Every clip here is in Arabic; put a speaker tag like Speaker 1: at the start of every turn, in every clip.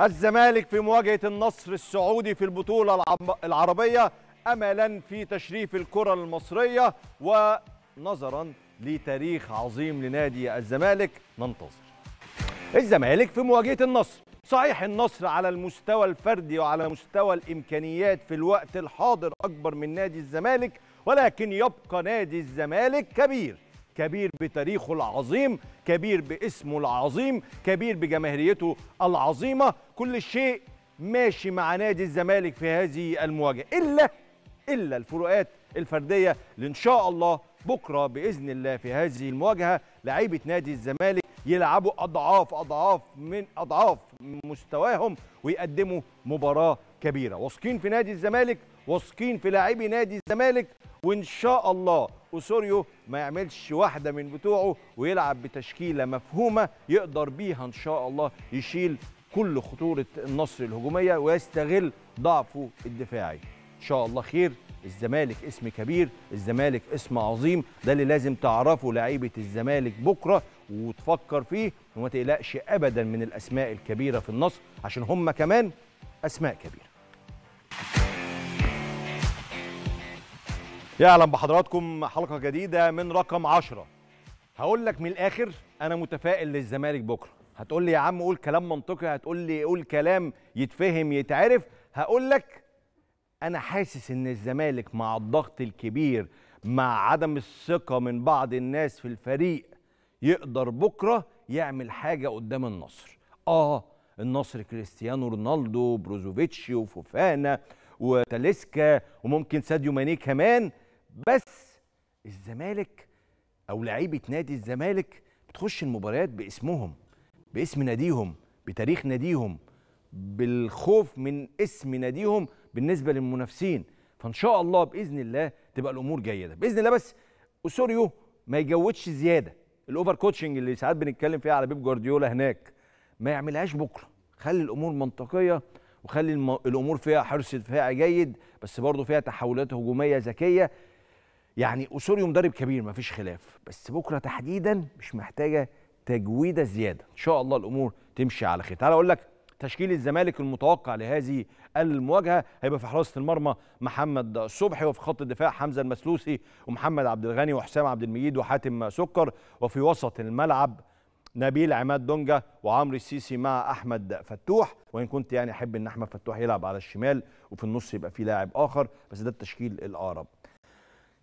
Speaker 1: الزمالك في مواجهة النصر السعودي في البطولة العربية أملا في تشريف الكرة المصرية ونظرا لتاريخ عظيم لنادي الزمالك ننتظر الزمالك في مواجهة النصر صحيح النصر على المستوى الفردي وعلى مستوى الإمكانيات في الوقت الحاضر أكبر من نادي الزمالك ولكن يبقى نادي الزمالك كبير كبير بتاريخه العظيم كبير باسمه العظيم كبير بجماهيريته العظيمة كل شيء ماشي مع نادي الزمالك في هذه المواجهة إلا إلا الفروقات الفردية اللي إن شاء الله بكرة بإذن الله في هذه المواجهة لعيبة نادي الزمالك يلعبوا أضعاف أضعاف من أضعاف مستواهم ويقدموا مباراة كبيرة واثقين في نادي الزمالك واثقين في لاعبي نادي الزمالك وإن شاء الله اوسوريو ما يعملش واحده من بتوعه ويلعب بتشكيله مفهومه يقدر بيها ان شاء الله يشيل كل خطوره النصر الهجوميه ويستغل ضعفه الدفاعي ان شاء الله خير الزمالك اسم كبير الزمالك اسم عظيم ده اللي لازم تعرفه لعيبه الزمالك بكره وتفكر فيه وما تقلقش ابدا من الاسماء الكبيره في النصر عشان هم كمان اسماء كبيره يا اهلا بحضراتكم حلقه جديده من رقم 10 هقول لك من الاخر انا متفائل للزمالك بكره هتقول لي يا عم قول كلام منطقي هتقول لي قول كلام يتفهم يتعرف هقول لك انا حاسس ان الزمالك مع الضغط الكبير مع عدم الثقه من بعض الناس في الفريق يقدر بكره يعمل حاجه قدام النصر اه النصر كريستيانو رونالدو بروزوفيتش وفوفانا وتاليسكا وممكن ساديو ماني كمان بس الزمالك او لعيبه نادي الزمالك بتخش المباريات باسمهم باسم ناديهم بتاريخ ناديهم بالخوف من اسم ناديهم بالنسبه للمنافسين فان شاء الله باذن الله تبقى الامور جيده باذن الله بس اسوريو ما يجودش زياده الاوفر كوتشنج اللي ساعات بنتكلم فيها على بيب جوارديولا هناك ما يعملهاش بكره خلي الامور منطقيه وخلي الامور فيها حرص دفاعي جيد بس برضه فيها تحولات هجوميه ذكيه يعني اسوريو مدرب كبير مفيش خلاف بس بكره تحديدا مش محتاجه تجويده زياده ان شاء الله الامور تمشي على خير تعال اقول لك تشكيل الزمالك المتوقع لهذه المواجهه هيبقى في حراسه المرمى محمد صبحي وفي خط الدفاع حمزه المسلوسي ومحمد عبد الغني وحسام عبد المجيد وحاتم سكر وفي وسط الملعب نبيل عماد دونجا وعمرو السيسي مع احمد فتوح وان كنت يعني احب ان احمد فتوح يلعب على الشمال وفي النص يبقى في لاعب اخر بس ده التشكيل الاقرب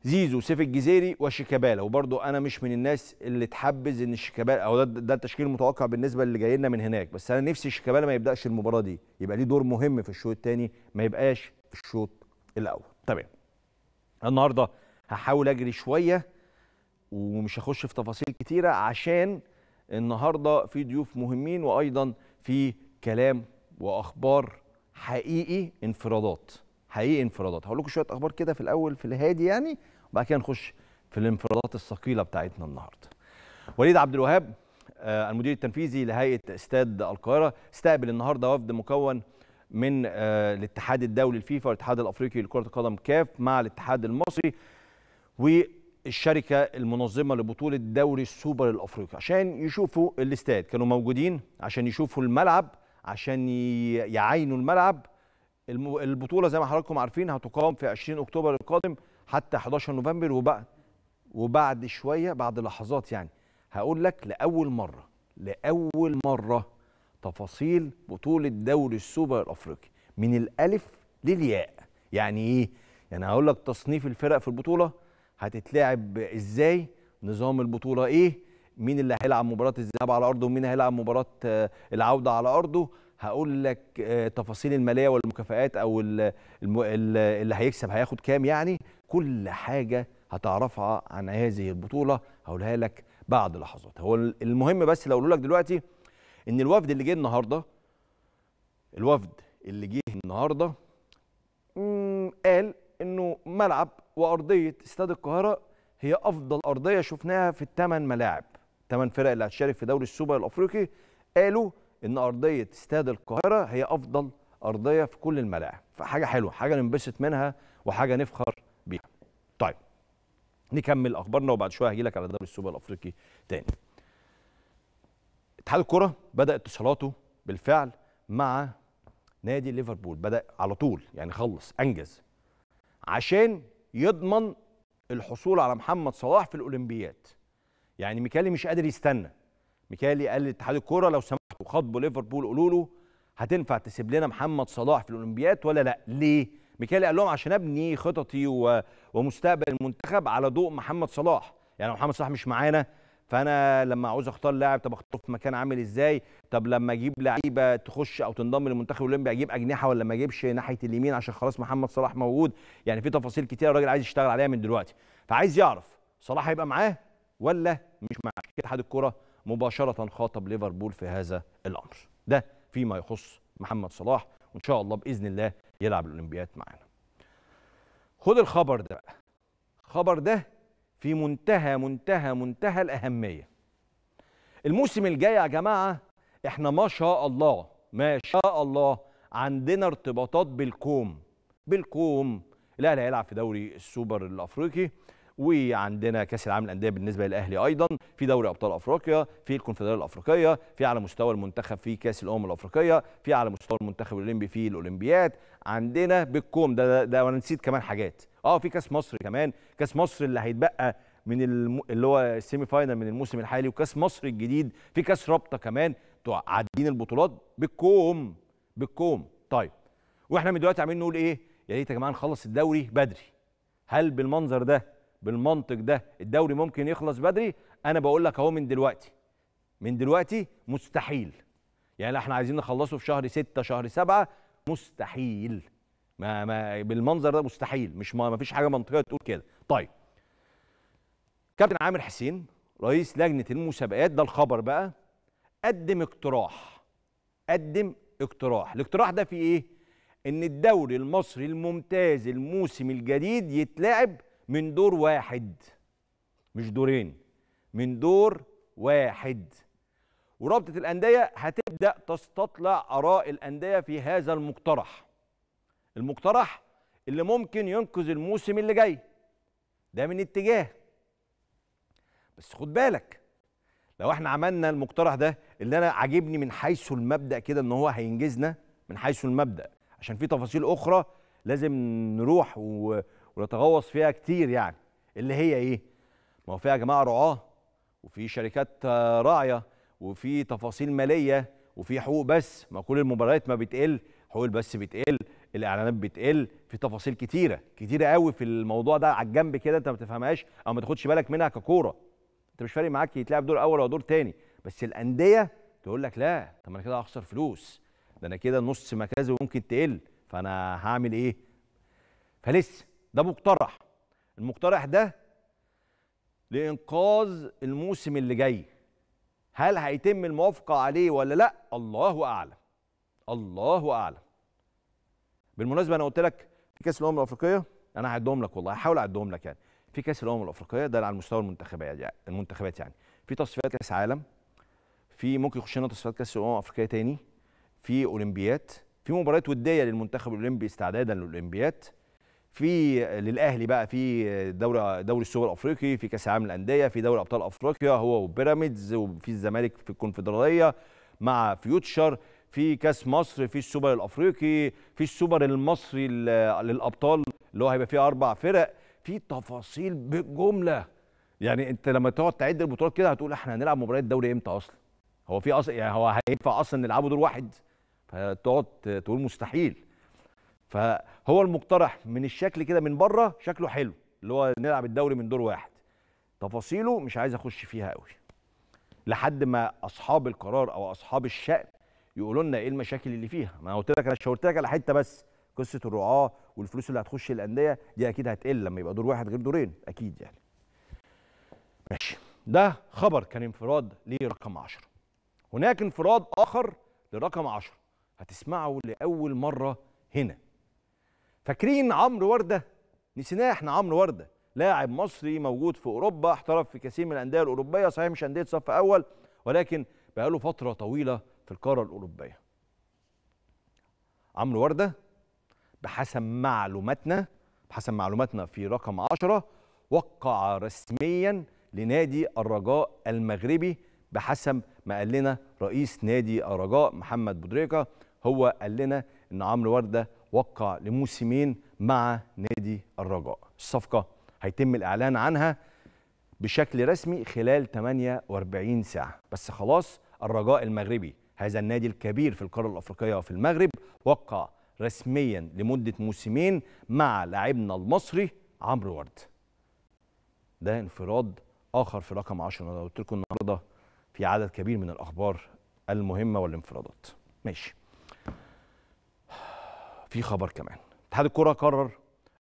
Speaker 1: زيزو سيف الجزيري وشيكابالا وبرضو انا مش من الناس اللي تحبذ ان شيكابالا او ده, ده التشكيل المتوقع بالنسبه اللي جاي لنا من هناك بس انا نفسي شيكابالا ما يبداش المباراه دي يبقى ليه دور مهم في الشوط الثاني ما يبقاش في الشوط الاول تمام النهارده هحاول اجري شويه ومش هخش في تفاصيل كتيره عشان النهارده في ضيوف مهمين وايضا في كلام واخبار حقيقي انفرادات حقيقي انفرادات هقول لكم شويه اخبار كده في الاول في الهادي يعني وبعد كده نخش في الانفرادات الثقيله بتاعتنا النهارده وليد عبد الوهاب آه، المدير التنفيذي لهيئه استاد القاهره استقبل النهارده وفد مكون من آه، الاتحاد الدولي الفيفا والاتحاد الافريقي لكره القدم كاف مع الاتحاد المصري والشركه المنظمه لبطوله دوري السوبر الافريقي عشان يشوفوا الاستاد كانوا موجودين عشان يشوفوا الملعب عشان يعينوا الملعب البطوله زي ما حضراتكم عارفين هتقام في 20 اكتوبر القادم حتى 11 نوفمبر وبعد وبعد شويه بعد لحظات يعني هقول لك لاول مره لاول مره تفاصيل بطوله دوري السوبر الافريقي من الالف للياء يعني ايه يعني هقول لك تصنيف الفرق في البطوله هتتلعب ازاي نظام البطوله ايه مين اللي هيلعب مباراه الذهاب على ارضه ومين هيلعب مباراه آه، العوده على ارضه هقول لك آه، تفاصيل الماليه والمكافآت او اللي هيكسب هياخد كام يعني كل حاجه هتعرفها عن هذه البطوله هقولها لك بعد لحظات هو المهم بس لو اقول لك دلوقتي ان الوفد اللي جه النهارده الوفد اللي جه النهارده قال انه ملعب وارضيه استاد القاهره هي افضل ارضيه شفناها في الثمان ملاعب الثمان فرق اللي هتشارك في دوري السوبر الافريقي قالوا ان ارضيه استاد القاهره هي افضل ارضيه في كل الملاعب فحاجه حلوه حاجه ننبسط منها وحاجه نفخر بيها طيب نكمل اخبارنا وبعد شويه هجيلك على دوري السوبر الافريقي تاني اتحاد الكره بدا اتصالاته بالفعل مع نادي ليفربول بدا على طول يعني خلص انجز عشان يضمن الحصول على محمد صلاح في الاولمبياد يعني ميكالي مش قادر يستنى ميكالي قال لاتحاد الكوره لو سمحت خاطبوا ليفربول قولوا له هتنفع تسيب لنا محمد صلاح في الاولمبياد ولا لا ليه ميكالي قال لهم عشان ابني خططي ومستقبل المنتخب على ضوء محمد صلاح يعني محمد صلاح مش معانا فانا لما عاوز اختار لاعب طب اختاره في مكان عامل ازاي طب لما اجيب لعيبه تخش او تنضم للمنتخب الاولمبي اجيب اجنحه ولا ما اجيبش ناحيه اليمين عشان خلاص محمد صلاح موجود يعني في تفاصيل كتير الراجل عايز يشتغل عليها من دلوقتي فعايز يعرف صلاح هيبقى معاه ولا مش معاه كده اتحاد الكوره مباشرة خاطب ليفربول في هذا الأمر ده فيما يخص محمد صلاح وإن شاء الله بإذن الله يلعب الأولمبياد معانا خد الخبر ده الخبر ده في منتهى منتهى منتهى الأهمية الموسم الجاي يا جماعة احنا ما شاء الله ما شاء الله عندنا ارتباطات بالكوم بالكوم الاهلي هيلعب في دوري السوبر الافريقي وعندنا كاس العالم للانديه بالنسبه للاهلي ايضا في دوري ابطال افريقيا في الكونفدراليه الافريقيه في على مستوى المنتخب في كاس الامم الافريقيه في على مستوى المنتخب الاولمبي في الاولمبياد عندنا بالكوم ده ده وانا نسيت كمان حاجات اه في كاس مصر كمان كاس مصر اللي هيتبقى من اللي هو السيمي فاينل من الموسم الحالي وكاس مصر الجديد في كاس رابطه كمان عادين البطولات بالكوم بالكوم طيب واحنا من دلوقتي عاملين نقول ايه يا ريت يا جماعه نخلص الدوري بدري هل بالمنظر ده بالمنطق ده الدوري ممكن يخلص بدري انا بقول لك اهو من دلوقتي من دلوقتي مستحيل يعني احنا عايزين نخلصه في شهر 6 شهر 7 مستحيل ما, ما بالمنظر ده مستحيل مش ما, ما فيش حاجه منطقيه تقول كده طيب كابتن عامر حسين رئيس لجنه المسابقات ده الخبر بقى قدم اقتراح قدم اقتراح الاقتراح ده في ايه ان الدوري المصري الممتاز الموسم الجديد يتلعب من دور واحد مش دورين من دور واحد ورابطه الانديه هتبدا تستطلع اراء الانديه في هذا المقترح المقترح اللي ممكن ينقذ الموسم اللي جاي ده من اتجاه بس خد بالك لو احنا عملنا المقترح ده اللي انا عاجبني من حيث المبدا كده ان هو هينجزنا من حيث المبدا عشان في تفاصيل اخرى لازم نروح و... ونتغوص فيها كتير يعني اللي هي ايه ما هو فيها يا جماعه رعاه وفي شركات آه، راعيه وفي تفاصيل ماليه وفي حقوق بس ما كل المباريات ما بتقل حقوق البث بتقل الاعلانات بتقل في تفاصيل كتيره كتيره قوي في الموضوع ده على الجنب كده انت ما بتفهمهاش او ما تاخدش بالك منها ككوره انت مش فارق معاك يتلعب دور اول ولا دور تاني بس الانديه تقول لك لا طب انا كده هخسر فلوس ده انا كده نص مكازي ممكن تقل فانا هعمل ايه فلسه ده مقترح المقترح ده لإنقاذ الموسم اللي جاي هل هيتم الموافقة عليه ولا لا الله أعلم الله أعلم بالمناسبة أنا قلت لك في كأس الأمم الأفريقية أنا هعدهم لك والله هحاول أعدهم لك يعني في كأس الأمم الأفريقية ده على مستوى المنتخبات يعني المنتخبات يعني في تصفيات كأس عالم في ممكن يخش لنا تصفيات كأس الأمم الأفريقية تاني في أولمبيات في مباريات ودية للمنتخب الأولمبي استعدادا للأولمبيات في للاهلي بقى في دوري دوري السوبر الافريقي في كاس العالم للانديه في دوري ابطال افريقيا هو وبيراميدز وفي الزمالك في الكونفدراليه مع فيوتشر في كاس مصر في السوبر الافريقي في السوبر المصري للابطال اللي هو هيبقى فيه اربع فرق في تفاصيل بالجمله يعني انت لما تقعد تعد البطولات كده هتقول احنا هنلعب مباريات دوري امتى اصلا هو في اصلا يعني هو هينفع اصلا نلعبه دور واحد فتقعد تقول مستحيل فهو المقترح من الشكل كده من بره شكله حلو اللي هو نلعب الدوري من دور واحد تفاصيله مش عايز اخش فيها قوي لحد ما اصحاب القرار او اصحاب الشأن يقولوا لنا ايه المشاكل اللي فيها ما انا قلت لك انا شاورت لك على حته بس قصه الرعاه والفلوس اللي هتخش الانديه دي اكيد هتقل لما يبقى دور واحد غير دورين اكيد يعني ماشي ده خبر كان انفراد لرقم 10 هناك انفراد اخر لرقم 10 هتسمعه لاول مره هنا فاكرين عمرو ورده نسيناه احنا عمرو ورده لاعب مصري موجود في اوروبا احترف في كثير من الانديه الاوروبيه صحيح مش انديه صف اول ولكن بقاله فتره طويله في القاره الاوروبيه عمرو ورده بحسب معلوماتنا بحسب معلوماتنا في رقم 10 وقع رسميا لنادي الرجاء المغربي بحسب ما قال لنا رئيس نادي الرجاء محمد بودريكا هو قال لنا ان عمرو ورده وقع لموسمين مع نادي الرجاء الصفقة هيتم الإعلان عنها بشكل رسمي خلال 48 ساعة بس خلاص الرجاء المغربي هذا النادي الكبير في القارة الأفريقية وفي المغرب وقع رسميا لمدة موسمين مع لاعبنا المصري عمرو ورد ده انفراد آخر في رقم 10 أنا قلت لكم النهاردة في عدد كبير من الأخبار المهمة والانفرادات ماشي في خبر كمان اتحاد الكره قرر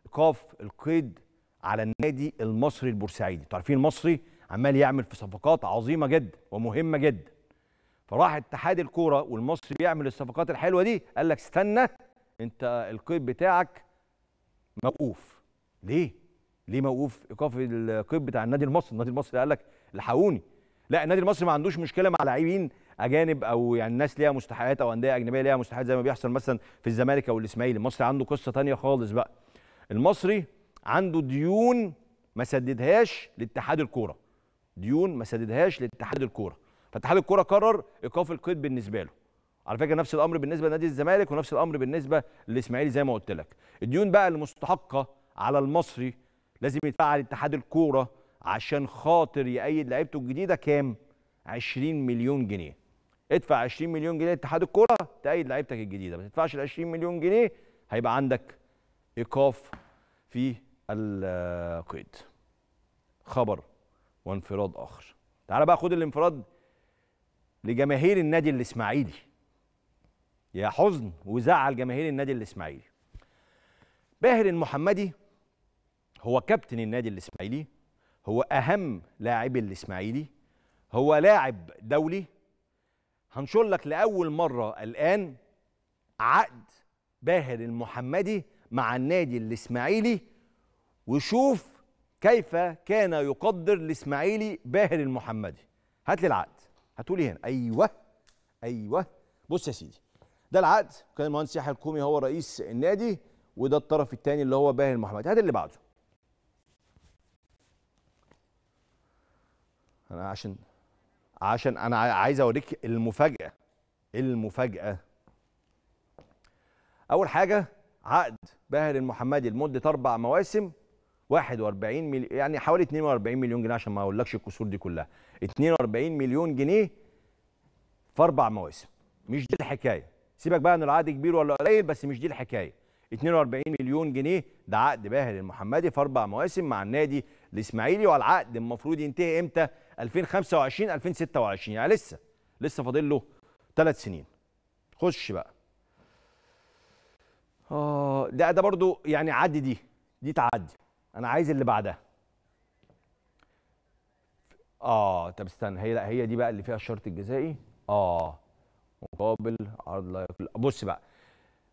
Speaker 1: ايقاف القيد على النادي المصري البورسعيدي انتوا عارفين المصري عمال يعمل في صفقات عظيمه جدا ومهمه جدا فراح اتحاد الكوره والمصري بيعمل الصفقات الحلوه دي قال لك استنى انت القيد بتاعك موقوف ليه ليه موقوف ايقاف القيد بتاع النادي المصري النادي المصري قال لك الحقوني لا النادي المصري ما عندوش مشكله مع لاعبين اجانب او يعني ناس ليها مستحقات او انديه اجنبيه ليها مستحقات زي ما بيحصل مثلا في الزمالك او الاسماعيلي المصري عنده قصه ثانيه خالص بقى المصري عنده ديون ما سددهاش لاتحاد الكوره ديون ما سددهاش لاتحاد الكوره فاتحاد الكوره قرر ايقاف القيد بالنسبه له على فكره نفس الامر بالنسبه لنادي الزمالك ونفس الامر بالنسبه للاسماعيلي زي ما قلت لك الديون بقى المستحقه على المصري لازم يدفعها لاتحاد الكوره عشان خاطر يأيد لعيبته الجديده كام 20 مليون جنيه ادفع 20 مليون جنيه لاتحاد الكوره تأيد لعيبتك الجديده ما تدفعش ال 20 مليون جنيه هيبقى عندك ايقاف في القيد خبر وانفراد اخر تعال بقى خد الانفراد لجماهير النادي الاسماعيلي يا حزن وزعل جماهير النادي الاسماعيلي باهر المحمدي هو كابتن النادي الاسماعيلي هو اهم لاعبي الاسماعيلي هو لاعب دولي هنشر لك لاول مره الان عقد باهر المحمدي مع النادي الاسماعيلي وشوف كيف كان يقدر الاسماعيلي باهر المحمدي هات لي العقد هتقولي هنا ايوه ايوه بص يا سيدي ده العقد كان المهندس يحيى الكومي هو رئيس النادي وده الطرف الثاني اللي هو باهر المحمدي هات اللي بعده انا عشان عشان انا عايز اوريك المفاجاه المفاجاه اول حاجه عقد باهر المحمدي لمده اربع مواسم 41 مليون يعني حوالي 42 مليون جنيه عشان ما اقولكش الكسور دي كلها 42 مليون جنيه في اربع مواسم مش دي الحكايه سيبك بقى ان العقد كبير ولا قليل بس مش دي الحكايه 42 مليون جنيه ده عقد باهر المحمدي في اربع مواسم مع النادي الاسماعيلي والعقد المفروض ينتهي امتى 2025 2026 يعني لسه لسه فاضل له ثلاث سنين خش بقى اه ده ده برضو يعني عدي دي دي تعدي انا عايز اللي بعدها اه طب استنى هي لا هي دي بقى اللي فيها الشرط الجزائي اه مقابل عرض لا يقل بص بقى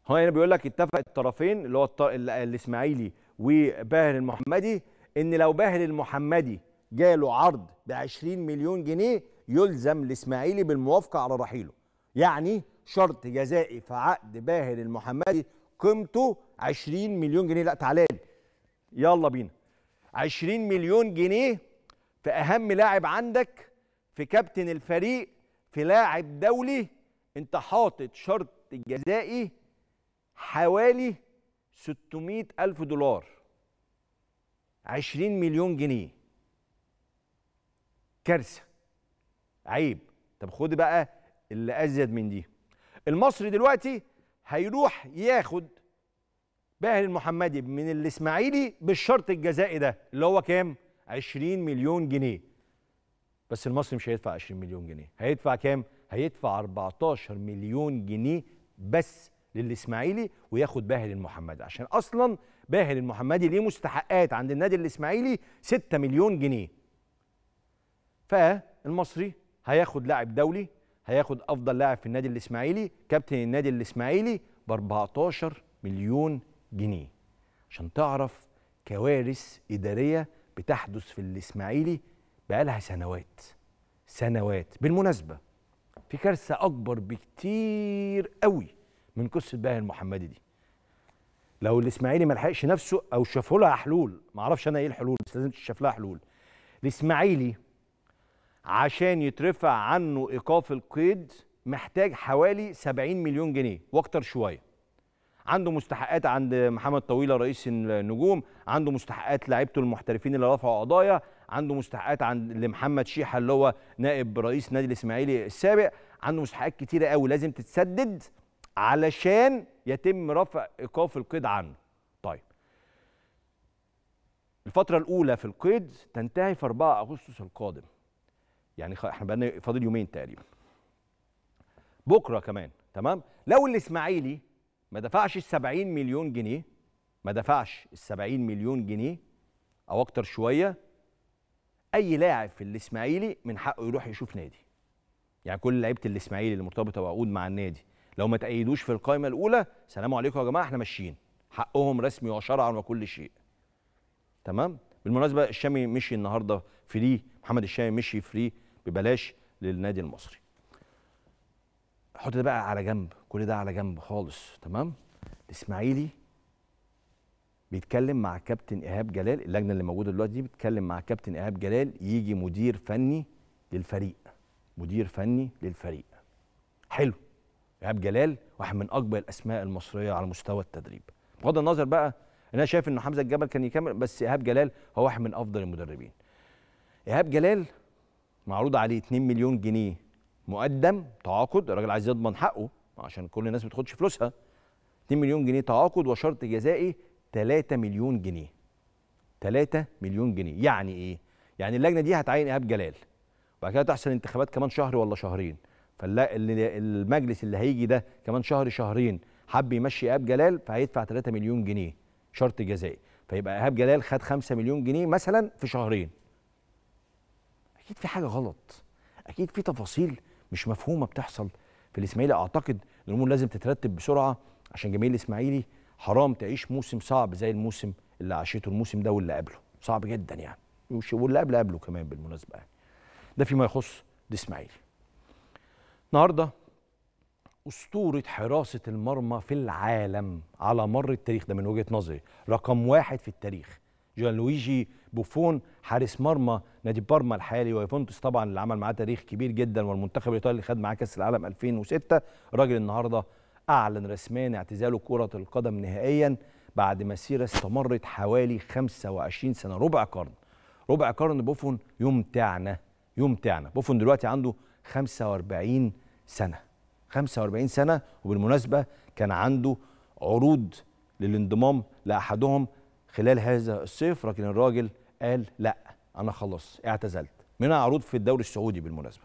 Speaker 1: هو هنا بيقول لك اتفق الطرفين اللي هو الاسماعيلي وباهر المحمدي ان لو باهر المحمدي جاله عرض ب 20 مليون جنيه يلزم الاسماعيلي بالموافقه على رحيله يعني شرط جزائي في عقد باهر المحمدي قيمته 20 مليون جنيه لا تعالى يلا بينا 20 مليون جنيه في اهم لاعب عندك في كابتن الفريق في لاعب دولي انت حاطط شرط جزائي حوالي 600 ألف دولار 20 مليون جنيه كارثه عيب طب خد بقى اللي ازيد من دي المصري دلوقتي هيروح ياخد باهر المحمدي من الاسماعيلي بالشرط الجزائي ده اللي هو كام 20 مليون جنيه بس المصري مش هيدفع 20 مليون جنيه هيدفع كام هيدفع 14 مليون جنيه بس للاسماعيلي وياخد باهر المحمدي عشان اصلا باهر المحمدي ليه مستحقات عند النادي الاسماعيلي 6 مليون جنيه فالمصري هياخد لاعب دولي هياخد افضل لاعب في النادي الاسماعيلي كابتن النادي الاسماعيلي ب 14 مليون جنيه عشان تعرف كوارث اداريه بتحدث في الاسماعيلي بقالها سنوات سنوات بالمناسبه في كارثه اكبر بكتير قوي من قصه باهي المحمدي دي لو الاسماعيلي ما لحقش نفسه او شافوا لها حلول ما اعرفش انا ايه الحلول بس لازم تشاف لها حلول الاسماعيلي عشان يترفع عنه ايقاف القيد محتاج حوالي 70 مليون جنيه واكتر شويه عنده مستحقات عند محمد طويله رئيس النجوم عنده مستحقات لعيبته المحترفين اللي رفعوا قضايا عنده مستحقات عند لمحمد شيحه اللي هو نائب رئيس نادي الاسماعيلي السابق عنده مستحقات كتيره قوي لازم تتسدد علشان يتم رفع ايقاف القيد عنه طيب الفتره الاولى في القيد تنتهي في 4 اغسطس القادم يعني احنا بقى فاضل يومين تقريبا بكره كمان تمام لو الاسماعيلي ما دفعش ال 70 مليون جنيه ما دفعش ال 70 مليون جنيه او اكتر شويه اي لاعب في الاسماعيلي من حقه يروح يشوف نادي يعني كل لعيبه الاسماعيلي اللي مرتبطه مع النادي لو ما تأيدوش في القائمه الاولى سلام عليكم يا جماعه احنا ماشيين حقهم رسمي وشرعا وكل شيء تمام بالمناسبه الشامي مشي النهارده فري محمد الشامي مشي فري ببلاش للنادي المصري حط ده بقى على جنب كل ده على جنب خالص تمام الاسماعيلي بيتكلم مع كابتن ايهاب جلال اللجنه اللي موجوده دلوقتي دي بتتكلم مع كابتن ايهاب جلال يجي مدير فني للفريق مدير فني للفريق حلو ايهاب جلال واحد من اكبر الاسماء المصريه على مستوى التدريب بغض النظر بقى انا شايف ان حمزه الجبل كان يكمل بس ايهاب جلال هو واحد من افضل المدربين ايهاب جلال معروض عليه 2 مليون جنيه مقدم تعاقد الراجل عايز يضمن حقه عشان كل الناس ما تاخدش فلوسها 2 مليون جنيه تعاقد وشرط جزائي 3 مليون جنيه 3 مليون جنيه يعني ايه يعني اللجنه دي هتعين ايهاب جلال وبعد كده تحصل انتخابات كمان شهر ولا شهرين فالمجلس اللي هيجي ده كمان شهر شهرين حب يمشي ايهاب جلال فهيدفع 3 مليون جنيه شرط جزائي فيبقى ايهاب جلال خد 5 مليون جنيه مثلا في شهرين اكيد في حاجه غلط اكيد في تفاصيل مش مفهومه بتحصل في الاسماعيلي اعتقد ان الامور لازم تترتب بسرعه عشان جماهير الاسماعيلي حرام تعيش موسم صعب زي الموسم اللي عاشته الموسم ده واللي قبله صعب جدا يعني واللي قبل قبله كمان بالمناسبه يعني ده فيما يخص الاسماعيلي النهارده اسطوره حراسه المرمى في العالم على مر التاريخ ده من وجهه نظري رقم واحد في التاريخ جوان لويجي بوفون حارس مرمى نادي بارما الحالي ويوفنتوس طبعا اللي عمل معاه تاريخ كبير جدا والمنتخب الايطالي اللي خد معاه كاس العالم 2006 راجل النهارده اعلن رسميا اعتزاله كره القدم نهائيا بعد مسيره استمرت حوالي 25 سنه ربع قرن ربع قرن بوفون يمتعنا يمتعنا بوفون دلوقتي عنده 45 سنه 45 سنه وبالمناسبه كان عنده عروض للانضمام لاحدهم خلال هذا الصيف لكن الراجل قال لا انا خلاص اعتزلت منها عروض في الدوري السعودي بالمناسبه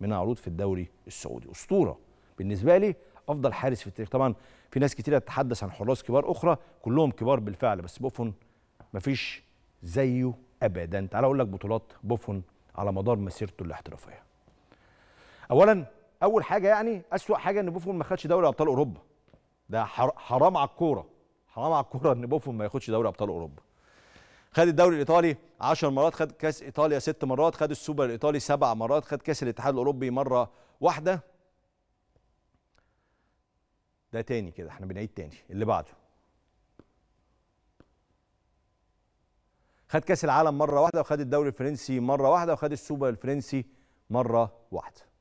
Speaker 1: منها عروض في الدوري السعودي اسطوره بالنسبه لي افضل حارس في التاريخ طبعا في ناس كتير تتحدث عن حراس كبار اخرى كلهم كبار بالفعل بس بوفون مفيش زيه ابدا تعال اقول لك بطولات بوفون على مدار مسيرته الاحترافيه اولا اول حاجه يعني اسوا حاجه ان بوفون ما خدش دوري ابطال اوروبا ده حرام على الكوره حرام على الكوره ان بوفون ما ياخدش دوري ابطال اوروبا خد الدوري الايطالي 10 مرات خد كاس ايطاليا 6 مرات خد السوبر الايطالي 7 مرات خد كاس الاتحاد الاوروبي مره واحده ده تاني كده احنا بنعيد تاني اللي بعده خد كاس العالم مره واحده وخد الدوري الفرنسي مره واحده وخد السوبر الفرنسي مره واحده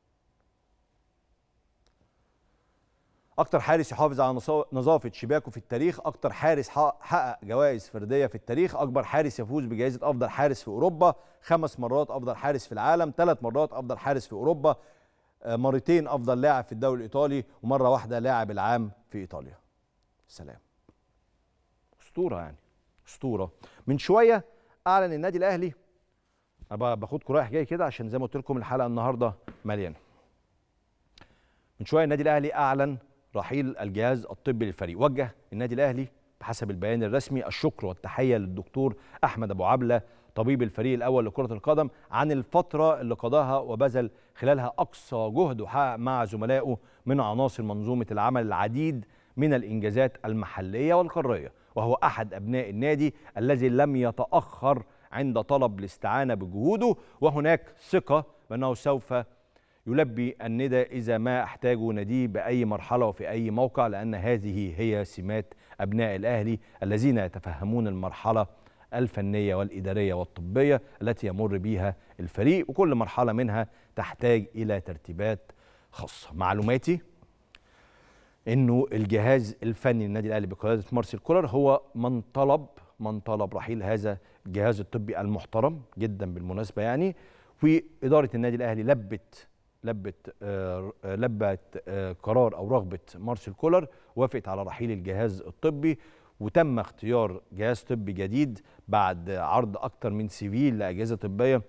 Speaker 1: اكتر حارس يحافظ على نظافه شباكه في التاريخ اكتر حارس حقق جوائز فرديه في التاريخ اكبر حارس يفوز بجائزه افضل حارس في اوروبا خمس مرات افضل حارس في العالم ثلاث مرات افضل حارس في اوروبا آه، مرتين افضل لاعب في الدوري الايطالي ومره واحده لاعب العام في ايطاليا سلام اسطوره يعني اسطوره من شويه اعلن النادي الاهلي انا باخدكم رايح جاي كده عشان زي ما قلت لكم الحلقه النهارده مليانه من شويه النادي الاهلي اعلن رحيل الجهاز الطبي للفريق وجه النادي الاهلي بحسب البيان الرسمي الشكر والتحيه للدكتور احمد ابو عبله طبيب الفريق الاول لكره القدم عن الفتره اللي قضاها وبذل خلالها اقصى جهد وحقق مع زملائه من عناصر منظومه العمل العديد من الانجازات المحليه والقاريه وهو احد ابناء النادي الذي لم يتاخر عند طلب الاستعانه بجهوده وهناك ثقه بانه سوف يلبي الندى إذا ما احتاجه ناديه بأي مرحلة وفي أي موقع لأن هذه هي سمات أبناء الأهلي الذين يتفهمون المرحلة الفنية والإدارية والطبية التي يمر بها الفريق وكل مرحلة منها تحتاج إلى ترتيبات خاصة معلوماتي أنه الجهاز الفني للنادي الأهلي بقيادة مارسيل كولر هو من طلب من طلب رحيل هذا الجهاز الطبي المحترم جدا بالمناسبة يعني وإدارة النادي الأهلي لبت لبت آه، لبت آه، قرار او رغبه مارسيل كولر وافقت على رحيل الجهاز الطبي وتم اختيار جهاز طبي جديد بعد عرض اكثر من سيفيل لاجهزه طبيه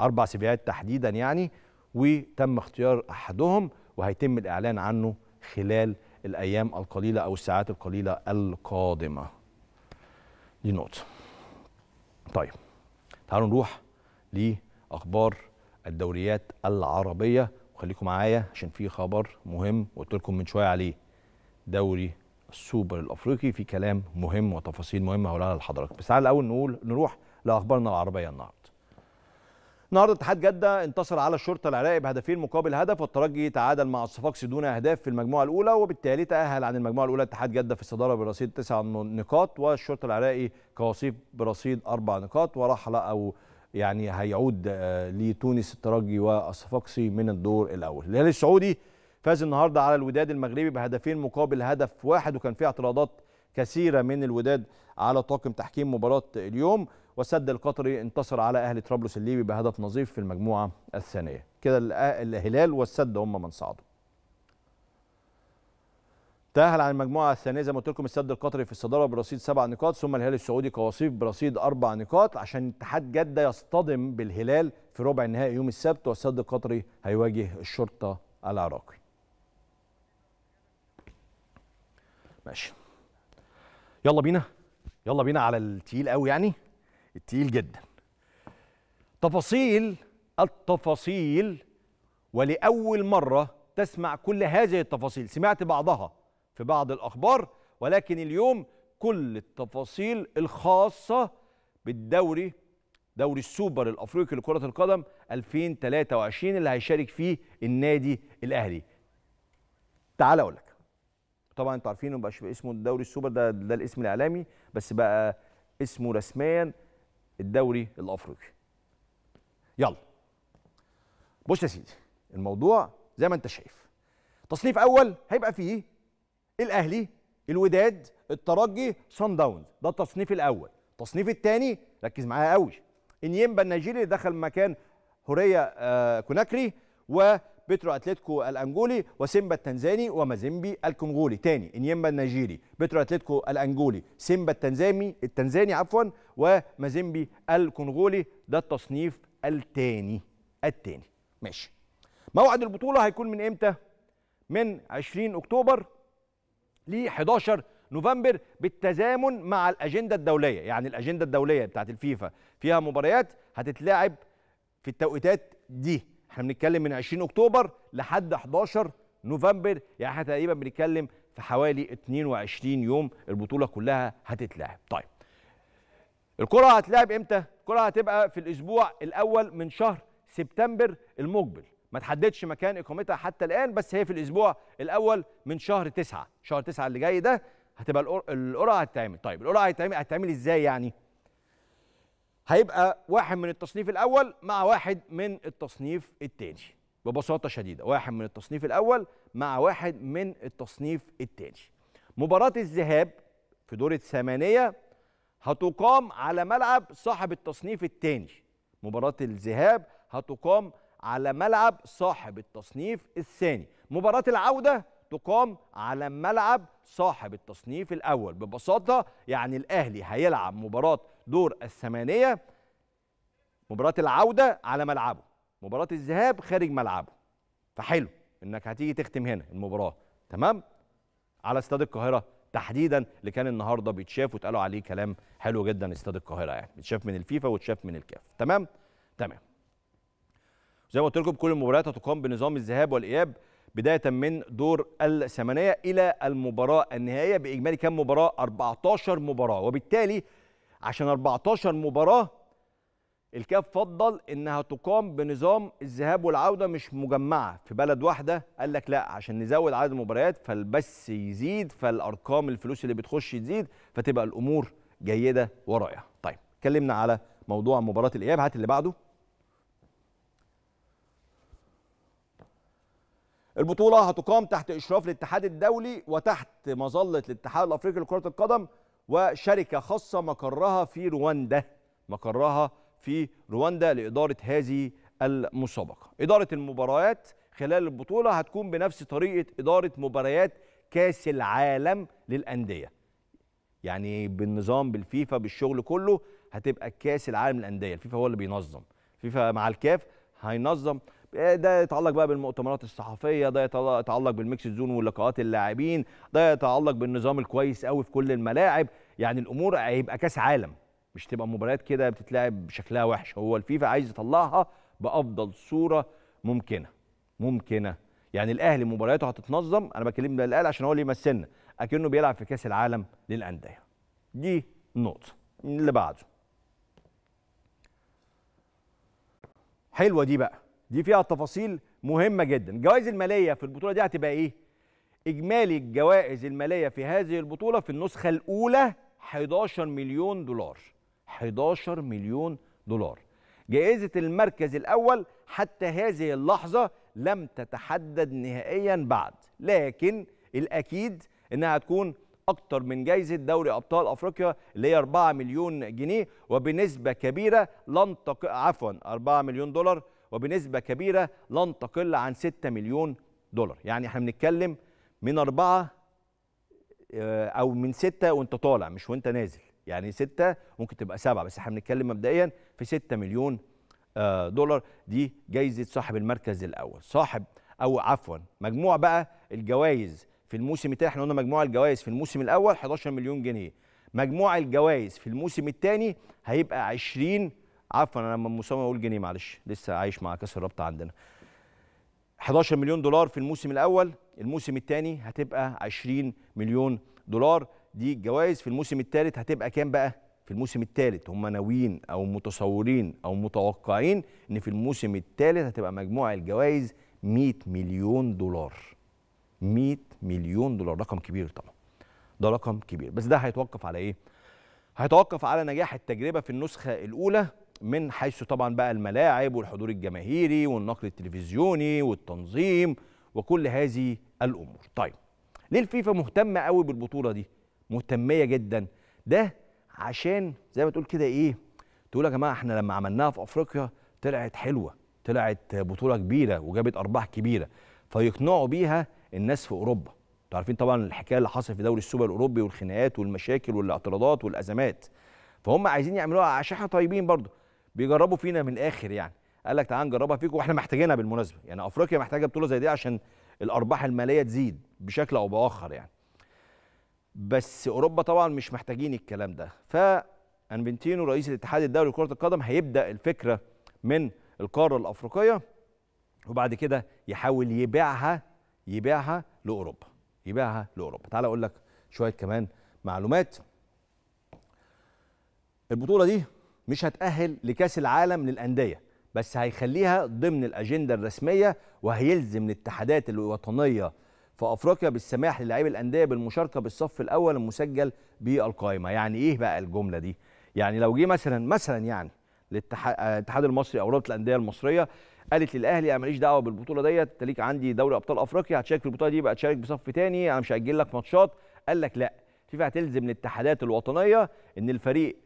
Speaker 1: اربع سيفيات تحديدا يعني وتم اختيار احدهم وهيتم الاعلان عنه خلال الايام القليله او الساعات القليله القادمه دي نقطه طيب تعالوا نروح لاخبار الدوريات العربيه وخليكم معايا عشان في خبر مهم قلت لكم من شويه عليه دوري السوبر الافريقي في كلام مهم وتفاصيل مهمه هقولها لحضرتك بس تعالى الاول نقول نروح لاخبارنا العربيه النهارده النهارده اتحاد جده انتصر على الشرطه العراقي بهدفين مقابل هدف والترجي تعادل مع الصفاقسي دون اهداف في المجموعه الاولى وبالتالي تاهل عن المجموعه الاولى اتحاد جده في الصداره برصيد تسع نقاط والشرطه العراقي كوصيف برصيد اربع نقاط ورحل او يعني هيعود آه، لتونس الترجي والصفاقسي من الدور الاول الهلال السعودي فاز النهارده على الوداد المغربي بهدفين مقابل هدف واحد وكان فيه اعتراضات كثيره من الوداد على طاقم تحكيم مباراه اليوم والسد القطري انتصر على اهلي طرابلس الليبي بهدف نظيف في المجموعه الثانيه كده الهلال والسد هم من صعدوا تأهل عن المجموعة الثانية زي ما قلت لكم السد القطري في الصدارة برصيد سبع نقاط ثم الهلال السعودي كوصيف برصيد أربع نقاط عشان اتحاد جدة يصطدم بالهلال في ربع النهائي يوم السبت والسد القطري هيواجه الشرطة العراقي. ماشي. يلا بينا يلا بينا على التقيل قوي يعني التقيل جدا. تفاصيل التفاصيل ولأول مرة تسمع كل هذه التفاصيل سمعت بعضها في بعض الأخبار ولكن اليوم كل التفاصيل الخاصة بالدوري دوري السوبر الأفريقي لكرة القدم 2023 اللي هيشارك فيه النادي الأهلي تعال أقول لك طبعا انتوا عارفين بقى اسمه الدوري السوبر ده ده الاسم الاعلامي بس بقى اسمه رسميا الدوري الافريقي يلا بص يا سيدي الموضوع زي ما انت شايف تصنيف اول هيبقى فيه الاهلي الوداد الترجي صن داونز ده التصنيف الاول التصنيف الثاني ركز معايا قوي انيمبا النيجيري دخل مكان هوريا آه، كوناكري وبترو اتلتيكو الانجولي وسيمبا التنزاني ومازيمبي الكونغولي تاني انيمبا النيجيري بترو اتلتيكو الانجولي سيمبا التنزاني التنزاني عفوا ومازيمبي الكونغولي ده التصنيف الثاني الثاني ماشي موعد البطوله هيكون من امتى من 20 اكتوبر ل 11 نوفمبر بالتزامن مع الاجنده الدوليه يعني الاجنده الدوليه بتاعت الفيفا فيها مباريات هتتلعب في التوقيتات دي احنا بنتكلم من 20 اكتوبر لحد 11 نوفمبر يعني احنا تقريبا بنتكلم في حوالي 22 يوم البطوله كلها هتتلعب طيب الكره هتلعب امتى الكره هتبقى في الاسبوع الاول من شهر سبتمبر المقبل ما تحددش مكان اقامتها حتى الان بس هي في الاسبوع الاول من شهر تسعة شهر تسعة اللي جاي ده هتبقى القرعه هتتعمل طيب القرعه هتتعمل هتتعمل ازاي يعني هيبقى واحد من التصنيف الاول مع واحد من التصنيف الثاني ببساطه شديده واحد من التصنيف الاول مع واحد من التصنيف الثاني مباراه الذهاب في دور الثمانيه هتقام على ملعب صاحب التصنيف الثاني مباراه الذهاب هتقام على ملعب صاحب التصنيف الثاني مباراة العودة تقام على ملعب صاحب التصنيف الأول ببساطة يعني الأهلي هيلعب مباراة دور الثمانية مباراة العودة على ملعبه مباراة الذهاب خارج ملعبه فحلو انك هتيجي تختم هنا المباراة تمام على استاد القاهرة تحديدا اللي كان النهارده بيتشاف واتقالوا عليه كلام حلو جدا استاد القاهرة يعني بيتشاف من الفيفا واتشاف من الكاف تمام تمام زي ما قلت لكم كل المباريات هتقام بنظام الذهاب والاياب بدايه من دور الثمانيه الى المباراه النهائيه باجمالي كام مباراه 14 مباراه وبالتالي عشان 14 مباراه الكاف فضل انها تقام بنظام الذهاب والعوده مش مجمعه في بلد واحده قال لك لا عشان نزود عدد المباريات فالبث يزيد فالارقام الفلوس اللي بتخش تزيد فتبقى الامور جيده ورائعه. طيب اتكلمنا على موضوع مباراه الاياب هات اللي بعده البطولة هتقام تحت إشراف الاتحاد الدولي وتحت مظلة الاتحاد الأفريقي لكرة القدم وشركة خاصة مقرها في رواندا مقرها في رواندا لإدارة هذه المسابقة إدارة المباريات خلال البطولة هتكون بنفس طريقة إدارة مباريات كاس العالم للأندية يعني بالنظام بالفيفا بالشغل كله هتبقى كاس العالم للأندية الفيفا هو اللي بينظم فيفا مع الكاف هينظم آه، ده يتعلق بقى بالمؤتمرات الصحفيه ده يتعلق بالميكس زون ولقاءات اللاعبين ده يتعلق بالنظام الكويس قوي في كل الملاعب يعني الامور هيبقى كاس عالم مش تبقى مباريات كده بتتلعب شكلها وحش هو الفيفا عايز يطلعها بافضل صوره ممكنه ممكنه يعني الاهلي مبارياته هتتنظم انا بكلم الاهلي عشان هو اللي يمثلنا اكنه بيلعب في كاس العالم للانديه دي نقطة اللي بعده حلوه دي بقى دي فيها تفاصيل مهمه جدا الجوائز الماليه في البطوله دي هتبقى ايه اجمالي الجوائز الماليه في هذه البطوله في النسخه الاولى 11 مليون دولار 11 مليون دولار جائزه المركز الاول حتى هذه اللحظه لم تتحدد نهائيا بعد لكن الاكيد انها هتكون اكتر من جائزه دوري ابطال افريقيا اللي هي 4 مليون جنيه وبنسبه كبيره لن تق... عفوا 4 مليون دولار وبنسبه كبيره لن تقل عن 6 مليون دولار يعني احنا بنتكلم من أربعة آه، أو من ستة وأنت طالع مش وأنت نازل يعني ستة ممكن تبقى سبعة بس احنا بنتكلم مبدئيا في ستة مليون آه، دولار دي جايزة صاحب المركز الأول صاحب أو عفوا مجموع بقى الجوائز في الموسم الثاني احنا قلنا مجموع الجوائز في الموسم الأول 11 مليون جنيه مجموع الجوائز في الموسم الثاني هيبقى 20 عفوا انا لما مصمم اقول جنيه معلش لسه عايش مع كاس الرابطه عندنا 11 مليون دولار في الموسم الاول الموسم الثاني هتبقى 20 مليون دولار دي الجوائز في الموسم الثالث هتبقى كام بقى في الموسم الثالث هم ناويين او متصورين او متوقعين ان في الموسم الثالث هتبقى مجموع الجوائز 100 مليون دولار 100 مليون دولار رقم كبير طبعا ده رقم كبير بس ده هيتوقف على ايه هيتوقف على نجاح التجربه في النسخه الاولى من حيث طبعا بقى الملاعب والحضور الجماهيري والنقل التلفزيوني والتنظيم وكل هذه الامور طيب ليه الفيفا مهتمه قوي بالبطوله دي مهتميه جدا ده عشان زي ما تقول كده ايه تقول يا جماعه احنا لما عملناها في افريقيا طلعت حلوه طلعت بطوله كبيره وجابت ارباح كبيره فيقنعوا بيها الناس في اوروبا انتوا عارفين طبعا الحكايه اللي حصلت في دوري السوبر الاوروبي والخناقات والمشاكل والاعتراضات والازمات فهم عايزين يعملوها عشان احنا طيبين برضه بيجربوا فينا من الاخر يعني قال لك تعال نجربها فيكم واحنا محتاجينها بالمناسبه يعني افريقيا محتاجه بطوله زي دي عشان الارباح الماليه تزيد بشكل او باخر يعني بس اوروبا طبعا مش محتاجين الكلام ده فانفنتينو رئيس الاتحاد الدولي لكره القدم هيبدا الفكره من القاره الافريقيه وبعد كده يحاول يبيعها يبيعها لاوروبا يبيعها لاوروبا تعال اقول لك شويه كمان معلومات البطوله دي مش هتأهل لكأس العالم للأندية بس هيخليها ضمن الأجندة الرسمية وهيلزم الاتحادات الوطنية في أفريقيا بالسماح للاعبي الأندية بالمشاركة بالصف الأول المسجل بالقائمة يعني إيه بقى الجملة دي؟ يعني لو جه مثلا مثلا يعني الاتحاد المصري او رابطه الانديه المصريه قالت للاهلي انا ماليش دعوه بالبطوله ديت انت ليك عندي دوري ابطال افريقيا هتشارك في البطوله دي يبقى تشارك بصف تاني انا مش هاجل لك ماتشات قال لك لا فيفا هتلزم الاتحادات الوطنيه ان الفريق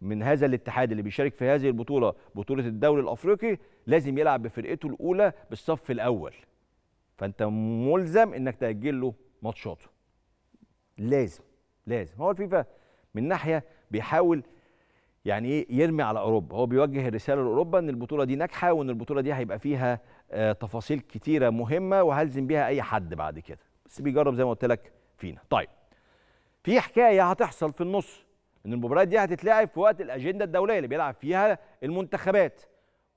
Speaker 1: من هذا الاتحاد اللي بيشارك في هذه البطوله بطوله الدوري الافريقي لازم يلعب بفرقته الاولى بالصف الاول فانت ملزم انك تاجل له ماتشاته لازم لازم هو الفيفا من ناحيه بيحاول يعني ايه يرمي على اوروبا هو بيوجه الرساله لاوروبا ان البطوله دي ناجحه وان البطوله دي هيبقى فيها آه، تفاصيل كتيره مهمه وهلزم بيها اي حد بعد كده بس بيجرب زي ما قلت لك فينا طيب في حكايه هتحصل في النص ان المباريات دي هتتلعب في وقت الاجنده الدوليه اللي بيلعب فيها المنتخبات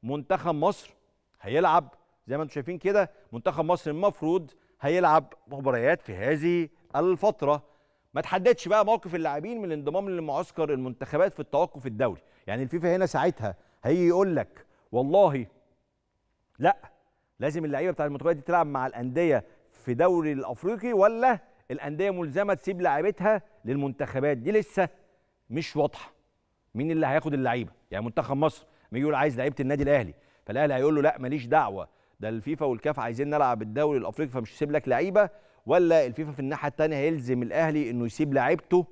Speaker 1: منتخب مصر هيلعب زي ما انتم شايفين كده منتخب مصر المفروض هيلعب مباريات في هذه الفتره ما تحددش بقى موقف اللاعبين من الانضمام للمعسكر المنتخبات في التوقف الدولي يعني الفيفا هنا ساعتها هيجي يقول لك والله لا لازم اللعيبه بتاع المنتخبات دي تلعب مع الانديه في دوري الافريقي ولا الانديه ملزمه تسيب لعيبتها للمنتخبات دي لسه مش واضحه مين اللي هياخد اللعيبه يعني منتخب مصر بيقول عايز لعيبه النادي الاهلي فالاهلي هيقول له لا ماليش دعوه ده الفيفا والكاف عايزين نلعب الدوري الافريقي فمش هسيب لك لعيبه ولا الفيفا في الناحيه الثانيه هيلزم الاهلي انه يسيب لعيبته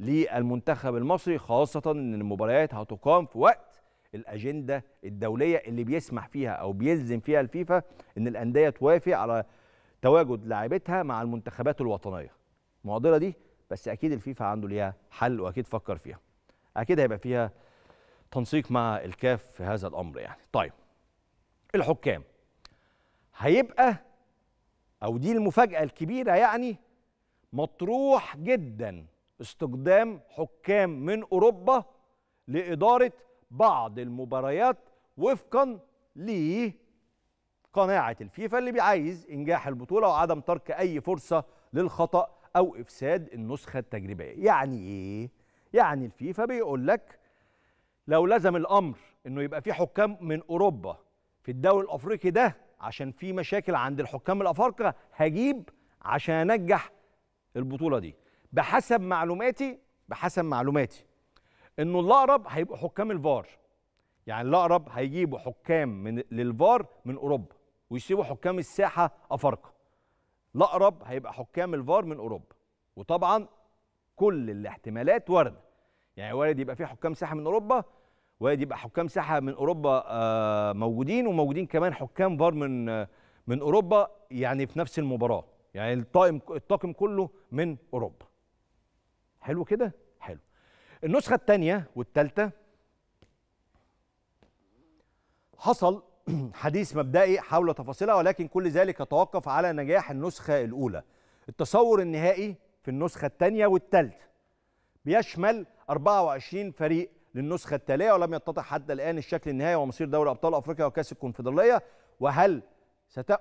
Speaker 1: للمنتخب المصري خاصه ان المباريات هتقام في وقت الاجنده الدوليه اللي بيسمح فيها او بيلزم فيها الفيفا ان الانديه توافق على تواجد لاعبتها مع المنتخبات الوطنيه المعضله دي بس اكيد الفيفا عنده ليها حل واكيد فكر فيها اكيد هيبقى فيها تنسيق مع الكاف في هذا الامر يعني طيب الحكام هيبقى او دي المفاجاه الكبيره يعني مطروح جدا استقدام حكام من اوروبا لاداره بعض المباريات وفقا لقناعه الفيفا اللي بيعايز انجاح البطوله وعدم ترك اي فرصه للخطا أو إفساد النسخة التجريبية يعني إيه؟ يعني الفيفا بيقول لك لو لزم الأمر إنه يبقى في حكام من أوروبا في الدوري الأفريقي ده عشان في مشاكل عند الحكام الأفارقة هجيب عشان أنجح البطولة دي بحسب معلوماتي بحسب معلوماتي إنه الأقرب هيبقوا حكام الفار يعني الأقرب هيجيبوا حكام من للفار من أوروبا ويسيبوا حكام الساحة أفارقة الاقرب هيبقى حكام الفار من اوروبا وطبعا كل الاحتمالات وارده يعني وارد يبقى في حكام ساحه من اوروبا وارد يبقى حكام ساحه من اوروبا آه، موجودين وموجودين كمان حكام فار من آه، من اوروبا يعني في نفس المباراه يعني الطاقم الطاقم كله من اوروبا حلو كده حلو النسخه الثانيه والثالثه حصل حديث مبدئي حول تفاصيلها ولكن كل ذلك يتوقف على نجاح النسخة الأولى التصور النهائي في النسخة الثانية والثالثة بيشمل 24 فريق للنسخة التالية ولم يتضح حتى الآن الشكل النهائي ومصير دوري أبطال أفريقيا وكأس الكونفدرالية وهل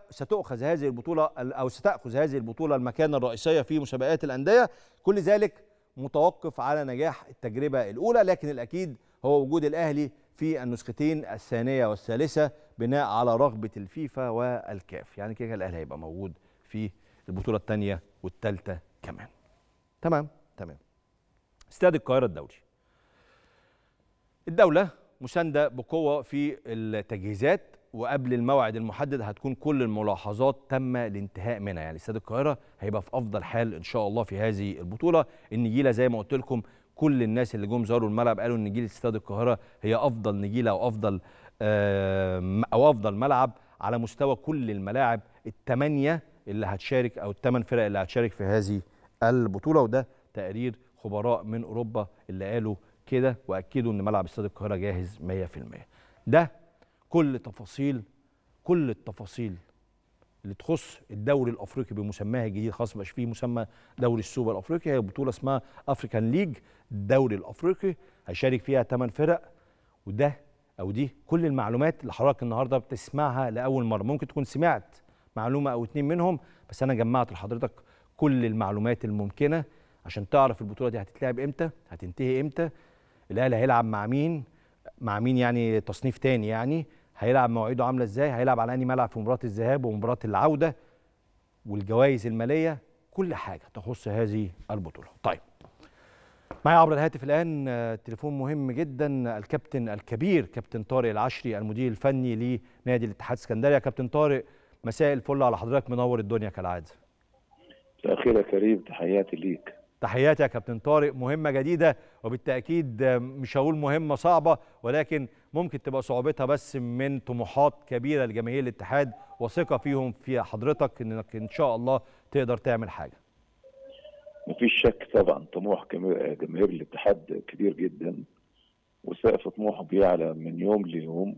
Speaker 1: ستأخذ هذه البطولة أو ستأخذ هذه البطولة المكانة الرئيسية في مسابقات الأندية كل ذلك متوقف على نجاح التجربة الأولى لكن الأكيد هو وجود الأهلي في النسختين الثانية والثالثة بناء على رغبه الفيفا والكاف يعني كده الاهلي هيبقى موجود في البطوله الثانيه والثالثه كمان تمام تمام استاد القاهره الدولي الدوله مسانده بقوه في التجهيزات وقبل الموعد المحدد هتكون كل الملاحظات تم الانتهاء منها يعني استاد القاهره هيبقى في افضل حال ان شاء الله في هذه البطوله النجيله زي ما قلت لكم كل الناس اللي جم زاروا الملعب قالوا ان نجيله استاد القاهره هي افضل نجيله وافضل او افضل ملعب على مستوى كل الملاعب الثمانيه اللي هتشارك او الثمان فرق اللي هتشارك في هذه البطوله وده تقرير خبراء من اوروبا اللي قالوا كده واكدوا ان ملعب استاد القاهره جاهز 100% ده كل تفاصيل كل التفاصيل اللي تخص الدوري الافريقي بمسماه الجديد خاص مبقاش فيه مسمى دوري السوبر الافريقي هي بطوله اسمها افريكان ليج الدوري الافريقي هيشارك فيها ثمان فرق وده او دي كل المعلومات اللي حضرتك النهارده بتسمعها لاول مره ممكن تكون سمعت معلومه او اتنين منهم بس انا جمعت لحضرتك كل المعلومات الممكنه عشان تعرف البطوله دي هتتلعب امتى هتنتهي امتى الاهلي هيلعب مع مين مع مين يعني تصنيف تاني يعني هيلعب مواعيده عامله ازاي هيلعب على انهي ملعب في مباراه الذهاب ومباراه العوده والجوائز الماليه كل حاجه تخص هذه البطوله طيب معي عبر الهاتف الآن آه، تليفون مهم جدا الكابتن الكبير كابتن طارق العشري المدير الفني لنادي الاتحاد اسكندرية كابتن طارق مساء الفل على حضرتك منور الدنيا كالعادة
Speaker 2: مساء الخير يا كريم تحياتي ليك
Speaker 1: تحياتي يا كابتن طارق مهمة جديدة وبالتأكيد آه، مش هقول مهمة صعبة ولكن ممكن تبقى صعوبتها بس من طموحات كبيرة لجماهير الاتحاد وثقة فيهم في حضرتك انك ان شاء الله تقدر تعمل
Speaker 2: حاجة مفيش شك طبعا طموح جماهير الاتحاد كبير جدا وسقف طموحه بيعلى من يوم ليوم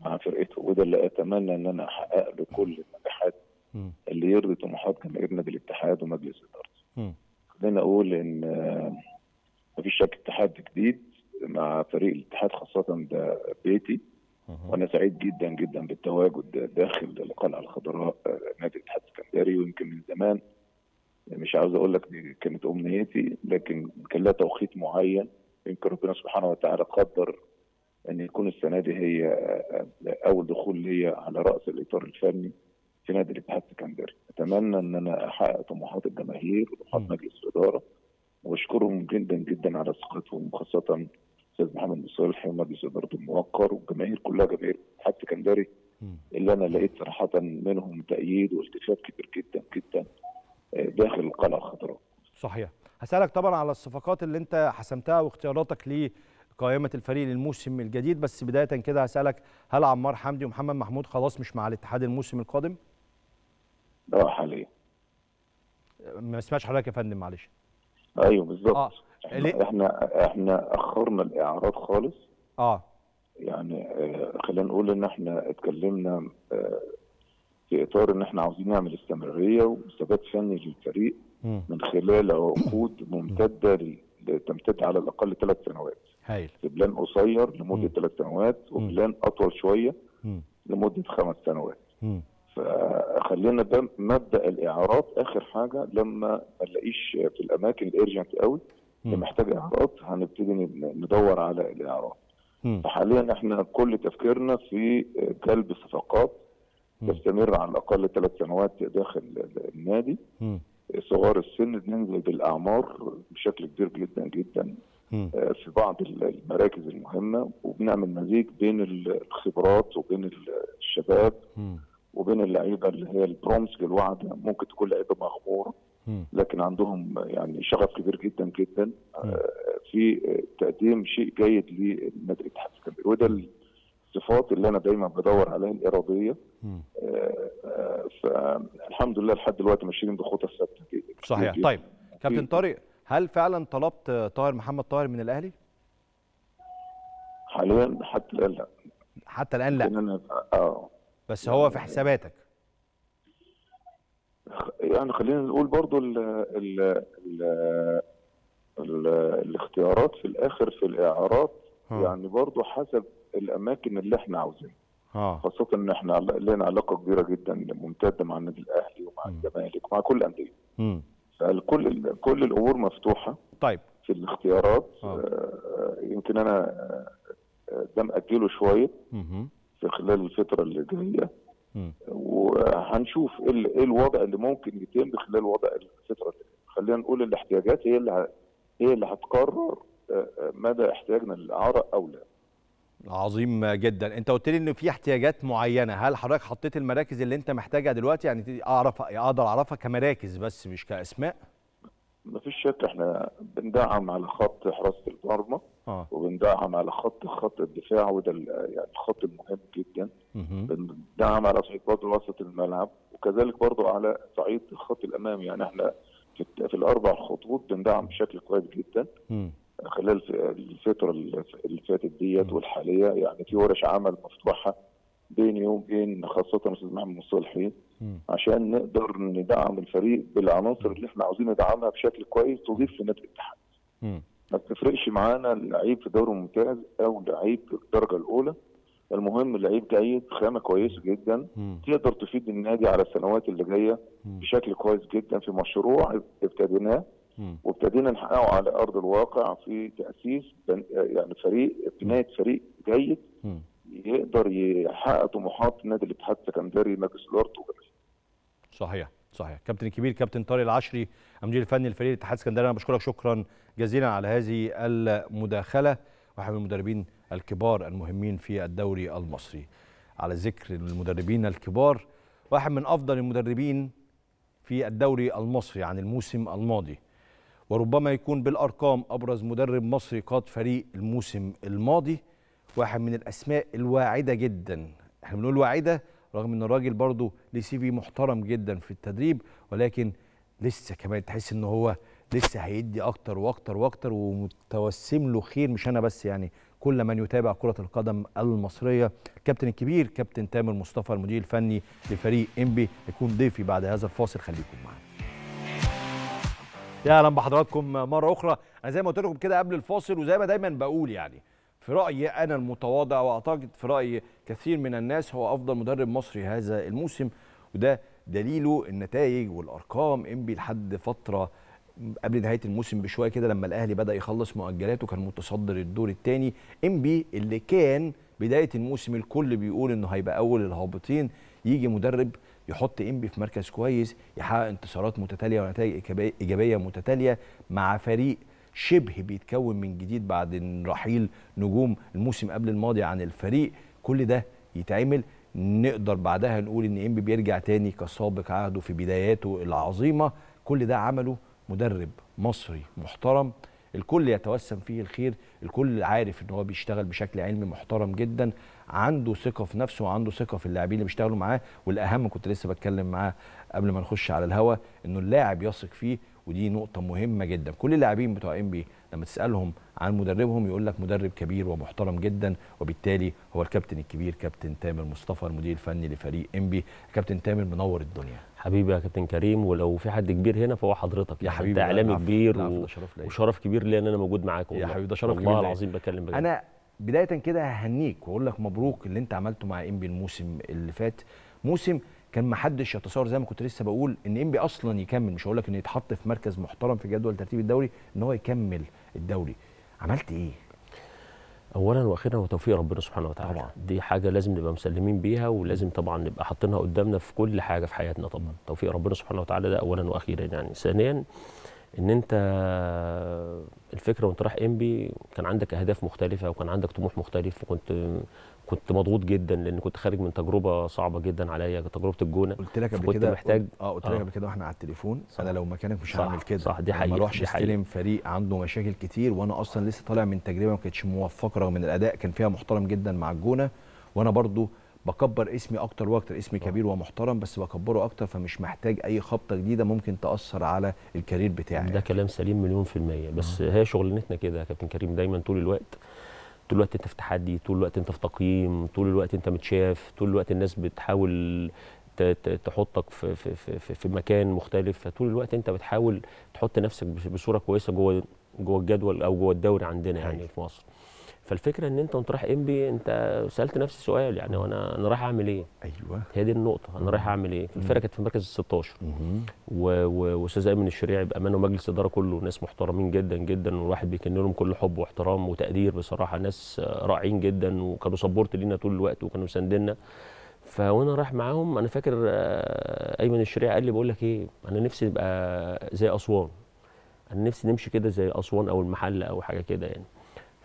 Speaker 2: مع فرقته وده اللي اتمنى ان انا احقق له كل النجاحات اللي يرضي طموحات جماهير نادي الاتحاد ومجلس ادارته. خلينا اقول ان مفيش شك اتحاد جديد مع فريق الاتحاد خاصه ده بيتي وانا سعيد جدا جدا بالتواجد داخل القلعه الخضراء نادي الاتحاد السكندري ويمكن من زمان يعني مش عاوز اقول لك دي كانت امنيتي لكن كان لها توقيت معين يمكن ربنا سبحانه وتعالى قدر ان يكون السنه دي هي اول دخول ليا على راس الاطار الفني في نادي الاتحاد السكندري اتمنى ان انا احقق طموحات الجماهير وطموحات مجلس الاداره واشكرهم جدا جدا على ثقتهم خاصه الاستاذ محمد صالح ومجلس اداره الموقر والجماهير كلها جماهير الاتحاد السكندري اللي انا لقيت صراحه منهم تأييد والتفاف كبير جدا جدا داخل القلعه الخضراء.
Speaker 1: صحيح. هسالك طبعا على الصفقات اللي انت حسمتها واختياراتك لقائمه الفريق للموسم الجديد بس بدايه كده هسالك هل عمار حمدي ومحمد محمود خلاص مش مع الاتحاد الموسم القادم؟ اه حاليا. ما سمعتش حضرتك يا فندم معلش.
Speaker 2: ايوه بالظبط. آه. احنا, احنا احنا اخرنا الاعارات خالص. اه. يعني آه، خلينا نقول ان احنا اتكلمنا آه، في اطار ان احنا عاوزين نعمل استمراريه وثبات فني للفريق من خلال عقود ممتده تمتد على الاقل ثلاث سنوات هايل في بلان قصير لمده ثلاث سنوات وبلان اطول شويه لمده خمس سنوات فخلينا ده مبدا الاعارات اخر حاجه لما ما نلاقيش في الاماكن الارجنت قوي اللي محتاجه اعارات هنبتدي ندور على الاعارات فحاليا احنا كل تفكيرنا في جلب صفقات تستمر على الاقل ثلاث سنوات داخل النادي صغار السن بننزل بالاعمار بشكل كبير جدا جدا آه، في بعض المراكز المهمه وبنعمل مزيج بين الخبرات وبين الشباب وبين اللعيبه اللي هي البرومس للوعد ممكن تكون لعيبه مغموره لكن عندهم يعني شغف كبير جدا جدا آه، في تقديم شيء جيد لنادي الاتحاد السكندري وده الصفات اللي انا دايما بدور عليها الاراديه آه فالحمد لله لحد دلوقتي ماشيين بخطى ثابته صحيح كتير. طيب
Speaker 1: كابتن طارق هل فعلا طلبت طاهر محمد طاهر من الاهلي؟
Speaker 2: حاليا حتى الان لا حتى الان لا أنا اه
Speaker 1: بس هو في حساباتك
Speaker 2: يعني خلينا نقول برضو الـ الـ الـ الـ الاختيارات في الاخر في الاعارات يعني برضو حسب الاماكن اللي احنا عاوزينها آه. خاصة ان احنا لنا علاقة كبيرة جدا ممتدة مع النادي الاهلي ومع الزمالك ومع كل الاندية. فكل كل الامور مفتوحة. طيب. في الاختيارات آه. آه يمكن انا ده آه، مأجله شوية مم. في خلال الفترة اللي جاية وهنشوف إيه, ايه الوضع اللي ممكن يتم خلال وضع الفترة اللي جاية. خلينا نقول الاحتياجات هي اللي هي اللي هتقرر آه، آه، مدى احتياجنا للاعاره او لا.
Speaker 1: عظيم جدا انت قلت لي ان في احتياجات معينه هل حضرتك حطيت المراكز اللي انت محتاجها دلوقتي يعني اعرف اقدر اعرفها كمراكز بس مش
Speaker 2: كاسماء ما فيش شك احنا بندعم على خط حراسه المرمى آه. وبندعم على خط خط الدفاع وده يعني الخط المهم جدا بندعم على صعيد برضه وسط الملعب وكذلك برضه على صعيد الخط الامامي يعني احنا في, الاربع خطوط بندعم بشكل كويس جدا خلال الفتره اللي فاتت ديت والحاليه يعني في ورش عمل مفتوحه بيني وبين خاصه الاستاذ محمد مصلحي عشان نقدر ندعم الفريق بالعناصر اللي احنا عاوزين ندعمها بشكل كويس تضيف في نادي الاتحاد. ما بتفرقش معانا اللعيب في دوره ممتاز او لعيب في الدرجه الاولى المهم اللعيب جيد خامه كويسه جدا تقدر تفيد النادي على السنوات اللي جايه بشكل كويس جدا في مشروع ابتديناه وابتدينا نحققه على ارض الواقع في تاسيس يعني فريق بنايه فريق جيد يقدر يحقق طموحات نادي الاتحاد السكندري مجلس الارض
Speaker 1: صحيح صحيح كابتن الكبير كابتن طارق العشري المدير الفني لفريق الاتحاد السكندري انا بشكرك شكرا جزيلا على هذه المداخله واحد من المدربين الكبار المهمين في الدوري المصري. على ذكر المدربين الكبار واحد من افضل المدربين في الدوري المصري عن الموسم الماضي وربما يكون بالأرقام أبرز مدرب مصري قاد فريق الموسم الماضي واحد من الأسماء الواعدة جدا احنا بنقول واعدة رغم ان الراجل برضه ليه سي في محترم جدا في التدريب ولكن لسه كمان تحس ان هو لسه هيدي اكتر واكتر واكتر ومتوسم له خير مش انا بس يعني كل من يتابع كره القدم المصريه الكابتن الكبير كابتن تامر مصطفى المدير الفني لفريق انبي يكون ضيفي بعد هذا الفاصل خليكم معنا يا اهلا بحضراتكم مره اخرى انا زي ما قلت لكم كده قبل الفاصل وزي ما دايما بقول يعني في رايي انا المتواضع واعتقد في راي كثير من الناس هو افضل مدرب مصري هذا الموسم وده دليله النتائج والارقام انبي لحد فتره قبل نهايه الموسم بشويه كده لما الاهلي بدا يخلص مؤجلاته كان متصدر الدور الثاني انبي اللي كان بدايه الموسم الكل بيقول انه هيبقى اول الهابطين يجي مدرب يحط انبي في مركز كويس يحقق انتصارات متتاليه ونتائج ايجابيه متتاليه مع فريق شبه بيتكون من جديد بعد رحيل نجوم الموسم قبل الماضي عن الفريق كل ده يتعمل نقدر بعدها نقول ان انبي بيرجع تاني كسابق عهده في بداياته العظيمه كل ده عمله مدرب مصري محترم الكل يتوسم فيه الخير الكل عارف ان هو بيشتغل بشكل علمي محترم جدا عنده ثقه في نفسه وعنده ثقه في اللاعبين اللي بيشتغلوا معاه والاهم كنت لسه بتكلم معاه قبل ما نخش على الهوا انه اللاعب يثق فيه ودي نقطه مهمه جدا كل اللاعبين بتوع ام بي لما تسالهم عن مدربهم يقول لك مدرب كبير ومحترم جدا وبالتالي هو الكابتن الكبير كابتن تامر مصطفى المدير الفني
Speaker 3: لفريق ام بي كابتن تامر منور الدنيا حبيبي يا كابتن كريم ولو في حد كبير هنا فهو حضرتك يا يعني حبيبي انت اعلامي كبير و... وشرف كبير ليا ان انا موجود معاكم يا حبيبي ده شرف كبير والله العظيم بكلم بجد انا
Speaker 1: بدايه كده ههنيك واقول لك مبروك اللي انت عملته مع انبي الموسم اللي فات موسم كان ما حدش يتصور زي ما كنت لسه بقول ان انبي اصلا يكمل مش هقول لك انه يتحط في مركز محترم في جدول ترتيب الدوري ان هو يكمل الدوري عملت ايه
Speaker 3: اولا واخيرا هو توفيق ربنا سبحانه وتعالى طبعا. دي حاجه لازم نبقى مسلمين بيها ولازم طبعا نبقى حاطينها قدامنا في كل حاجه في حياتنا طبعا توفيق ربنا سبحانه وتعالى ده اولا واخيرا يعني ثانيا ان انت الفكره وانت رايح انبي كان عندك اهداف مختلفه وكان عندك طموح مختلف وكنت كنت مضغوط جدا لان كنت خارج من تجربه صعبه جدا عليا تجربه الجونه قلت لك قبل كده محتاج اه قلت لك آه. قبل
Speaker 1: كده واحنا على التليفون صح. انا لو مكانك مش هعمل كده صح دي حقيقه ما اروحش استلم فريق عنده مشاكل كتير وانا اصلا لسه طالع من تجربه ما كانتش موفقه رغم ان الاداء كان فيها محترم جدا مع الجونه وانا برضو بكبر اسمي اكتر واكتر اسمي آه. كبير ومحترم بس بكبره اكتر فمش محتاج اي خبطه جديده ممكن تاثر على
Speaker 3: الكارير بتاعي ده كلام سليم مليون في الميه بس آه. هي شغلنتنا كده يا كابتن كريم دايما طول الوقت طول الوقت انت في تحدي طول الوقت انت في تقييم طول الوقت انت متشاف طول الوقت الناس بتحاول تحطك في في في, في مكان مختلف فطول الوقت انت بتحاول تحط نفسك بصوره كويسه جوه جوه الجدول او جوه الدوري عندنا يعني أيوة. في مصر فالفكره ان انت وانت رايح انبي انت سالت نفس السؤال يعني هو انا انا رايح اعمل ايه؟ ايوه هي دي النقطه انا رايح اعمل ايه؟ الفرقه كانت في مركز ال 16 واستاذ ايمن الشريعي بامانه ومجلس اداره كله ناس محترمين جدا جدا والواحد بيكن لهم كل حب واحترام وتقدير بصراحه ناس رائعين جدا وكانوا سبورت لينا طول الوقت وكانوا مسانديننا فوانا رايح معاهم انا فاكر آه، ايمن الشريعي قال لي بقول لك ايه انا نفسي نبقى زي اسوان انا نفسي نمشي كده زي اسوان او المحله او حاجه كده يعني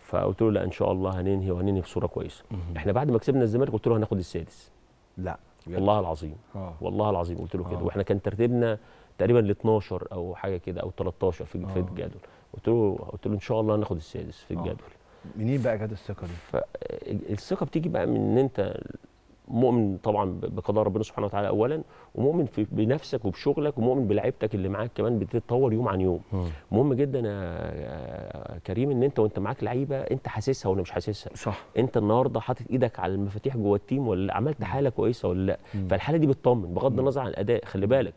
Speaker 3: فقلت له لا ان شاء الله هننهي وهننهي بصوره كويسه احنا بعد ما كسبنا الزمالك قلت له هناخد السادس
Speaker 4: لا والله العظيم آه.
Speaker 3: والله العظيم قلت له كده آه. واحنا كان ترتيبنا تقريبا ل 12 او حاجه كده او 13 في, آه. الجدول قلت له قلت له ان شاء الله هناخد السادس في آه. الجدول آه. منين بقى جت الثقه دي؟ الثقه بتيجي بقى من ان انت مؤمن طبعا بقضاء ربنا سبحانه وتعالى اولا ومؤمن في بنفسك وبشغلك ومؤمن بلعيبتك اللي معاك كمان بتتطور يوم عن يوم م. مهم جدا يا كريم ان انت وانت معاك لعيبه انت حاسسها ولا مش حاسسها صح انت النهارده حاطط ايدك على المفاتيح جوه التيم ولا عملت حاله كويسه ولا لا فالحاله دي بتطمن بغض النظر عن الاداء خلي بالك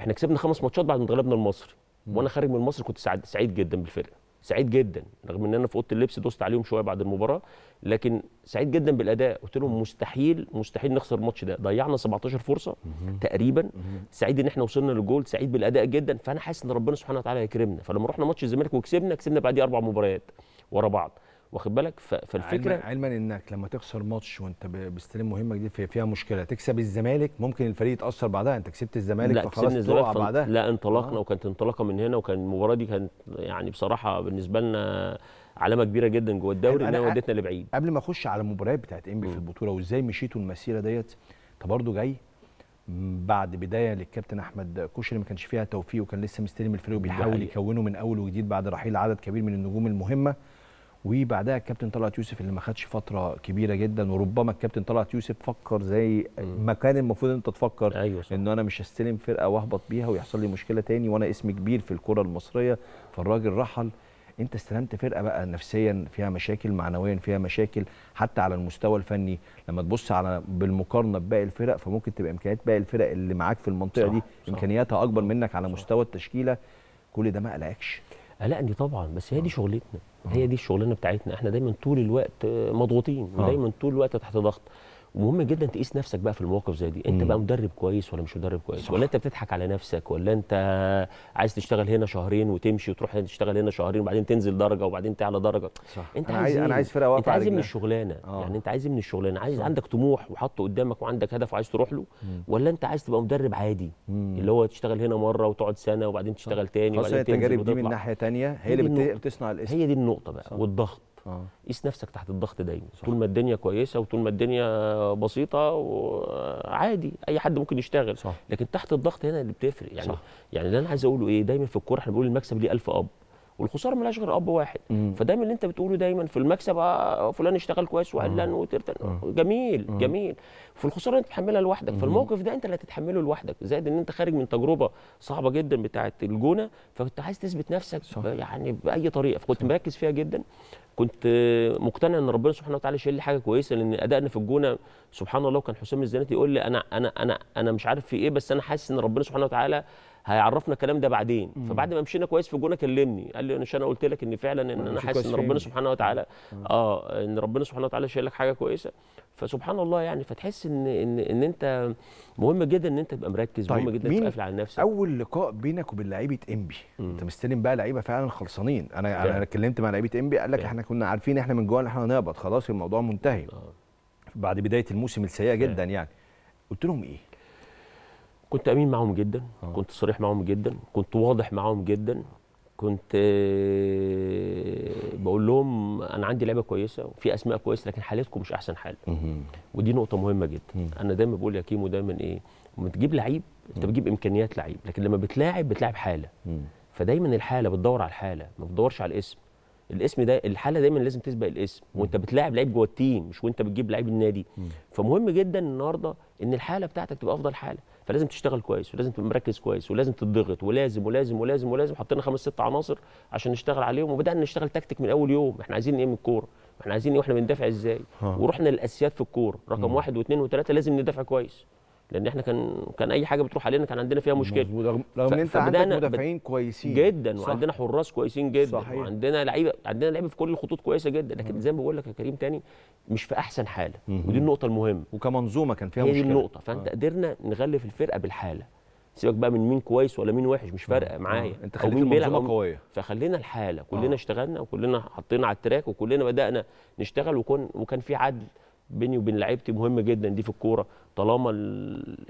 Speaker 3: احنا كسبنا خمس ماتشات بعد ما اتغلبنا المصري وانا خارج من المصري كنت سعيد جدا بالفرقه سعيد جدا رغم ان انا في اوضه اللبس دوست عليهم شويه بعد المباراه لكن سعيد جدا بالاداء قلت لهم مستحيل مستحيل نخسر الماتش ده ضيعنا 17 فرصه تقريبا سعيد ان احنا وصلنا للجول سعيد بالاداء جدا فانا حاسس ان ربنا سبحانه وتعالى هيكرمنا فلما رحنا ماتش الزمالك وكسبنا كسبنا بعديه اربع مباريات ورا بعض واخد بالك فالفكره علما,
Speaker 1: علما انك لما تخسر ماتش وانت بتستلم مهمه جديده فيها مشكله تكسب الزمالك ممكن الفريق يتاثر بعدها انت كسبت الزمالك لا فخلاص تقع فل... بعدها لا انطلقنا آه. وكانت
Speaker 3: انطلاقه من هنا وكان المباراه دي كانت يعني بصراحه بالنسبه لنا علامه كبيره جدا جوه الدوري انها ودتنا لبعيد
Speaker 1: قبل ما اخش على المباريات بتاعت انبي في البطوله وازاي مشيتوا المسيره ديت انت برضه جاي بعد بدايه للكابتن احمد كوشري ما كانش فيها توفيق وكان لسه مستلم الفريق وبيحاول يكونه من اول وجديد بعد رحيل عدد كبير من النجوم المهمه وبعدها الكابتن طلعت يوسف اللي ما خدش فتره كبيره جدا وربما الكابتن طلعت يوسف فكر زي ما كان المفروض انت تفكر أيوة صح. انه انا مش هستلم فرقه واهبط بيها ويحصل لي مشكله تاني وانا اسم كبير في الكره المصريه فالراجل رحل انت استلمت فرقه بقى نفسيا فيها مشاكل معنويا فيها مشاكل حتى على المستوى الفني لما تبص على بالمقارنه بباقي الفرق فممكن تبقى امكانيات باقي الفرق اللي معاك في المنطقه صح دي صح امكانياتها اكبر منك على صح مستوى التشكيله
Speaker 3: كل ده ما قلقكش قلقني طبعا بس هي دي آه. شغلتنا آه. هي دي الشغلانه بتاعتنا احنا دايما طول الوقت مضغوطين ودايما آه. طول الوقت تحت ضغط ومهم جدا تقيس نفسك بقى في المواقف زي دي انت مم. بقى مدرب كويس ولا مش مدرب كويس صح. ولا انت بتضحك على نفسك ولا انت عايز تشتغل هنا شهرين وتمشي وتروح تشتغل هنا شهرين وبعدين تنزل درجه وبعدين تعلى درجه صح. انت أنا عايز انا إيه؟ عايز فرقه واقفه انت عايز إيه من الشغلانه أوه. يعني انت عايز إيه من الشغلانه عايز صح. عندك طموح وحاطه قدامك وعندك هدف وعايز تروح له مم. ولا انت عايز تبقى مدرب عادي مم. اللي هو تشتغل هنا مره وتقعد سنه وبعدين تشتغل صح. تاني وبعدين التجارب دي من ناحيه ثانيه هي اللي بتصنع الاسم هي دي النقطه بقى والضغط اه. قيس نفسك تحت الضغط دايما صح. طول ما الدنيا كويسه وطول ما الدنيا بسيطه وعادي اي حد ممكن يشتغل صح. لكن تحت الضغط هنا اللي بتفرق يعني صح. يعني اللي انا عايز اقوله ايه دايما في الكوره احنا بنقول المكسب ليه 1000 اب والخساره ملهاش غير اب واحد فده من اللي انت بتقوله دايما في المكسب اه, آه، فلان اشتغل كويس وعلان وترتن جميل جميل في الخساره انت بتحملها لوحدك فالموقف ده انت اللي هتتحمله لوحدك زائد ان انت خارج من تجربه صعبه جدا بتاعه الجونه فكنت عايز تثبت نفسك صح. يعني باي طريقه فكنت صح. مركز فيها جدا كنت مقتنع ان ربنا سبحانه وتعالى شايل لي حاجه كويسه لان ادائنا في الجونه سبحان الله كان حسام الزناتي يقول لي انا انا انا انا مش عارف في ايه بس انا حاسس ان ربنا سبحانه وتعالى هيعرفنا الكلام ده بعدين مم. فبعد ما مشينا كويس في الجونه كلمني قال لي عشان انا قلت لك ان فعلا ان انا حاسس ان ربنا سبحانه وتعالى اه ان ربنا سبحانه وتعالى شايل لك حاجه كويسه فسبحان الله يعني فتحس ان ان ان انت مهم جدا ان انت تبقى مركز طيب مهم جدا مين تقفل على نفسك اول لقاء بينك وبين لعيبه
Speaker 1: انبي انت مستلم بقى لعيبه فعلا خلصانين انا فعلا. انا اتكلمت مع لعيبه انبي قال لك احنا كنا عارفين احنا من جوه احنا هنهبط خلاص الموضوع منتهي آه. بعد بدايه الموسم السيئه جدا يعني
Speaker 3: قلت لهم ايه كنت امين معاهم جدا أوه. كنت صريح معاهم جدا كنت واضح معاهم جدا كنت آه، بقول لهم انا عندي لعيبه كويسه وفي اسماء كويسه لكن حالتكم مش احسن حال ودي نقطه مهمه جدا انا دايما بقول يا كيمو دايما ايه لما تجيب لعيب انت بتجيب امكانيات لعيب لكن لما بتلاعب بتلاعب حاله فدايما الحاله بتدور على الحاله ما بتدورش على الاسم الاسم ده الحاله دايما لازم تسبق الاسم وانت بتلاعب لعيب جوه التيم مش وانت بتجيب لعيب النادي فمهم جدا النهارده ان الحاله بتاعتك تبقى افضل حاله فلازم تشتغل كويس ولازم تبقى مركز كويس ولازم تتضغط ولازم ولازم ولازم ولازم حطينا خمس ست عناصر عشان نشتغل عليهم وبدانا نشتغل تكتيك من اول يوم احنا عايزين ايه من الكوره احنا عايزين ايه واحنا بندافع ازاي آه. ورحنا للاساسيات في الكوره رقم واحد واثنين وثلاثه لازم ندافع كويس لان احنا كان كان اي حاجه بتروح علينا كان عندنا فيها مشكله رغم ان انت عندك مدافعين كويسين جدا صح. وعندنا حراس كويسين جدا صحيح. وعندنا لعيبه عندنا لعيبه في كل الخطوط كويسه جدا لكن زي ما بقول لك يا كريم تاني مش في احسن حاله ودي النقطه المهمه وكمنظومه كان فيها مشكله هي النقطه فانت آه. قدرنا نغلف الفرقه بالحاله سيبك بقى من مين كويس ولا مين وحش مش فارقه آه. معايا آه. انت خليت المنظومه قويه فخلينا الحاله آه. كلنا آه. اشتغلنا وكلنا حطينا على التراك وكلنا بدانا نشتغل وكن وكان في عدل بيني وبين لعيبتي مهمه جدا دي في الكوره طالما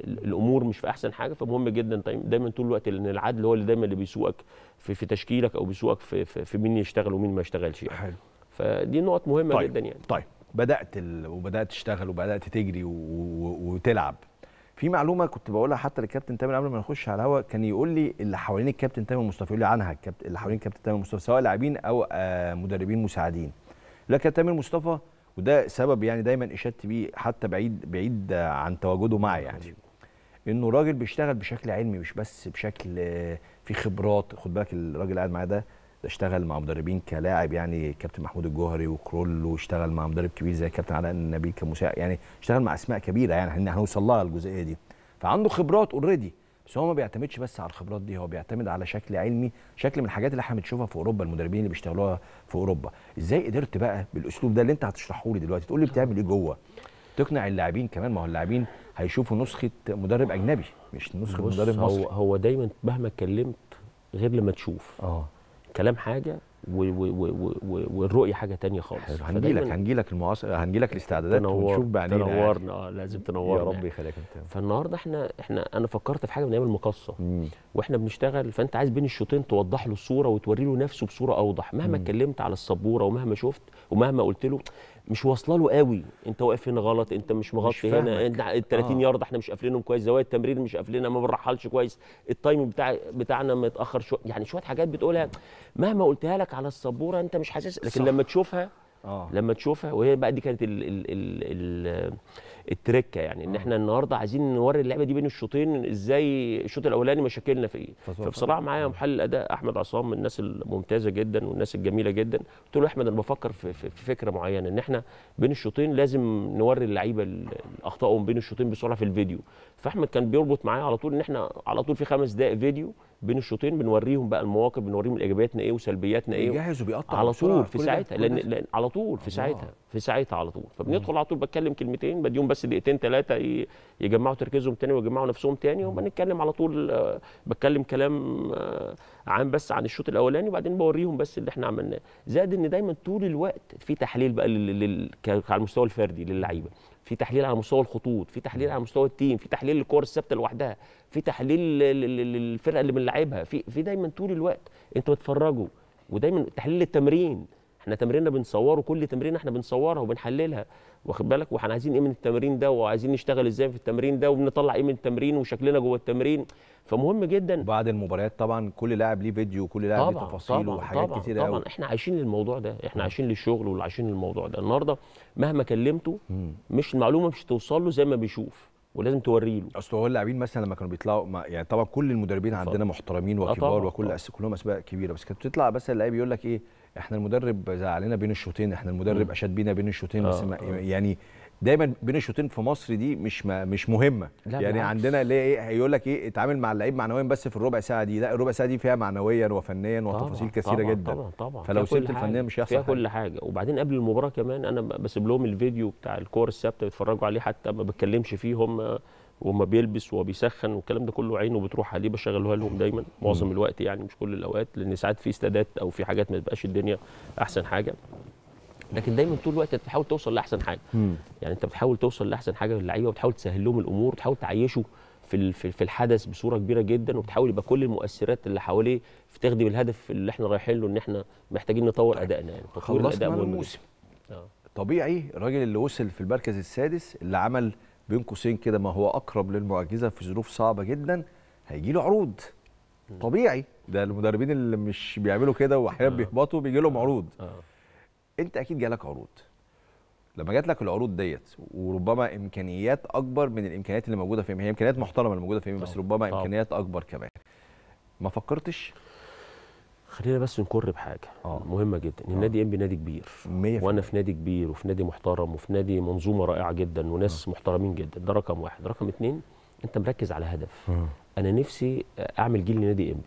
Speaker 3: الامور مش في احسن حاجه فمهم جدا طيب، دايما طول الوقت ان العدل هو اللي دايما اللي بيسوقك في, في تشكيلك او بيسوقك في, في, في مين يشتغل ومين ما يشتغلش يعني. حلو فدي نقط مهمه طيب. جدا
Speaker 1: يعني طيب بدات ال... وبدات تشتغل وبدات تجري و... و... وتلعب في معلومه كنت بقولها حتى للكابتن تامر قبل ما نخش على الهوا كان يقول لي اللي حوالين الكابتن تامر مصطفى يقول لي عنها الكابتن اللي حوالين الكابتن تامر مصطفى سواء لاعبين او آه، مدربين مساعدين لكن تامر مصطفى وده سبب يعني دايما اشدت بيه حتى بعيد بعيد عن تواجده معي يعني انه راجل بيشتغل بشكل علمي مش بس بشكل في خبرات خد بالك الراجل قاعد معايا ده ده اشتغل مع مدربين كلاعب يعني كابتن محمود الجوهري وكرول واشتغل مع مدرب كبير زي كابتن علاء النبيل كمساعد يعني اشتغل مع اسماء كبيره يعني احنا هنوصل لها الجزئيه دي فعنده خبرات اوريدي بس هو ما بيعتمدش بس على الخبرات دي هو بيعتمد على شكل علمي شكل من الحاجات اللي احنا بنشوفها في اوروبا المدربين اللي بيشتغلوها في اوروبا ازاي قدرت بقى بالاسلوب ده اللي انت هتشرحه لي دلوقتي تقول لي بتعمل ايه جوه تقنع اللاعبين كمان ما هو اللاعبين هيشوفوا نسخه مدرب اجنبي مش نسخه مدرب مصري هو
Speaker 3: هو دايما مهما اتكلمت غير لما تشوف اه كلام حاجه والرؤيه حاجه تانية خالص هنجي لك هنجي لك المواصل هنجي لك الاستعدادات تنور ونشوف بعدين تنورنا اه لازم تنورنا يا رب يخليك انت فالنهارده احنا احنا انا فكرت في حاجه من ايام المقصه مم. واحنا بنشتغل فانت عايز بين الشوطين توضح له الصوره وتوري له نفسه بصوره اوضح مهما اتكلمت على السبوره ومهما شفت ومهما قلت له مش واصله له قوي انت واقف هنا غلط انت مش مغطي هنا ال 30 آه. يارد احنا مش قافلينهم كويس زوايا التمرير مش قافلينها ما بنرحلش كويس التايمنج بتاع بتاعنا متاخر شو يعني شويه حاجات بتقولها مهما قلتها لك على السبوره انت مش حاسس لكن صح. لما تشوفها آه. لما تشوفها وهي بقى دي كانت ال ال ال, ال التركه يعني ان آه. احنا النهارده عايزين نوري اللعبه دي بين الشوطين ازاي الشوط الاولاني مشاكلنا في ايه فبصراحه معايا آه. محلل اداء احمد عصام من الناس الممتازه جدا والناس الجميله جدا قلت له احمد انا بفكر في, في, في فكره معينه ان احنا بين الشوطين لازم نوري اللعيبه اخطائهم بين الشوطين بسرعه في الفيديو فاحمد كان بيربط معايا على طول ان احنا على طول في خمس دقائق فيديو بين الشوطين بنوريهم بقى المواقف بنوريهم ايجابياتنا ايه وسلبياتنا ايه بيجهز وبيقطع على طول في ساعتها لأن, لان على طول في ساعتها في ساعتها على طول فبندخل على طول بتكلم كلمتين بديهم بس دقيقتين ثلاثه يجمعوا تركيزهم تاني ويجمعوا نفسهم تاني وبنتكلم على طول آه، بتكلم كلام آه، عام بس عن الشوط الاولاني وبعدين بوريهم بس اللي احنا عملناه زائد ان دايما طول الوقت في تحليل بقى على المستوى الفردي للعيبه في تحليل على مستوى الخطوط في تحليل على مستوى التيم في تحليل الكور الثابته لوحدها في تحليل الفرقه اللي بنلعبها في في دايما طول الوقت انتوا بتتفرجوا ودايما تحليل التمرين احنا تمريننا بنصوره كل تمرين احنا بنصورها وبنحللها واخد بالك واحنا عايزين ايه من التمرين ده وعايزين نشتغل ازاي في التمرين ده وبنطلع ايه من التمرين وشكلنا جوه التمرين فمهم جدا بعد المباريات طبعا كل لاعب ليه فيديو وكل لاعب ليه تفاصيل وحاجات طبعًا كتير قوي طبعا احنا عايشين للموضوع ده احنا عايشين للشغل وعايشين للموضوع ده النهارده مهما كلمته مش المعلومه مش توصل له زي ما بيشوف ولازم توري له اصل هو اللاعبين مثلا لما كانوا بيطلعوا يعني طبعا كل المدربين عندنا محترمين وكبار آه وكل
Speaker 1: آه. كلهم اسماء كبيره بس كانت بتطلع بس اللاعب يقول لك ايه احنا المدرب زعلنا بين الشوطين احنا المدرب اشاد بينا بين الشوطين آه، بس آه. يعني دايما بين الشوطين في مصر دي مش ما مش مهمه لا يعني بالعكس. عندنا اللي ايه هيقول لك ايه اتعامل مع اللعيب معنويا بس في الربع ساعه دي لا الربع ساعه دي فيها
Speaker 3: معنويا وفنيا وتفاصيل كثيره طبعًا جدا طبعا طبعا فلو سبت الفنيه مش هيحصل فيها كل حاجه وبعدين قبل المباراه كمان انا بسيب لهم الفيديو بتاع الكور الثابته بيتفرجوا عليه حتى ما بتكلمش فيه هم وما بيلبس وبيسخن والكلام ده كله عينه بتروح عليه بشغلها لهم دايما معظم الوقت يعني مش كل الاوقات لان ساعات في استادات او في حاجات ما تبقاش الدنيا احسن حاجه لكن دايما طول الوقت بتحاول توصل لاحسن حاجه مم. يعني انت بتحاول توصل لاحسن حاجه للعيبه وبتحاول تسهل لهم الامور وتحاول تعيشه في في الحدث بصوره كبيره جدا وبتحاول يبقى كل المؤثرات اللي حواليه في تخدم الهدف اللي احنا رايحين له ان احنا محتاجين نطور طيب. ادائنا يعني تطوير الاداء مهم الموسم آه. طبيعي الراجل اللي وصل في المركز السادس اللي عمل بين قوسين كده ما هو
Speaker 1: اقرب للمعجزه في ظروف صعبه جدا هيجي له عروض طبيعي ده المدربين اللي مش بيعملوا كده واحيانا آه. بيهبطوا بيجي لهم آه. عروض آه. انت اكيد جالك عروض لما جات لك العروض ديت وربما امكانيات اكبر من الامكانيات اللي موجوده في هي امكانيات محترمه اللي موجوده في بس ربما امكانيات اكبر كمان ما فكرتش
Speaker 3: خلينا بس نكر بحاجه آه. مهمه جدا ان آه. النادي انبي نادي كبير وانا في نادي كبير وفي نادي محترم وفي نادي منظومه رائعه جدا وناس أوه. محترمين جدا ده رقم واحد رقم اتنين انت مركز على هدف أوه. انا نفسي اعمل جيل لنادي انبي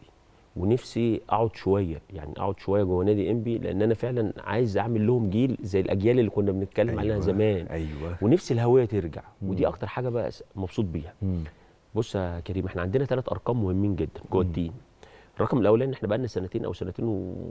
Speaker 3: ونفسي اقعد شويه يعني اقعد شويه جوه نادي انبي لان انا فعلا عايز اعمل لهم جيل زي الاجيال اللي كنا بنتكلم أيوة. عليها زمان ايوه ونفسي الهويه ترجع مم. ودي اكتر حاجه بقى مبسوط بيها مم. بص يا كريم احنا عندنا ثلاث ارقام مهمين جدا جوه الدين الرقم الاولاني ان احنا بقى لنا سنتين او سنتين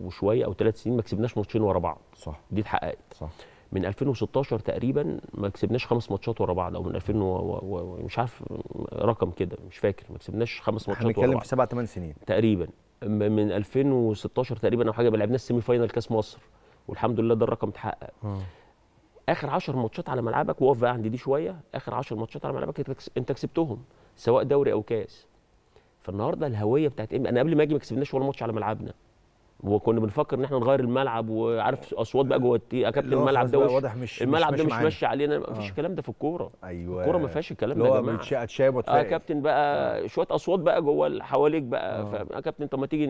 Speaker 3: وشويه او ثلاث سنين ما كسبناش ماتشين ورا بعض صح دي اتحققت صح من 2016 تقريبا ما كسبناش خمس ماتشات ورا بعض او من 2000 و... و... و... مش عارف رقم كده مش فاكر ما كسبناش خمس ماتشات ورا بعض هنتكلم في سبع ثمان سنين تقريبا من 2016 تقريبا او حاجه ما لعبناش سيمي فاينال كاس مصر والحمد لله ده الرقم اتحقق آه. اخر 10 ماتشات على ملعبك وقف بقى عند دي شويه اخر 10 ماتشات على ملعبك انت كسبتهم سواء دوري او كاس فالنهارده الهويه بتاعت ايه انا قبل ما اجي ما كسبناش ولا ماتش على ملعبنا وكنا بنفكر ان احنا نغير الملعب وعارف اصوات بقى جوه كابتن الملعب ده واضح مش الملعب ده مش ماشي علينا ما فيش آه. الكلام ده في الكوره ايوه الكوره ما فيهاش الكلام ده يا جماعه اتشاب اه كابتن بقى آه. شويه اصوات بقى جوه حواليك بقى يا آه. كابتن طب ما تيجي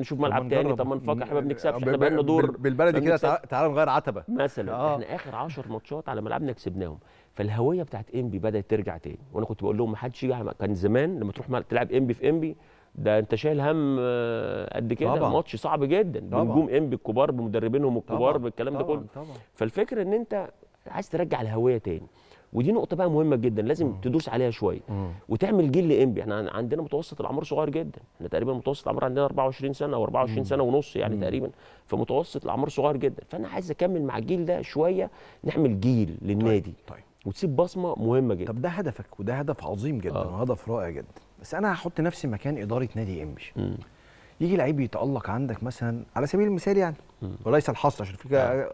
Speaker 3: نشوف ملعب تاني طب ما نفكر احنا ما بنكسبش احنا بقى لنا دور بالبلدي كده تعالى نغير عتبه مثلا احنا اخر 10 ماتشات على ملعبنا كسبناهم فالهويه بتاعت انبي بدات ترجع تاني وانا كنت بقول لهم ما حدش يجي كان زمان لما تروح تلعب انبي في انبي ده انت شايل هم آه، قد كده ماتش صعب جدا بنجوم انبي الكبار بمدربينهم الكبار طبعًا بالكلام ده كله طبعًا فالفكره ان انت عايز ترجع الهويه تاني ودي نقطه بقى مهمه جدا لازم مم. تدوس عليها شويه وتعمل جيل لانبي احنا عندنا متوسط العمر صغير جدا احنا تقريبا متوسط العمر عندنا 24 سنه او 24 مم. سنه ونص يعني مم. تقريبا فمتوسط العمر صغير جدا فانا عايز اكمل مع الجيل ده شويه نعمل جيل للنادي طيب. طيب. وتسيب بصمه مهمه جدا طب ده هدفك
Speaker 1: وده هدف عظيم جدا آه. وهدف رائع جدا بس انا هحط نفسي مكان اداره نادي امبي يجي لعيب يتالق عندك مثلا على سبيل المثال يعني وليس الحصر عشان في آه.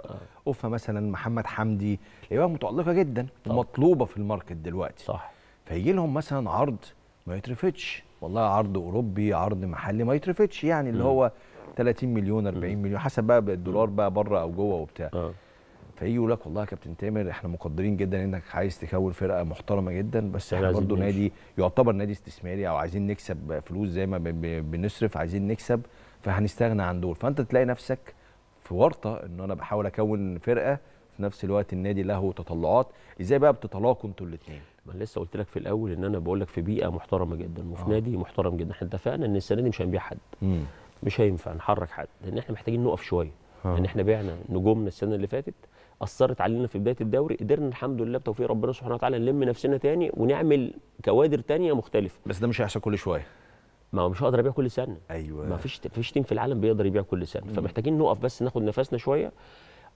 Speaker 1: اوفا مثلا محمد حمدي لعيبه متالقه جدا طب. ومطلوبه في الماركت دلوقتي صح فيجي لهم مثلا عرض ما يترفضش والله عرض اوروبي عرض محلي ما يترفضش يعني اللي م. هو 30 مليون 40 م. مليون حسب بقى بالدولار بقى بره او جوه وبتاع آه. فيجي يقول لك والله يا كابتن تامر احنا مقدرين جدا انك عايز تكون فرقه محترمه جدا بس احنا برضه نادي يعتبر نادي استثماري او عايزين نكسب فلوس زي ما بنصرف عايزين نكسب فهنستغنى عن دول فانت تلاقي نفسك في ورطه ان انا بحاول اكون
Speaker 3: فرقه في نفس الوقت النادي له تطلعات ازاي بقى بتتلاقوا انتوا الاثنين ما لسه قلت لك في الاول ان انا بقول لك في بيئه محترمه جدا وفي آه. نادي محترم جدا احنا اتفقنا ان السنه دي مش هنبيع حد مم. مش هينفع نحرك حد لان احنا محتاجين نقف شويه آه. لان احنا بعنا نجومنا السنه اللي فاتت اثرت علينا في بدايه الدوري قدرنا الحمد لله بتوفيق ربنا سبحانه وتعالى نلم نفسنا تاني ونعمل كوادر تانيه مختلفه بس ده مش هيحصل كل شويه ما هو مش هقدر ابيع كل سنه ايوه ما فيش فيش تيم في العالم بيقدر يبيع كل سنه فمحتاجين نقف بس ناخد نفسنا شويه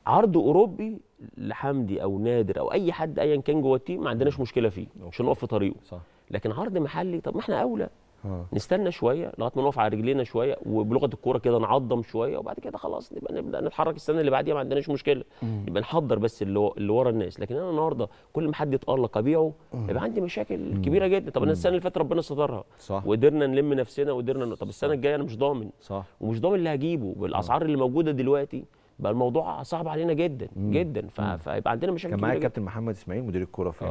Speaker 3: عرض اوروبي لحمدي او نادر او اي حد ايا كان جوه التيم ما عندناش مشكله فيه مش هنقف في طريقه صح. لكن عرض محلي طب ما احنا اولى آه. نستنى شويه لغايه ما نقف على رجلينا شويه وبلغه الكوره كده نعظم شويه وبعد كده خلاص نبقى نبدا نتحرك السنه اللي بعديها ما عندناش مشكله مم. يبقى نحضر بس اللي, ورا الناس لكن انا النهارده كل ما حد يتالق ابيعه يبقى عندي مشاكل مم. كبيره جدا طب انا السنه اللي فاتت ربنا سترها صح وقدرنا نلم نفسنا وقدرنا طب السنه الجايه انا مش ضامن صح ومش ضامن اللي هجيبه بالاسعار آه. اللي موجوده دلوقتي بقى الموضوع صعب علينا جدا مم. جدا فيبقى عندنا مشاكل كان معايا كابتن
Speaker 1: محمد اسماعيل مدير الكوره في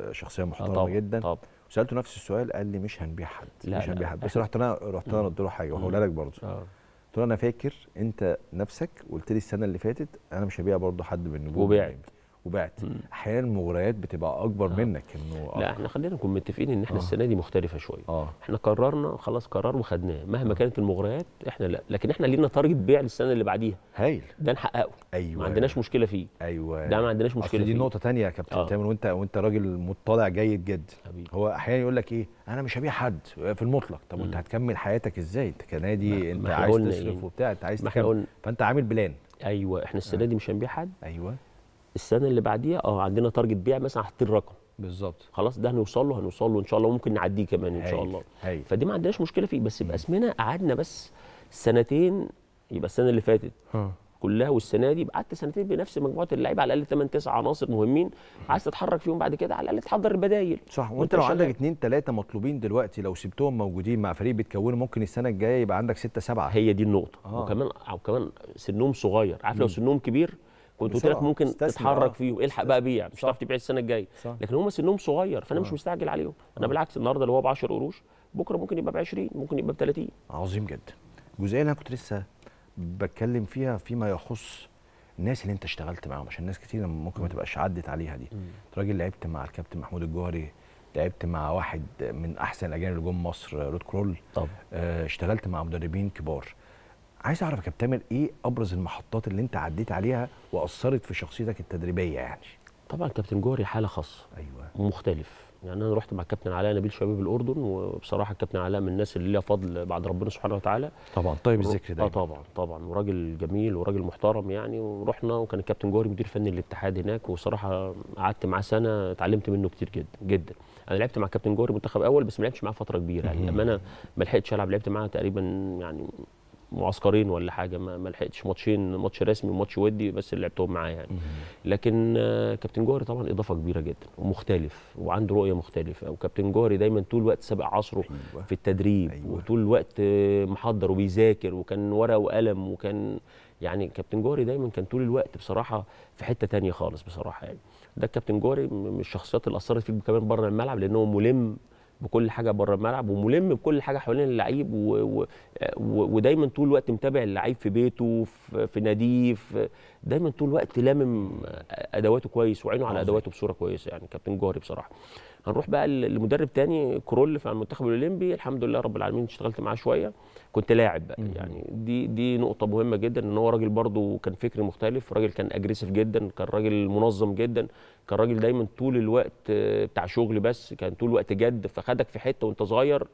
Speaker 1: آه. شخصيه آه، محترمه آه طبعا. جدا طبعا. سالته نفس السؤال قال لي مش هنبيع حد لا مش هنبيع حد بس رحت انا رحت انا قلت له حاجه وهقول لك برضه آه. قلت له انا فاكر انت نفسك قلت لي السنه اللي فاتت انا مش هبيع برضه
Speaker 3: حد من النجوم
Speaker 1: وبعت احيانا المغريات بتبقى اكبر آه. منك
Speaker 3: انه لا احنا خلينا نكون متفقين ان احنا آه. السنه دي مختلفه شويه آه. احنا قررنا خلاص قرار وخدناه مهما آه. كانت المغريات احنا لا لكن احنا لينا تارجت بيع للسنه اللي بعديها هايل ده نحققه ايوه ما عندناش مشكله فيه ايوه ده ما عندناش مشكله دي فيه دي نقطه ثانيه يا كابتن آه. تامر
Speaker 1: وانت وانت راجل مطلع جيد جدا حبيب. هو احيانا يقول لك ايه انا مش هبيع حد في المطلق طب وانت هتكمل حياتك ازاي انت كنادي
Speaker 3: انت عايز تصرف إيه؟ وبتاع انت عايز تكمل فانت عامل بلان ايوه احنا السنه آه. دي مش هنبيع حد ايوه السنه اللي بعديها اه عندنا تارجت بيع مثلا حاطين رقم بالظبط خلاص ده هنوصل له هنوصل له ان شاء الله وممكن نعديه كمان ان شاء الله هي. فدي ما عندناش مشكله فيه بس باسمنا قعدنا بس سنتين يبقى السنه اللي فاتت ها. كلها والسنه دي قعدت سنتين بنفس مجموعه اللعيبه على الاقل 8 9 عناصر مهمين عايز تتحرك فيهم بعد كده على الاقل تحضر البدايل صح وانت لو عندك
Speaker 1: اثنين ثلاثه مطلوبين دلوقتي لو سبتهم موجودين مع فريق بتكونه ممكن السنه الجايه يبقى عندك
Speaker 3: 6 7 هي دي النقطه آه. وكمان او كمان سنهم صغير عارف لو سنهم كبير كنت قلت لك ممكن تتحرك آه. فيهم الحق بقى بيع يعني مش هتعرف تبيع السنه الجايه لكن هم سنهم صغير فانا مش آه. مستعجل عليهم انا آه. بالعكس النهارده اللي هو ب 10 قروش بكره ممكن يبقى ب 20 ممكن يبقى ب 30 عظيم جدا
Speaker 1: الجزئيه اللي انا كنت لسه بتكلم فيها فيما يخص الناس اللي انت اشتغلت معاهم عشان ناس كتير ممكن ما تبقاش عدت عليها دي انت راجل لعبت مع الكابتن محمود الجوهري لعبت مع واحد من احسن الاجانب اللي جم مصر رود كرول طب. اشتغلت مع مدربين كبار عايز اعرف كابتن بتعمل ايه ابرز المحطات اللي انت عديت عليها واثرت
Speaker 3: في شخصيتك التدريبيه يعني طبعا كابتن جوهري حاله خاصه ايوه مختلف يعني انا رحت مع الكابتن علاء نبيل شباب الاردن وبصراحه الكابتن علاء من الناس اللي ليها فضل بعد ربنا سبحانه وتعالى
Speaker 1: طبعا طيب الذكر ده اه يعني. طبعا
Speaker 3: طبعا وراجل جميل وراجل محترم يعني ورحنا وكان الكابتن جوهري مدير فني الاتحاد هناك وصراحه قعدت معاه سنه اتعلمت منه كتير جدا جدا انا لعبت مع الكابتن جوهري منتخب اول بس ما لعبتش معاه فتره كبيره يعني لما انا ما لحقتش العب لعبت معاه تقريبا يعني معسكرين ولا حاجه ما لحقتش ماتشين ماتش رسمي وماتش ودي بس اللي لعبتهم معاه يعني لكن آه، كابتن جوهري طبعا اضافه كبيره جدا ومختلف وعنده رؤيه مختلفه وكابتن جوهري دايما طول الوقت سابق عصره أيوة. في التدريب أيوة. وطول الوقت آه، محضر وبيذاكر وكان ورقه وقلم وكان يعني كابتن جوهري دايما كان طول الوقت بصراحه في حته تانية خالص بصراحه يعني ده الكابتن جوهري من الشخصيات اللي اثرت فيك كمان بره الملعب لان هو ملم بكل حاجه بره الملعب وملم بكل حاجه حوالين اللعيب و... و... ودايما طول الوقت متابع اللعيب في بيته في, في ناديه دايما طول الوقت لامم ادواته كويس وعينه على ادواته بصوره كويسه يعني كابتن جوهري بصراحه هنروح بقى لمدرب تاني كرول في المنتخب الاولمبي الحمد لله رب العالمين اشتغلت معاه شويه كنت لاعب بقى يعني دي دي نقطه مهمه جدا ان هو راجل برده كان فكر مختلف راجل كان اجريسيف جدا كان راجل منظم جدا كان راجل دايما طول الوقت بتاع شغل بس كان طول الوقت جد فخدك في حته وانت صغير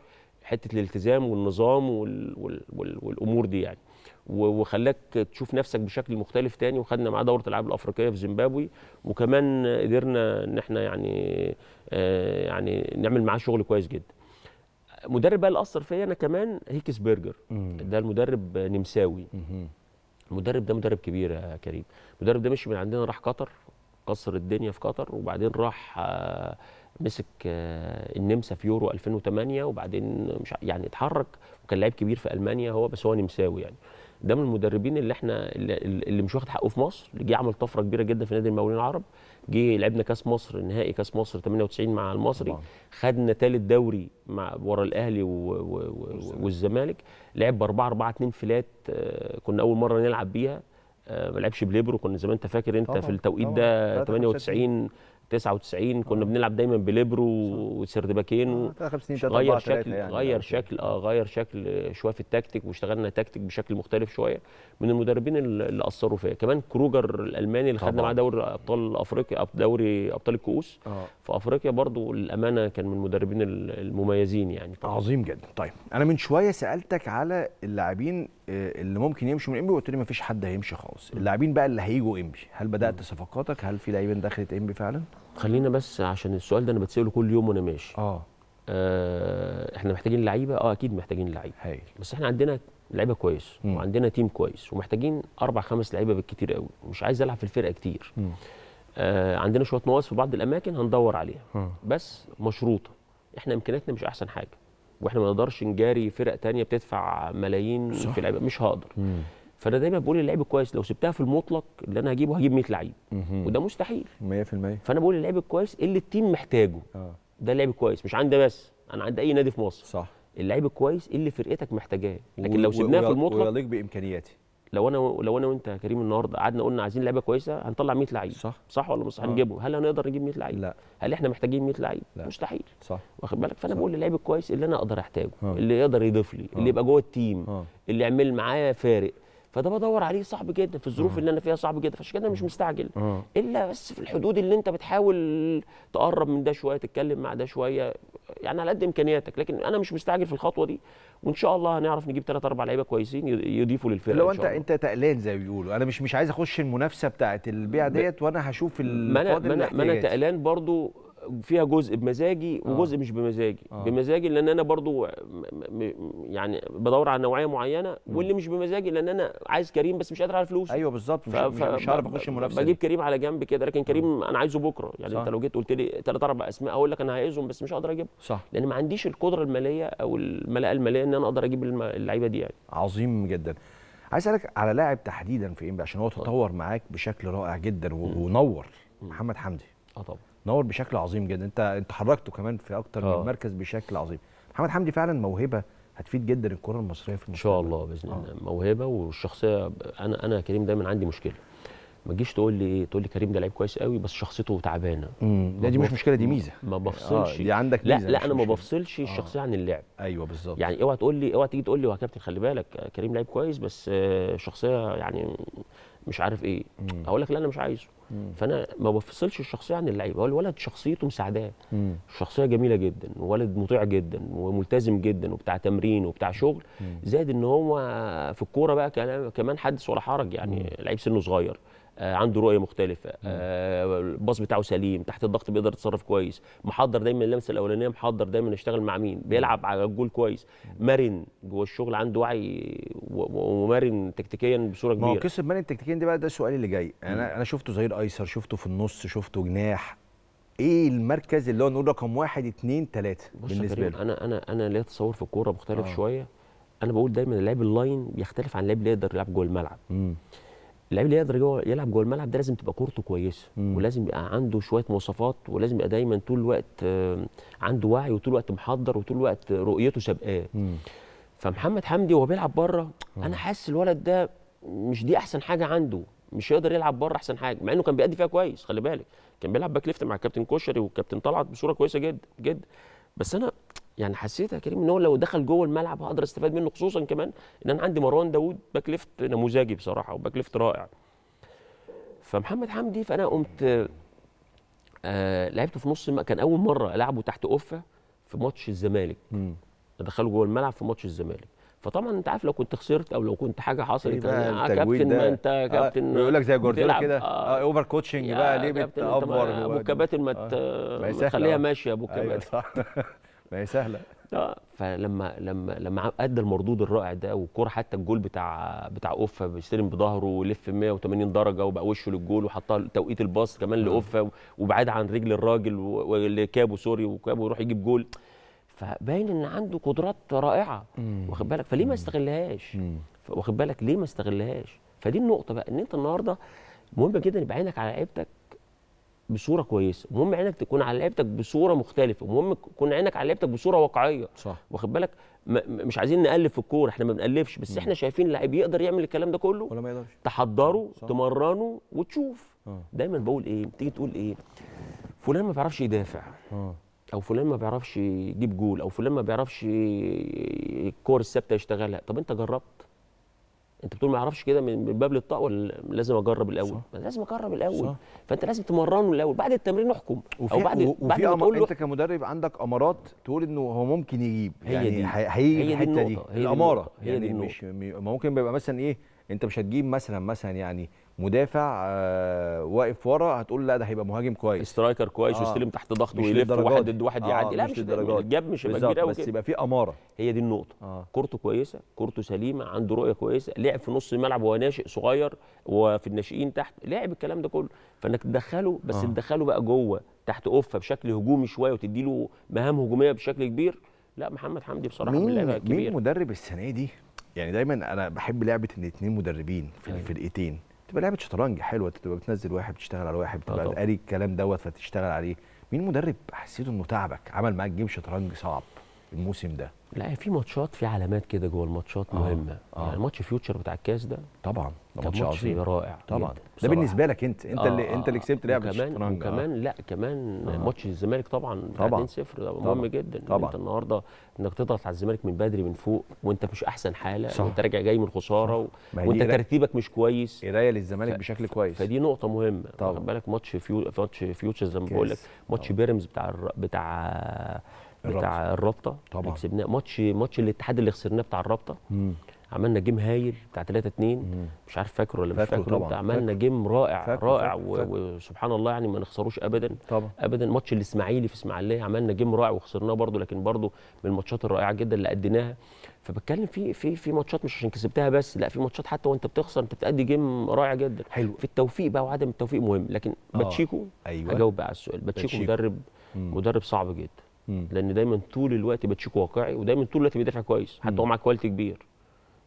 Speaker 3: حته الالتزام والنظام وال وال وال والامور دي يعني وخلاك تشوف نفسك بشكل مختلف تاني وخدنا معاه دوره الالعاب الافريقيه في زيمبابوي وكمان قدرنا ان احنا يعني آه، يعني نعمل معاه شغل كويس جدا مدرب بقى اللي اثر فيا انا كمان هيكس برجر ده المدرب نمساوي المدرب ده مدرب كبير يا كريم المدرب ده مشي من عندنا راح قطر كسر الدنيا في قطر وبعدين راح آه، مسك آه، النمسا في يورو 2008 وبعدين مش يعني اتحرك وكان لعيب كبير في المانيا هو بس هو نمساوي يعني ده من المدربين اللي احنا اللي مش واخد حقه في مصر اللي جه عمل طفره كبيره جدا في نادي المقاولين العرب جه لعبنا كاس مصر نهائي كاس مصر 98 مع المصري خدنا ثالث دوري مع ورا الاهلي و... و... و... والزمالك لعب ب 4 4 2 فلات آه، كنا اول مره نلعب بيها آه، ما لعبش بليبرو كنا زمان انت فاكر انت طبعا. في التوقيت ده 98 99 كنا آه. بنلعب دايما بليبرو وسردباكين و... آه، غير شكل يعني غير شكل اه غير شكل آه، شويه في التكتيك واشتغلنا تكتيك بشكل مختلف شويه من المدربين اللي اثروا فيا كمان كروجر الالماني اللي خدنا معاه دوري ابطال افريقيا دوري ابطال الكؤوس آه. في افريقيا برضو للامانه كان من المدربين المميزين يعني طبعا.
Speaker 1: عظيم جدا طيب انا من شويه سالتك على اللاعبين آه، اللي ممكن يمشوا من انبي قلت لي ما فيش حد هيمشي خالص اللاعبين بقى اللي هيجوا انبي هل بدات
Speaker 3: صفقاتك هل في لاعبين دخلت انبي فعلا خلينا بس عشان السؤال ده انا بتساله كل يوم وانا ماشي اه, آه احنا محتاجين لعيبه اه اكيد محتاجين لعيبه بس احنا عندنا لعيبه كويس م. وعندنا تيم كويس ومحتاجين اربع خمس لعيبه بالكتير قوي مش عايز العب في الفرقه كتير آه عندنا شويه نواقص في بعض الاماكن هندور عليها م. بس مشروطه احنا امكانياتنا مش احسن حاجه واحنا ما نقدرش نجاري فرق تانية بتدفع ملايين صح. في لعيبه مش هقدر مم. فانا دايما بقول للعيب الكويس لو سبتها في المطلق اللي انا هجيبه هجيب 100 لعيب وده مستحيل 100% فانا بقول للعيب الكويس اللي التيم محتاجه آه. ده اللعيب الكويس مش عندي بس انا عند اي نادي في مصر صح اللعيب الكويس اللي فرقتك محتاجاه لكن لو سبناها في المطلق ويليق بامكانياتي لو انا لو انا وانت يا كريم النهارده قعدنا قلنا عايزين لعيبه كويسه هنطلع 100 لعيب صح صح ولا مش آه. هنجيبهم هل هنقدر نجيب 100 لعيب لا هل احنا محتاجين 100 لعيب مستحيل صح واخد بالك فانا صح. بقول للعيب الكويس اللي انا اقدر احتاجه آه. اللي يقدر يضيف لي اللي آه. يبقى جوه التيم اللي يعمل معايا فارق فده بدور عليه صعب جدا في الظروف آه. اللي انا فيها صعب جدا فعشان كده مش آه. مستعجل آه. الا بس في الحدود اللي انت بتحاول تقرب من ده شويه تتكلم مع ده شويه يعني على قد امكانياتك لكن انا مش مستعجل في الخطوه دي وان شاء الله هنعرف نجيب ثلاث اربع لعيبه كويسين يضيفوا للفرقه لو انت انت
Speaker 1: تقلان زي ما بيقولوا انا مش مش عايز اخش المنافسه بتاعت البيع ديت
Speaker 3: وانا هشوف الفاضل ما انا ما انا تقلان برضو فيها جزء بمزاجي آه. وجزء آه. مش بمزاجي آه. بمزاجي لان انا برضو يعني بدور على نوعيه معينه واللي مش بمزاجي لان انا عايز كريم بس مش قادر على فلوس ايوه بالظبط مش, ف... مش عارف اخش المنافسه بجيب كريم على جنب كده لكن كريم م. آه. انا عايزه بكره يعني صح. انت لو جيت قلت لي ثلاث اربع اسماء اقول لك انا عايزهم بس مش هقدر اجيبهم صح لان ما عنديش القدره الماليه او الملاءه الماليه ان انا اقدر اجيب اللعيبه دي يعني
Speaker 1: عظيم جدا عايز اسالك على لاعب تحديدا في ام عشان هو تطور معاك بشكل رائع جدا ونور محمد حمدي اه طبعا نور بشكل عظيم جدا انت انت حركته كمان في
Speaker 3: اكتر أوه. من آه. مركز بشكل عظيم محمد حمدي فعلا موهبه هتفيد جدا الكره المصريه في المستقبل ان شاء الله باذن آه. الله موهبه والشخصيه انا انا كريم دايما عندي مشكله ما تجيش تقول لي تقول لي كريم ده لعيب كويس قوي بس شخصيته تعبانه لا دي مش مشكله دي ميزه ما آه، بفصلش آه دي عندك ميزة لا انا ما بفصلش آه. الشخصيه عن اللعب ايوه بالظبط يعني اوعى تقول لي اوعى تيجي تقول لي يا كابتن خلي بالك كريم لعيب كويس بس شخصيه يعني مش عارف ايه اقول لك لا انا مش عايزه مم. فانا ما بفصلش الشخصيه عن اللعيبه هو الولد شخصيته مساعداه شخصيه جميله جدا وولد مطيع جدا وملتزم جدا وبتاع تمرين وبتاع شغل زائد ان هو في الكوره بقى كمان حدث ولا حرج يعني لعيب سنه صغير آه، عنده رؤيه مختلفه آه، الباص بتاعه سليم تحت الضغط بيقدر يتصرف كويس محضر دايما اللمسه الاولانيه محضر دايما يشتغل مع مين بيلعب على الجول كويس مرن جوه الشغل عنده وعي ومرن تكتيكيا بصوره كبيره ما هو
Speaker 1: كسب مرن تكتيكيا دي بقى ده السؤال اللي جاي انا انا شفته ظهير ايسر شفته في النص شفته جناح ايه المركز اللي هو نقول رقم واحد اثنين
Speaker 3: ثلاثه بالنسبه له انا انا انا ليا تصور في الكوره مختلف آه. شويه انا بقول دايما اللاعب اللاين بيختلف عن اللاعب اللي يقدر يلعب جوه الملعب مم. اللعيب اللي يقدر يلعب جوه الملعب ده لازم تبقى كورته كويسه مم. ولازم يبقى عنده شويه مواصفات ولازم يبقى دايما طول الوقت آه، عنده وعي وطول الوقت محضر وطول الوقت رؤيته سابقاه فمحمد حمدي وهو بيلعب بره انا حاسس الولد ده مش دي احسن حاجه عنده مش هيقدر يلعب بره احسن حاجه مع انه كان بيأدي فيها كويس خلي بالك كان بيلعب باك ليفت مع الكابتن كشري والكابتن طلعت بصوره كويسه جدا جدا بس انا يعني حسيت يا كريم ان هو لو دخل جوه الملعب هقدر استفاد منه خصوصا كمان ان انا عندي مروان داوود باك ليفت نموذجي بصراحه وباك ليفت رائع فمحمد حمدي فانا قمت آه لعبته في نص كان اول مره العبه تحت اوفا في ماتش الزمالك ادخله جوه الملعب في ماتش الزمالك فطبعا انت عارف لو كنت خسرت او لو كنت حاجه حصلت إيه كابتن ما انت كابتن آه بيقول لك زي جوارديولا كده آه, آه، اوفر كوتشنج بقى ليه بتافور ابو كباتن ما آه. تخليها ماشيه ابو أيوة كباتن أيوة صح ما هي سهله اه فلما لما لما ادى المردود الرائع ده والكوره حتى الجول بتاع بتاع اوفا بيستلم بظهره ويلف 180 درجه وبقى وشه للجول وحطها توقيت الباص كمان لاوفا وبعاد عن رجل الراجل وكابو سوري وكابو يروح يجيب جول فباين ان عنده قدرات رائعه واخد بالك فليه ما استغلهاش واخد بالك ليه ما استغلهاش فدي النقطه بقى ان انت النهارده مهم جدا يبقى عينك على لعيبتك بصوره كويسه المهم عينك تكون على لعيبتك بصوره مختلفه المهم تكون عينك على لعيبتك بصوره واقعيه صح واخد بالك مش عايزين نقلب في الكوره احنا ما بنقلبش بس احنا شايفين لعيب يقدر يعمل الكلام ده كله ولا ما يقدرش تحضره تمرنه وتشوف أه. دايما بقول ايه تيجي تقول ايه فلان ما بيعرفش يدافع أه. او فلان ما بيعرفش يجيب جول او فلان ما بيعرفش الكور الثابته يشتغلها طب انت جربت انت بتقول ما اعرفش كده من باب للطاق ولا لازم اجرب الاول صح. لازم اجرب الاول صح. فانت لازم تمرنه الاول بعد التمرين احكم او بعد وفي بعد ما تقول انت كمدرب عندك امارات
Speaker 1: تقول انه هو ممكن يجيب يعني هي يعني دي. هي الحته دي, دي. الاماره يعني دي مش ممكن بيبقى مثلا ايه انت مش هتجيب مثلا مثلا يعني مدافع آه، واقف
Speaker 3: ورا هتقول لا ده هيبقى مهاجم كويس سترايكر كويس آه ويستلم تحت ضغط ويلف واحد ضد واحد آه يعدي لا مش الجاب مش هيبقى كبير قوي بس يبقى في اماره هي دي النقطه آه كورته كويسه كورته سليمه عنده رؤيه كويسه لعب في نص الملعب وهو ناشئ صغير وفي الناشئين تحت لعب الكلام ده كله فانك تدخله بس آه تدخله بقى جوه تحت قفه بشكل هجومي شويه وتدي له مهام هجوميه بشكل كبير لا محمد حمدي بصراحه مين من مين
Speaker 1: مدرب السنه دي يعني دايما انا بحب لعبه ان اثنين مدربين في أيوه. الفرقتين تبقى لعبه شطرنج حلوه تبقى بتنزل واحد بتشتغل على واحد تبقى آه، قاري الكلام دوت فتشتغل عليه مين مدرب حسيته انه تعبك عمل معاك جيم شطرنج صعب الموسم ده
Speaker 3: لا في ماتشات في علامات كده جوه الماتشات آه. مهمه يعني آه. يعني ماتش فيوتشر بتاع الكاس ده طبعا ده ماتش عظيم رائع طبعا ده بالنسبه لك انت انت آه اللي انت اللي كسبت آه، لعبه كمان وكمان آه. لا كمان آه. ماتش الزمالك طبعا 2-0 ده مهم جدا طبعا انت النهارده انك تضغط على الزمالك من بدري من فوق وانت مش احسن حاله صح. وانت راجع جاي من خساره و... وانت ترتيبك مش كويس قرايه للزمالك ف... بشكل كويس فدي نقطه مهمه واخد بالك ماتش فيو... ماتش فيوتشر زي ما بقول لك ماتش آه. بيراميدز بتاع بتاع بتاع الرابطه طبعا كسبناه ماتش ماتش الاتحاد اللي خسرناه بتاع الرابطه عملنا جيم هايل بتاع 3 2 مش عارف فاكره ولا مش فاكره طبعا عملنا جيم رائع فاكره رائع فاكره وسبحان الله يعني ما نخسروش ابدا طبعا ابدا ماتش الاسماعيلي في اسماعيليه عملنا جيم رائع وخسرناه برده لكن برده من الماتشات الرائعه جدا اللي اديناها فبتكلم في في في ماتشات مش عشان كسبتها بس لا في ماتشات حتى وانت بتخسر انت بتأدي جيم رائع جدا حلو في التوفيق بقى وعدم التوفيق مهم لكن آه. باتشيكو آه. ايوه اجاوب بقى على السؤال باتشيكو مدرب مدرب صعب جدا مم. لان دايما طول الوقت باتشيكو واقعي ودايما طول الوقت بيدافع كويس حتى هو معاه كواليتي كبير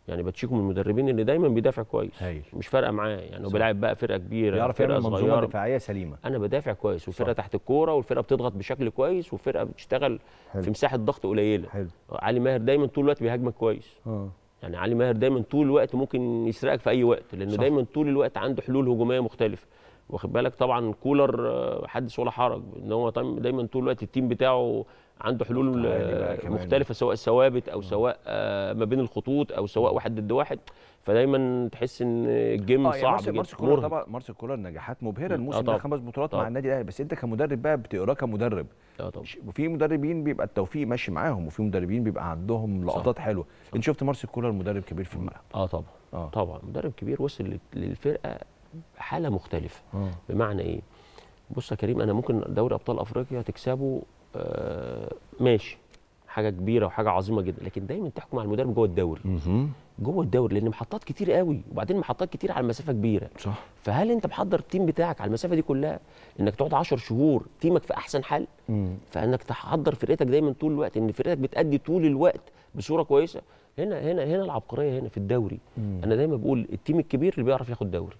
Speaker 3: يعني باتشيكو من المدربين اللي دايما بيدافع كويس هايل. مش فارقه معاه يعني هو بيلعب بقى فرقه كبيره بيعرف يعمل منظومه دفاعيه سليمه انا بدافع كويس والفرقه صح. تحت الكوره والفرقه بتضغط بشكل كويس والفرقه بتشتغل حل. في مساحه ضغط قليله حلو. علي ماهر دايما طول الوقت بيهاجمك كويس آه. يعني علي ماهر دايما طول الوقت ممكن يسرقك في اي وقت لانه صح. دايما طول الوقت عنده حلول هجوميه مختلفه واخد بالك طبعا كولر آه، حدث ولا حرج ان هو دايما طول الوقت التيم بتاعه عنده حلول طيب، آه، مختلفه سواء ثوابت او سواء آه، ما بين الخطوط او سواء واحد ضد واحد فدايما تحس ان الجيم آه يعني صعب مارسيل مارس كولر طبعا
Speaker 1: مارسيل كولر نجاحات مبهره الموسم آه ده خمس بطولات مع
Speaker 3: النادي الاهلي بس انت كمدرب بقى بتقراه كمدرب اه طبعا وفي مدربين
Speaker 1: بيبقى التوفيق ماشي معاهم وفي مدربين بيبقى عندهم لقطات حلوه انت شفت مارسيل كولر مدرب كبير في الملعب
Speaker 3: اه طبعا آه. طبعا مدرب كبير وصل للفرقه حاله مختلفه أوه. بمعنى ايه بص يا كريم انا ممكن دوري ابطال افريقيا تكسبه آه ماشي حاجه كبيره وحاجه عظيمه جدا لكن دايما تحكم على المدرب جوه الدوري جوه الدوري لان محطات كتير قوي وبعدين محطات كتير على مسافه كبيره صح فهل انت محضر التيم بتاعك على المسافه دي كلها انك تقعد 10 شهور تيمك في احسن حال مم. فانك تحضر فرقتك دايما طول الوقت ان فرقتك بتأدي طول الوقت بصوره كويسه هنا هنا هنا العبقريه هنا في الدوري مم. انا دايما بقول التيم الكبير اللي بيعرف ياخد دوري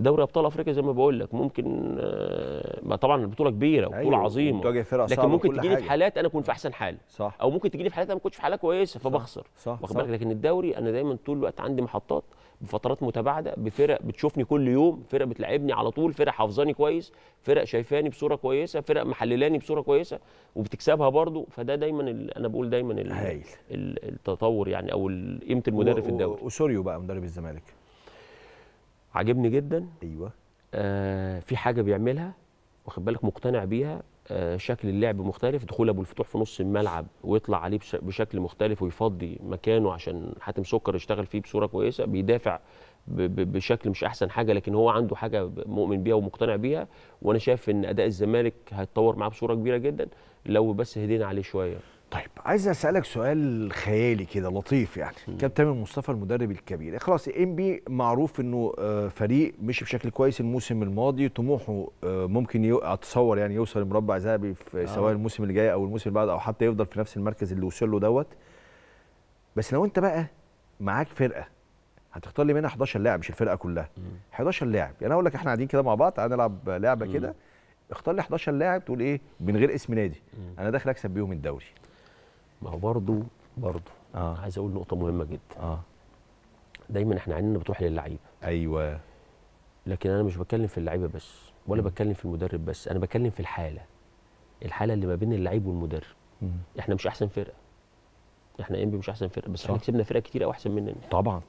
Speaker 3: دوري ابطال افريقيا زي ما بقول لك ممكن آه، ما طبعا البطوله كبيره وبطوله أيوة. عظيمه لكن ممكن تجيني في حالات انا اكون في احسن حال صح. او ممكن تجيني في حالات انا ما كنتش في حاله كويسه فبخسر صح. واخد بالك لكن الدوري انا دايما طول الوقت عندي محطات بفترات متباعده بفرق بتشوفني كل يوم فرق بتلاعبني على طول فرق حافظاني كويس فرق شايفاني بصوره كويسه فرق محللاني بصوره كويسه وبتكسبها برضو فده دايما انا بقول دايما التطور يعني او قيمه المدرب في الدوري وسوريو بقى مدرب الزمالك عاجبني جدا ايوه آه في حاجه بيعملها واخد بالك مقتنع بيها آه شكل اللعب مختلف دخول ابو الفتوح في نص الملعب ويطلع عليه بشكل مختلف ويفضي مكانه عشان حاتم سكر يشتغل فيه بصوره كويسه بيدافع بشكل مش احسن حاجه لكن هو عنده حاجه مؤمن بيها ومقتنع بيها وانا شايف ان اداء الزمالك هيتطور معاه بصوره كبيره جدا لو بس هدينا عليه شويه
Speaker 1: طيب عايز اسالك سؤال خيالي كده لطيف يعني كابتن تامر مصطفى المدرب الكبير خلاص ام بي معروف انه آه، فريق مشي بشكل كويس الموسم الماضي طموحه آه، ممكن اتصور يعني يوصل لمربع ذهبي في آه. سواء الموسم اللي جاي او الموسم اللي بعده او حتى يفضل في نفس المركز اللي وصل له دوت بس لو انت بقى معاك فرقه هتختار لي منها 11 لاعب مش الفرقه كلها 11 لاعب يعني اقول لك احنا قاعدين كده مع بعض هنلعب لعبه كده اختار لي 11 لاعب تقول ايه من غير اسم نادي انا داخل اكسب بيهم
Speaker 3: الدوري ما هو برضه برضه آه. عايز اقول نقطه مهمه جدا آه. دايما احنا عيننا بتروح للعيبه ايوه لكن انا مش بتكلم في اللعيبه بس ولا م. بتكلم في المدرب بس انا بتكلم في الحاله الحاله اللي ما بين اللعيب والمدرب م. احنا مش احسن فرقه احنا انبي مش احسن فرقه بس احنا كسبنا فرقه كتير قوي احسن مننا طبعا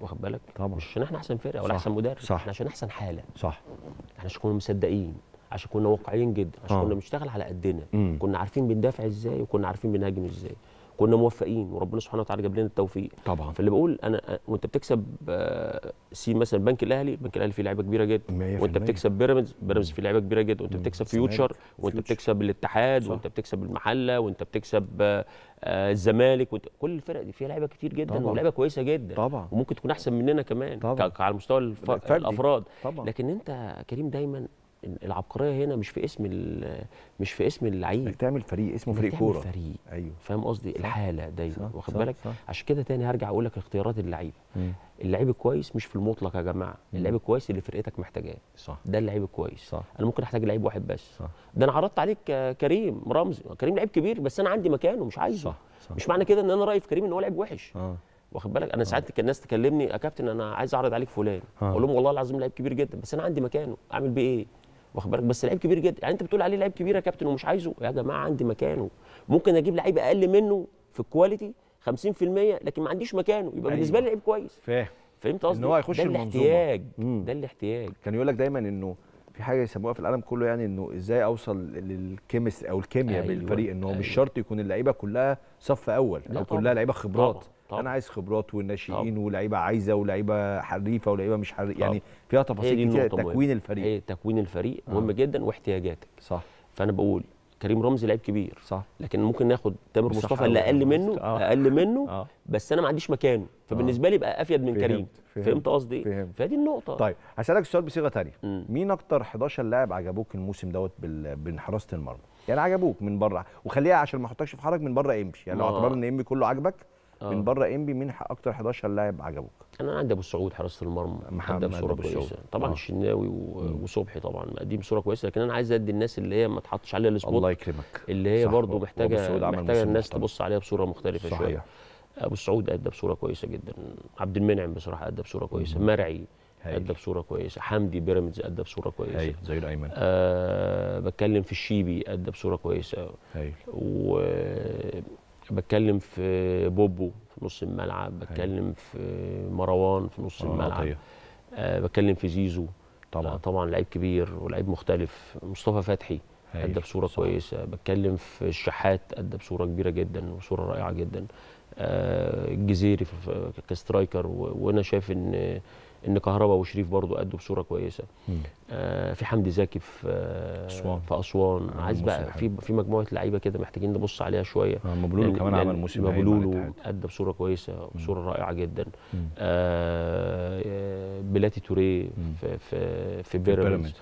Speaker 3: واخد بالك طبعا مش عشان احنا احسن فرقه ولا صح. احسن مدرب صح. احنا عشان احسن حاله صح احنا عشان كنا مصدقين عشان كنا واقعيين جدا عشان آه. كنا بنشتغل على قدنا مم. كنا عارفين بندافع ازاي وكنا عارفين بنهاجم ازاي كنا موفقين وربنا سبحانه وتعالى جاب لنا التوفيق طبعا فاللي بقول انا وانت بتكسب آه، سي مثلا البنك الاهلي البنك الاهلي فيه لعيبه كبيره جدا وانت بتكسب بيراميدز بيراميدز فيه لعيبه كبيره جدا وانت بتكسب فيوتشر وانت بتكسب الاتحاد وانت بتكسب المحله وانت بتكسب آه، آه، الزمالك وانت كل الفرق دي فيها لعيبه كتير جدا ولعيبه كويسه جدا طبعا وممكن تكون احسن مننا كمان طبعا. على مستوى الفرق الافراد طبعا. لكن انت كريم دايما العبقريه هنا مش في اسم مش في اسم اللعيب انك تعمل فريق اسمه فريق كوره فريق ايوه فاهم قصدي الحاله دايما واخد بالك عشان كده تاني هرجع اقول لك اختيارات اللعيبه اللعيب الكويس مش في المطلق يا جماعه اللعيب الكويس اللي فرقتك محتاجاه صح ده اللعيب الكويس صح. انا ممكن احتاج لعيب واحد بس صح. ده انا عرضت عليك كريم رمزي كريم لعيب كبير بس انا عندي مكانه مش عايزه صح. صح. مش معنى كده ان انا رايي في كريم ان هو لعيب وحش آه. واخد بالك انا آه. ساعات كان الناس تكلمني يا كابتن انا عايز اعرض عليك فلان آه. اقول لهم والله العظيم لعيب كبير جدا بس انا عندي مكانه اعمل بيه ايه واخد بالك بس لعيب كبير جدا يعني انت بتقول عليه لعيب كبير يا كابتن ومش عايزه يا جماعه عندي مكانه ممكن اجيب لعيب اقل منه في الكواليتي 50% لكن ما عنديش مكانه يبقى أيوة. بالنسبه لي أيوة. لعيب كويس فاهم فهمت قصدي؟ ان هو هيخش ده الاحتياج ده الاحتياج
Speaker 1: كان يقول لك دايما انه في حاجه يسموها في العالم كله يعني انه ازاي اوصل للكيمستري او الكيمياء أيوة. بالفريق ان هو أيوة. مش شرط يكون اللعيبه كلها صف اول او كلها لعيبه خبرات طبعا. طبعا. انا عايز خبرات والناشئين ولاعيبه
Speaker 3: عايزه ولاعيبه حريفه ولاعيبه مش حريفه يعني فيها تفاصيل كتير تكوين الفريق ايه تكوين الفريق آه. مهم جدا واحتياجاتك صح فانا بقول كريم رمزي لعيب كبير صح لكن ممكن ناخد تامر مصطفى اللي اقل منه آه. اقل منه آه. بس انا ما عنديش مكانه فبالنسبه آه. لي بقى افيد من فهمت. كريم فهمت قصدي فدي النقطه طيب هسالك السؤال بصيغه ثانيه مين اكتر 11
Speaker 1: لاعب عجبوك الموسم دوت بين حراسه المرمى يعني عجبوك من بره وخليها عشان ما احطكش في حرج من بره امشي يعني لو آه. اعتبرنا ان امي كله عجبك من آه. بره انبي مين اكتر 11 لاعب عجبك
Speaker 3: انا عندي ابو سعود حراسه المرمى محمد ابو كويسه طبعا آه. الشناوي وصبحي طبعا مقدم صوره كويسه لكن انا عايز ادي الناس اللي هي ما تحطش عليها السبوت الله يكرمك اللي هي برده محتاجه محتاجه الناس تبص عليها بصوره مختلفه صحيح. شويه ابو السعود ادى بصوره كويسه جدا عبد المنعم بصراحه ادى بصوره كويسه مرعي ادى بصوره كويسه حمدي بيراميدز ادى بصوره كويسه هايل زي الايمن آه بتكلم في الشيبي ادى بصوره كويسه هايل و بتكلم في بوبو في نص الملعب أيوه. بتكلم في مروان في نص آه، الملعب طيب. أه بتكلم في زيزو طبعا طبعا لعيب كبير ولعيب مختلف مصطفى فتحي أيوه، ادى بصوره صح. كويسه بتكلم في الشحات ادى بصوره كبيره جدا وصوره رائعه جدا الجزيري آه، كسترايكر وانا شايف ان ان كهربا وشريف برضو ادوا بصوره كويسه آه في حمدي زكي في آه اسوان في اسوان آه، عايز بقى في في مجموعه لعيبه كده محتاجين نبص عليها شويه آه مبلولو كمان عمل موسم مبلولو ادى بصوره كويسه بصوره رائعه جدا آه،, آه بلاتي توريه في في, في بيراميدز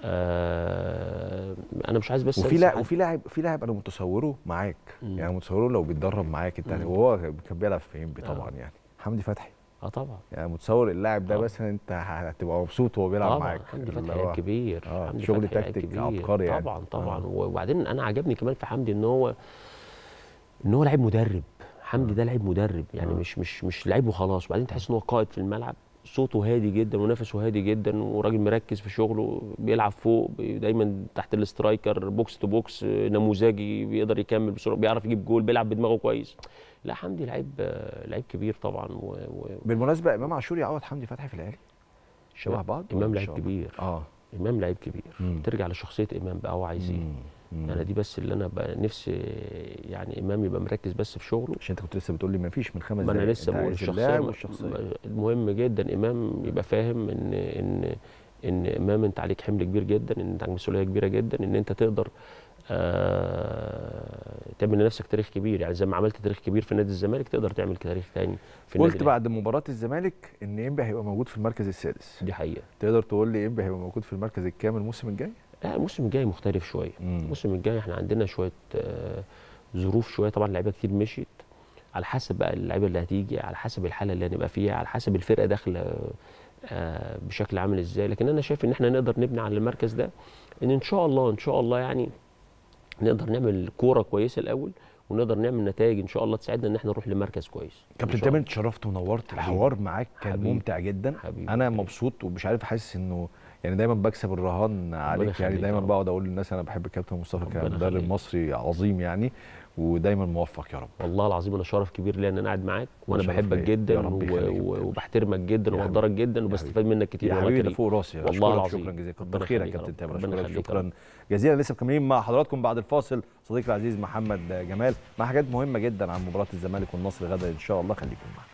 Speaker 3: آه انا مش عايز بس وفي لاعب وفي
Speaker 1: لاعب في لاعب انا متصوره معاك يعني متصوره لو بيتدرب معاك انت وهو كان بيلعب في امبي آه. طبعا يعني حمدي فتحي
Speaker 3: اه طبعا يعني متصور اللاعب ده آه. مثلا انت هتبقى مبسوط وهو بيلعب معاك حمدي فتحي كبير آه. شغل تكتيك عبقري يعني طبعا طبعا آه. وبعدين انا عجبني كمان في حمدي ان هو ان هو لعيب مدرب حمدي آه. ده لعيب مدرب يعني آه. مش مش مش لعيب وخلاص وبعدين تحس ان هو قائد في الملعب صوته هادي جدا ونفسه هادي جدا وراجل مركز في شغله بيلعب فوق دايما تحت الاسترايكر بوكس تو بوكس نموذجي بيقدر يكمل بسرعه بيعرف يجيب جول بيلعب بدماغه كويس لا حمدي لعيب لعيب كبير طبعا و... و... بالمناسبه امام عاشور يعوض حمدي فتحي في الاهلي
Speaker 1: شبه بعض امام لعيب
Speaker 3: كبير اه امام لعيب كبير مم. ترجع لشخصيه امام بقى هو عايز ايه انا يعني دي بس اللي انا بقى نفسي يعني امام يبقى مركز بس في شغله عشان انت كنت لسه بتقول لي ما فيش من خمس دقايق انا لسه بقول الشخصيه المهم جدا امام يبقى فاهم ان ان ان امام انت عليك حمل كبير جدا ان انت عليك مسؤوليه كبيره جدا ان انت تقدر آه، تعمل لنفسك تاريخ كبير يعني زي ما عملت تاريخ كبير في نادي الزمالك تقدر تعمل تاريخ تاني في قلت النادي بعد
Speaker 1: مباراه الزمالك ان انبي هيبقى موجود في المركز السادس دي حقيقه تقدر تقول لي انبي هيبقى موجود في المركز الكام الموسم الجاي؟
Speaker 3: لا آه، الموسم الجاي مختلف شويه الموسم الجاي احنا عندنا شويه آه، ظروف شويه طبعا لعيبه كتير مشيت على حسب بقى اللعيبه اللي هتيجي على حسب الحاله اللي هنبقى فيها على حسب الفرقه داخله بشكل عامل ازاي لكن انا شايف ان احنا نقدر نبني على المركز ده ان ان شاء الله ان شاء الله يعني نقدر نعمل كوره كويسه الاول ونقدر نعمل نتائج ان شاء الله تساعدنا ان احنا نروح لمركز كويس كابتن تامر
Speaker 1: اتشرفت ونورت الحوار معاك كان حبيب. ممتع جدا حبيب. انا مبسوط ومش عارف حاسس انه يعني دايما بكسب الرهان عليك يعني دايما بقعد اقول للناس انا بحب الكابتن مصطفى كمدرب مصري عظيم يعني ودايما
Speaker 3: موفق يا رب والله العظيم انا شرف كبير ليا ان انا قاعد معاك وانا بحبك جدا وبحترمك جدا وبقدرك جدا وبستفاد منك كتير يا حبيبي فوق راسي والله العظيم شكرا جزيلا كتر خيرك يا كابتن تامر شكرا
Speaker 1: جزيلا لسه مكملين مع حضراتكم بعد الفاصل صديقي العزيز محمد جمال مع حاجات مهمه جدا عن مباراه الزمالك والنصر غدا ان شاء الله خليكم معنا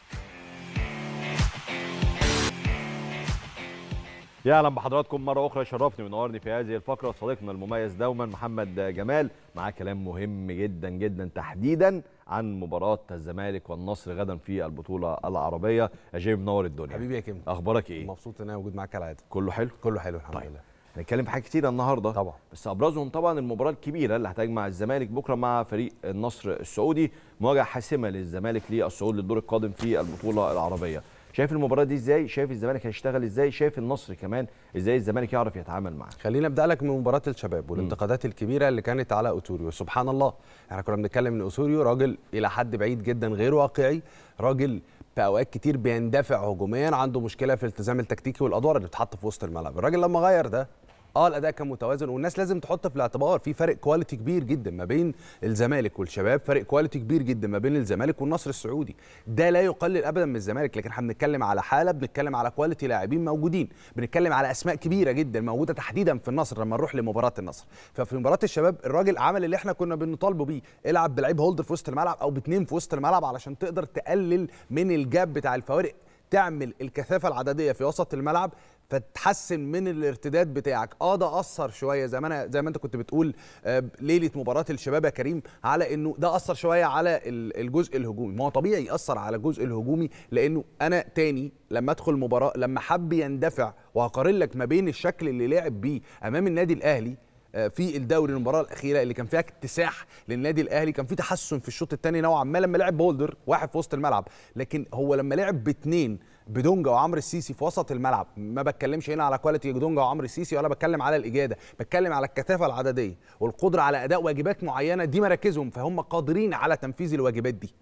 Speaker 1: يا اهلا بحضراتكم مره اخرى شرفني ونورني في هذه الفقره صديقنا المميز دوما محمد جمال معاه كلام مهم جدا جدا تحديدا عن مباراه الزمالك والنصر غدا في البطوله العربيه يا جاي منور الدنيا حبيبي يا كيمو اخبارك ايه مبسوط ان انا موجود معاك كالعاده كله حلو كله حلو الحمد طيب. لله هنتكلم في حاجات كتيره النهارده طبعا بس ابرزهم طبعا المباراه الكبيره اللي هتجمع الزمالك بكره مع فريق النصر السعودي مواجهه حاسمه للزمالك للصعود للدور القادم في البطوله العربيه شايف
Speaker 4: المباراه دي ازاي شايف الزمالك هيشتغل ازاي شايف النصر كمان ازاي الزمالك يعرف يتعامل معاه خلينا ابدا لك من مباراه الشباب والانتقادات الكبيره اللي كانت على اوتوريو سبحان الله احنا كنا بنتكلم ان اوتوريو راجل الى حد بعيد جدا غير واقعي راجل في اوقات كتير بيندفع هجوميا عنده مشكله في الالتزام التكتيكي والادوار اللي بتتحط في وسط الملعب الراجل لما غير ده اه الاداء كان متوازن والناس لازم تحط في الاعتبار في فرق كواليتي كبير جدا ما بين الزمالك والشباب فرق كواليتي كبير جدا ما بين الزمالك والنصر السعودي ده لا يقلل ابدا من الزمالك لكن احنا بنتكلم على حاله بنتكلم على كواليتي لاعبين موجودين بنتكلم على اسماء كبيره جدا موجوده تحديدا في النصر لما نروح لمباراه النصر ففي مباراه الشباب الراجل عمل اللي احنا كنا بنطالبه بيه العب بلعيب هولدر في وسط الملعب او باتنين في وسط الملعب علشان تقدر تقلل من الجاب بتاع الفوارق تعمل الكثافه العدديه في وسط الملعب فتحسن من الارتداد بتاعك اه ده اثر شويه زي ما انا زي ما انت كنت بتقول آه، ليله مباراه الشباب يا كريم على انه ده اثر شويه على الجزء الهجومي ما هو طبيعي ياثر على الجزء الهجومي لانه انا تاني لما ادخل مباراه لما حب يندفع وهقارن لك ما بين الشكل اللي لعب بيه امام النادي الاهلي آه، في الدوري المباراه الاخيره اللي كان فيها اكتساح للنادي الاهلي كان في تحسن في الشوط الثاني نوعا ما لما لعب بولدر واحد في وسط الملعب لكن هو لما لعب باثنين بدونجا وعمرو السيسي في وسط الملعب ما بتكلمش هنا على كواليتي دونجا وعمرو السيسي ولا بتكلم على الاجاده بتكلم على الكثافه العدديه والقدره على اداء واجبات معينه دي مراكزهم فهم قادرين على تنفيذ الواجبات دي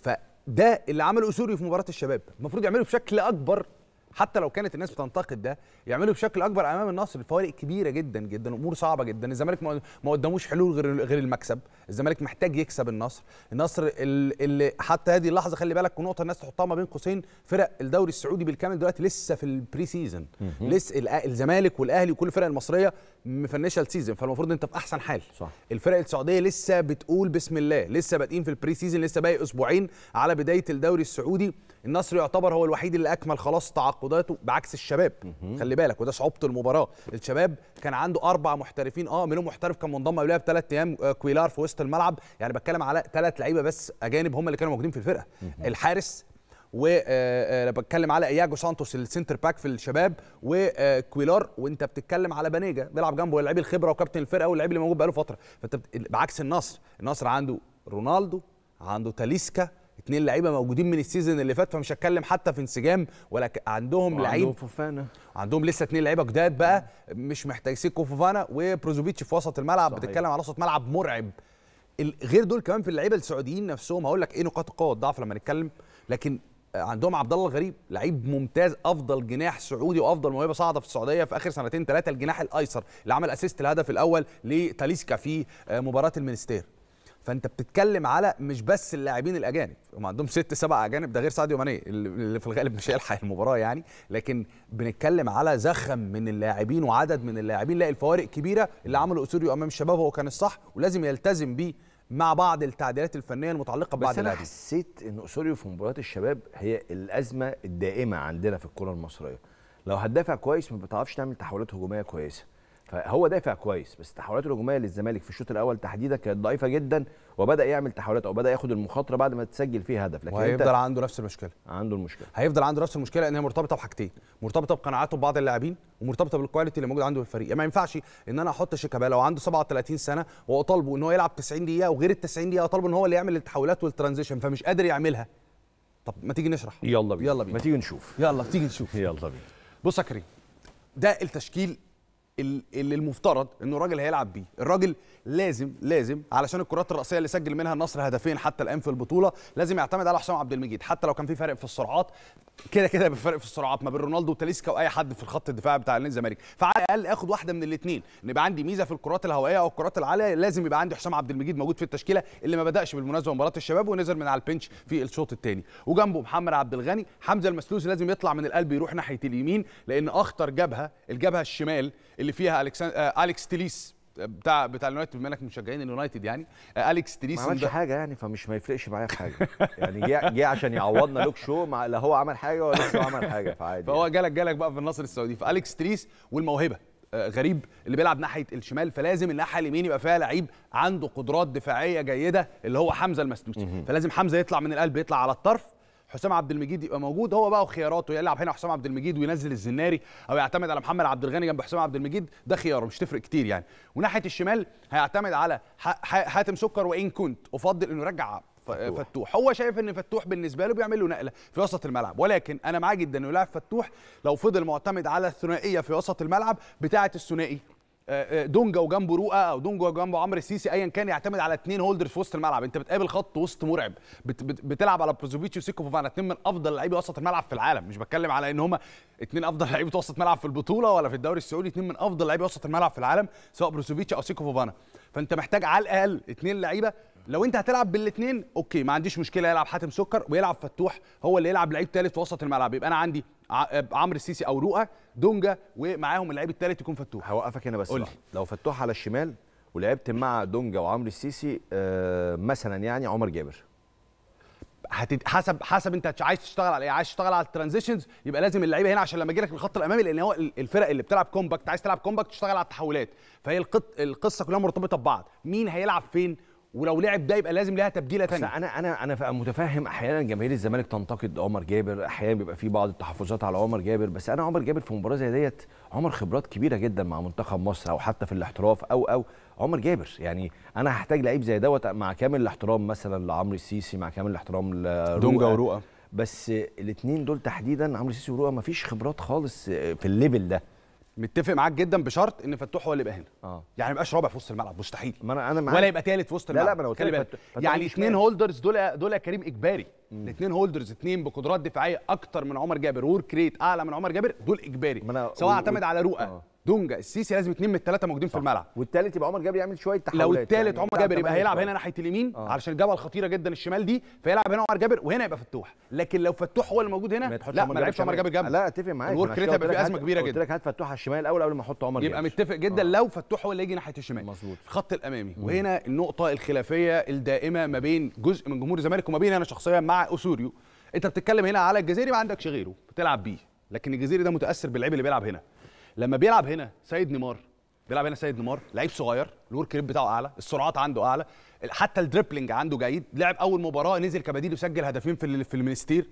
Speaker 4: فده اللي عمله اسوري في مباراه الشباب المفروض يعمله بشكل اكبر حتى لو كانت الناس بتنتقد ده يعملوا بشكل اكبر امام النصر الفوارق كبيره جدا جدا امور صعبه جدا الزمالك ما قدموش حلول غير غير المكسب الزمالك محتاج يكسب النصر النصر اللي حتى هذه اللحظه خلي بالك ونقطه الناس تحطها ما بين قوسين فرق الدوري السعودي بالكامل دلوقتي لسه في البري سيزون لسه الزمالك والاهلي وكل الفرق المصريه مفنشه السيزون فالمفروض انت في احسن حال صح. الفرق السعوديه لسه بتقول بسم الله لسه بادئين في البري سيزون لسه باقي اسبوعين على بدايه الدوري السعودي النصر يعتبر هو الوحيد اللي اكمل خلاص تعاقداته بعكس الشباب خلي بالك وده صعوبه المباراه الشباب كان عنده اربع محترفين اه منهم محترف كان منضم قبلها بثلاث ايام آه، كويلار في وسط الملعب يعني بتكلم على ثلاث لعيبه بس اجانب هم اللي كانوا موجودين في الفرقه الحارس و آه، آه، بتكلم على اياجو سانتوس السنتر باك في الشباب وكويلار وانت بتتكلم على بانيجا بيلعب جنبه لعيب الخبره وكابتن الفرقه واللعيب اللي موجود بقاله فتره فانت بعكس النصر النصر عنده رونالدو عنده تاليسكا اتنين لعيبه موجودين من السيزون اللي فات فمش هتكلم حتى في انسجام ولا عندهم لعيب عندهم فوفانا عندهم لسه اتنين لعيبه جداد بقى مش محتاج سيكو فوفانا وبروزوفيتش في وسط الملعب صحيح. بتتكلم على وسط ملعب مرعب غير دول كمان في اللعيبه السعوديين نفسهم هقول لك ايه نقاط القوه والضعف لما نتكلم لكن عندهم عبد الله الغريب لعيب ممتاز افضل جناح سعودي وافضل موهبه صاعده في السعوديه في اخر سنتين ثلاثه الجناح الايسر اللي عمل اسيست الهدف الاول لتاليسكا في آه، مباراه المنستير فانت بتتكلم على مش بس اللاعبين الاجانب هم عندهم ست سبع اجانب ده غير ساديو ماني اللي في الغالب مش هيلحق المباراه يعني لكن بنتكلم على زخم من اللاعبين وعدد من اللاعبين لا الفوارق كبيره اللي عمله اسوريو امام الشباب هو كان الصح ولازم يلتزم بيه مع بعض التعديلات الفنيه المتعلقه ببعض اللاعبين بس
Speaker 1: انا حسيت ان اسوريو في مباريات الشباب هي الازمه الدائمه عندنا في الكره المصريه لو هتدافع كويس ما بتعرفش تعمل تحولات هجوميه كويسه فهو دافع كويس بس تحولاته الهجوميه للزمالك في الشوط الاول تحديدا كانت ضعيفه جدا وبدا يعمل تحولات
Speaker 4: او بدا ياخد المخاطره بعد ما تسجل فيه هدف لكن هيفضل عنده نفس المشكله عنده المشكله هيفضل عنده نفس المشكله لان هي مرتبطه بحاجتين مرتبطه بقناعاته ببعض اللاعبين ومرتبطه بالكواليتي اللي موجود عنده في الفريق يعني ما ينفعش ان انا احط شيكابالا وعنده 37 سنه واطالبه ان هو يلعب 90 دقيقه وغير ال 90 دقيقه اطالبه ان هو اللي يعمل التحولات والترانزيشن فمش قادر يعملها طب ما تيجي نشرح يلا بينا يلا بينا ما تيجي نشوف يلا تيجي نشوف يلا بينا بص يا كريم ده التشكيل اللي المفترض انه الراجل هيلعب بيه الراجل لازم لازم علشان الكرات الراسيه اللي سجل منها النصر هدفين حتى الان في البطوله لازم يعتمد على حسام عبد المجيد حتى لو كان في فرق في السرعات كده كده بفرق في السرعات ما بين رونالدو وتاليسكا واي حد في الخط الدفاع بتاع النادي الزمالك فعلى الاقل اخد واحده من الاثنين ان يبقى عندي ميزه في الكرات الهوائيه او الكرات العاليه لازم يبقى عندي حسام عبد المجيد موجود في التشكيله اللي ما بداش بالمناسبه مباراه الشباب ونزل من على البنش في الشوط الثاني وجنبه محمد عبد الغني حمزه المسلوسي لازم يطلع من القلب يروح ناحيه اليمين لان اخطر جبهه الجبهه الشمال اللي فيها آه، اليكس تليس آه، بتاع بتاع اليونايتد بما انك من مشجعين اليونايتد يعني آه، اليكس تريس ما عملش حاجه يعني فمش ما يفرقش معايا في حاجه يعني جه جه عشان يعوضنا لوك شو مع لا هو عمل حاجه ولا شو عمل حاجه فعادي فهو يعني. جالك جالك بقى في النصر السعودي فاليكس تريس والموهبه غريب اللي بيلعب ناحيه الشمال فلازم الناحيه اليمين يبقى فيها لعيب عنده قدرات دفاعيه جيده اللي هو حمزه المستوسي فلازم حمزه يطلع من القلب يطلع على الطرف حسام عبد المجيد يبقى موجود هو بقى وخياراته يلعب هنا حسام عبد المجيد وينزل الزناري او يعتمد على محمد عبد الغني جنب حسام عبد المجيد ده خياره مش تفرق كتير يعني وناحيه الشمال هيعتمد على حاتم سكر وان كنت افضل انه يرجع فتوح. هو شايف ان فتوح بالنسبه له بيعمل له نقله في وسط الملعب ولكن انا معاه جدا انه يلعب فتوح لو فضل معتمد على الثنائيه في وسط الملعب بتاعه الثنائي آه، آه، دونجا وجنبه رؤى او دونجا وجنبه عمرو السيسي ايا كان يعتمد على اثنين هولدرز في وسط الملعب انت بتقابل خط وسط مرعب بتلعب على بروزوفيتش وسيكو فوفانا اثنين من افضل لعيبه وسط الملعب في العالم مش بتكلم على ان هم اثنين افضل لعيبه وسط ملعب في البطوله ولا في الدوري السعودي اثنين من افضل لعيبه وسط الملعب في العالم سواء بروزوفيتش او سيكو فوفانا فانت محتاج على الاقل اثنين لعيبه لو انت هتلعب بالاثنين اوكي ما عنديش مشكله يلعب حاتم سكر ويلعب فتوح هو اللي يلعب لعيب ثالث في وسط الملعب يبقى انا عندي آه، عمرو السيسي او رؤى دونجا ومعاهم اللعيب الثالث يكون فتوح هوقفك هنا بس قولي. لو فتوح على الشمال ولعبت مع دونجا وعمرو السيسي آه مثلا يعني عمر جابر هتد... حسب حسب انت عايز تشتغل على ايه عايز تشتغل على الترانزيشنز يبقى لازم اللعيبه هنا عشان لما يجي لك الخط الامامي لان هو الفرق اللي بتلعب كومباكت عايز تلعب كومباكت تشتغل على التحولات فهي القط... القصه كلها مرتبطه ببعض مين هيلعب فين ولو لعب ده يبقى لازم لها تبديله
Speaker 1: ثانيه انا انا انا متفهم احيانا جماهير الزمالك تنتقد عمر جابر احيانا بيبقى في بعض التحفظات على عمر جابر بس انا عمر جابر في مباراه زي ديت عمر خبرات كبيره جدا مع منتخب مصر او حتى في الاحتراف او او عمر جابر يعني انا هحتاج لعيب زي دوت مع كامل الاحترام مثلا لعمرو السيسي مع كامل الاحترام لدونجا ورؤى بس الاثنين دول تحديدا عمرو
Speaker 4: السيسي ورؤى ما فيش خبرات خالص في الليفل ده متفق معاك جدا بشرط ان فتوح هو اللي يبقى هنا اه يعني ما يبقاش رابع في وسط الملعب مستحيل ما انا انا معاك ولا يبقى ثالث في وسط الملعب لا لا ما انا قلت لك يعني اثنين هولدرز دول دول يا كريم اجباري الاثنين هولدرز اثنين بقدرات دفاعيه اكتر من عمر جابر وورك ريت اعلى من عمر جابر دول اجباري سواء اعتمد على رؤى آه. دونجا السيسي لازم اثنين من الثلاثه موجودين في الملعب والثالث يبقى عمر جابر يعمل شويه تحولات لو الثالث يعني. عمر جابر يبقى هيلعب هنا ناحيه اليمين آه. علشان الجبهه الخطيره جدا الشمال دي فيلعب هنا عمر جابر وهنا يبقى فتوح لكن لو فتوح هو اللي موجود هنا لا ما لعبش عمر جابر جنب لا اتفق معاك الورك ريت هيبقى في ازمه كبيره جدا قلت لك هات فتوح على الشمال الاول قبل ما احط عمر يبقى متفق جدا آه. لو فتوح هو اللي يجي ناحيه الشمال مظبوط الخط الامامي وهنا النقطه الخلافيه الدائمه ما بين جزء من جمهور الزمالك وما بين انا شخصيا مع اسوريو انت بتتكلم هنا على الجزيري ما عندكش غيره بتلعب بيه لكن الجزيري ده متاثر باللعيب اللي بيلعب هنا لما بيلعب هنا سيد نيمار بيلعب هنا سيد نيمار لعيب صغير الورك ريت بتاعه اعلى السرعات عنده اعلى حتى الدريبلينج عنده جيد لعب اول مباراه نزل كبديل وسجل هدفين في في المنستير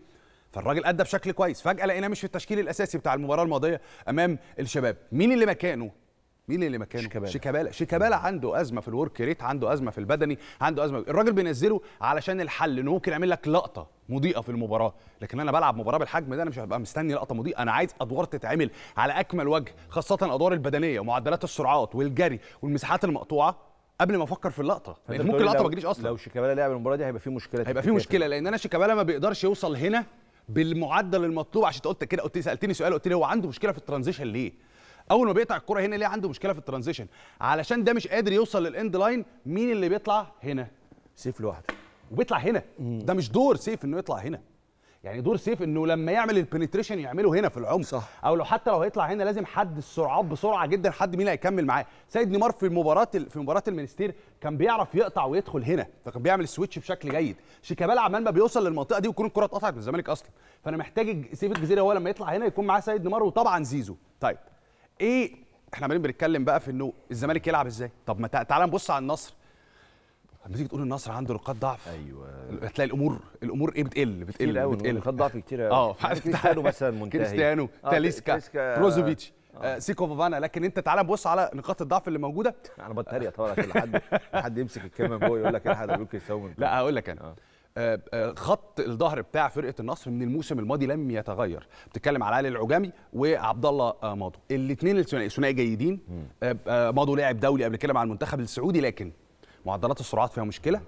Speaker 4: فالراجل ادى بشكل كويس فجاه لقيناه مش في التشكيل الاساسي بتاع المباراه الماضيه امام الشباب مين اللي مكانه مين اللي مكانه شيكابالا شيكابالا شيكابالا عنده ازمه في الورك ريت عنده ازمه في البدني عنده ازمه الراجل بينزله علشان الحل انه ممكن يعمل لك لقطه مضيئه في المباراه لكن انا بلعب مباراه بالحجم ده انا مش هبقى مستني لقطه مضيئه انا عايز ادوار تتعمل على اكمل وجه خاصه الادوار البدنيه ومعدلات السرعات والجري والمساحات المقطوعه قبل ما افكر في اللقطه لان ممكن اللقطه ما تجيش
Speaker 1: اصلا لو شيكابالا لعب المباراه دي
Speaker 4: هيبقى في مشكله هيبقى في مشكله لان انا شيكابالا ما بيقدرش يوصل هنا بالمعدل المطلوب عشان قلت كده قلت سالتني سؤال قلت لي هو عنده مشكله في الترانزيشن ليه اول ما بيقطع الكره هنا ليه عنده مشكله في الترانزيشن علشان ده مش قادر يوصل للاند لاين مين اللي بيطلع هنا سيف لوحده وبيطلع هنا ده مش دور سيف انه يطلع هنا يعني دور سيف انه لما يعمل البنتريشن يعمله هنا في العمق صح. او لو حتى لو هيطلع هنا لازم حد السرعات بسرعه جدا حد مين هيكمل معاه سيد نيمار في مباراه في مباراه المنستير كان بيعرف يقطع ويدخل هنا فكان بيعمل السويتش بشكل جيد شيكابالا عمال ما بيوصل للمنطقه دي ويكون الكره اتقطعت من الزمالك اصلا فانا محتاج سيف الجزيره هو لما يطلع هنا يكون معاه سيد نيمار وطبعا زيزو طيب ايه احنا عمالين بنتكلم بقى في انه الزمالك يلعب ازاي طب ما تعال نبص على النصر لما تيجي تقول النصر عنده نقاط ضعف ايوه هتلاقي الامور الامور ايه بتقل بتقل قوي بتقل نقاط ضعف كتير قوي اه كريستيانو مثلا منتهي كريستيانو آه تاليسكا آه. بروزوفيتش آه. آه. سيكو فافانا لكن انت تعال بص على نقاط الضعف اللي موجوده انا بتريق طبعا عشان حد حد يمسك الكاميرا جوه يقول لك الحق ده بيقول لا هقول لك انا آه. آه، آه، خط الظهر بتاع فرقه النصر من الموسم الماضي لم يتغير بتتكلم على علي العجامي وعبد الله آه، ماضو الاثنين الثنائي جيدين ماضو لاعب دولي قبل كده مع المنتخب السعودي لكن معدلات السرعات فيها مشكله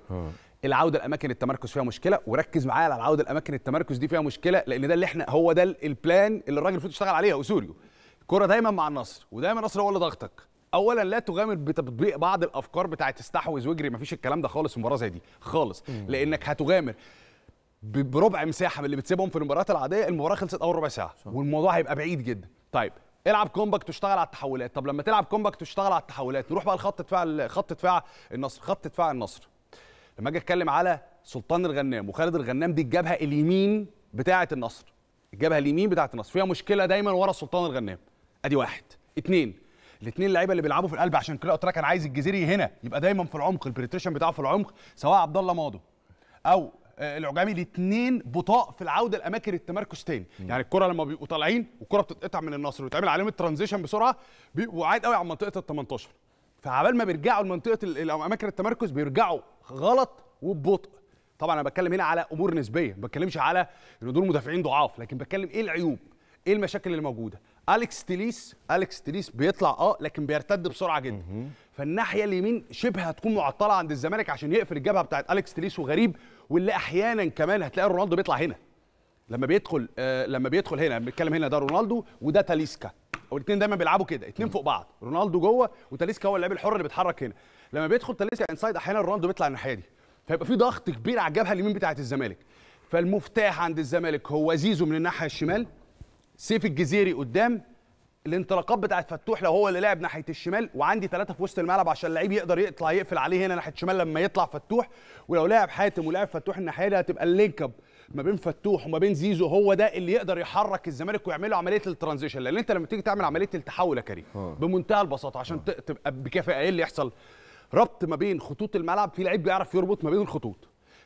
Speaker 4: العوده لاماكن التمركز فيها مشكله وركز معايا على العوده لاماكن التمركز دي فيها مشكله لان ده اللي احنا هو ده البلان اللي الراجل المفروض يشتغل عليها اسوريو الكره دايما مع النصر ودايما النصر هو اللي ضغطك اولا لا تغامر بتطبيق بعض الافكار بتاعه استحوذ واجري مفيش الكلام ده خالص في مباراه زي دي خالص لانك هتغامر بربع مساحه من اللي بتسيبهم في المباريات العاديه المباراه خلصت اول ربع ساعه والموضوع هيبقى بعيد جدا طيب العب كومباكت واشتغل على التحولات طب لما تلعب كومباكت واشتغل على التحولات نروح بقى لخط دفاع خط دفاع النصر خط دفاع النصر لما اجي اتكلم على سلطان الغنام وخالد الغنام دي الجبهه اليمين بتاعه النصر الجبهه اليمين بتاعه النصر فيها مشكله دايما ورا سلطان الغنام ادي واحد اتنين الاثنين اللعيبه اللي بيلعبوا في القلب عشان كده قلت لك انا عايز الجزيري هنا يبقى دايما في العمق البريتريشن بتاعه في العمق سواء عبد الله ماضو او آه، العجامي الاثنين بطاء في العوده لاماكن التمركز تاني م. يعني الكره لما بيبقوا طالعين والكره بتتقطع من النصر وتعمل عليهم الترانزيشن بسرعه بيبقوا عايد قوي على منطقه ال 18 فعبال ما بيرجعوا لمنطقه اماكن التمركز بيرجعوا غلط وببطء طبعا انا بتكلم هنا على امور نسبيه ما بتكلمش على ان دول مدافعين ضعاف لكن بتكلم ايه العيوب ايه المشاكل اللي موجوده اليكس تيليس اليكس تيليس بيطلع اه لكن بيرتد بسرعه جدا فالناحيه اليمين شبه هتكون معطله عند الزمالك عشان يقفل الجبهه بتاعت اليكس تيليس وغريب واللي احيانا كمان هتلاقي رونالدو بيطلع هنا لما بيدخل آه لما بيدخل هنا بنتكلم هنا ده رونالدو وده تاليسكا والاثنين دايما بيلعبوا كده اثنين فوق بعض رونالدو جوه وتاليسكا هو اللاعب الحر اللي بيتحرك هنا لما بيدخل تاليسكا انسايد احيانا رونالدو بيطلع الناحيه دي فيبقى في ضغط كبير على الجبهه اليمين بتاعه الزمالك فالمفتاح عند الزمالك هو زيزو من الناحيه الشمال سيف الجزيري قدام الانطلاقات بتاعت فتوح لو هو اللي لعب ناحيه الشمال وعندي ثلاثه في وسط الملعب عشان اللعيب يقدر يطلع يقفل عليه هنا ناحيه الشمال لما يطلع فتوح ولو لعب حاتم ولعب فتوح الناحيه دي هتبقى اللينك اب ما بين فتوح وما بين زيزو هو ده اللي يقدر يحرك الزمالك ويعملوا عمليه الترانزيشن لان انت لما تيجي تعمل عمليه التحول يا كريم آه. بمنتهى البساطه عشان تبقى بكفاءه ايه اللي يحصل ربط ما بين خطوط الملعب في لعيب بيعرف يربط ما بين الخطوط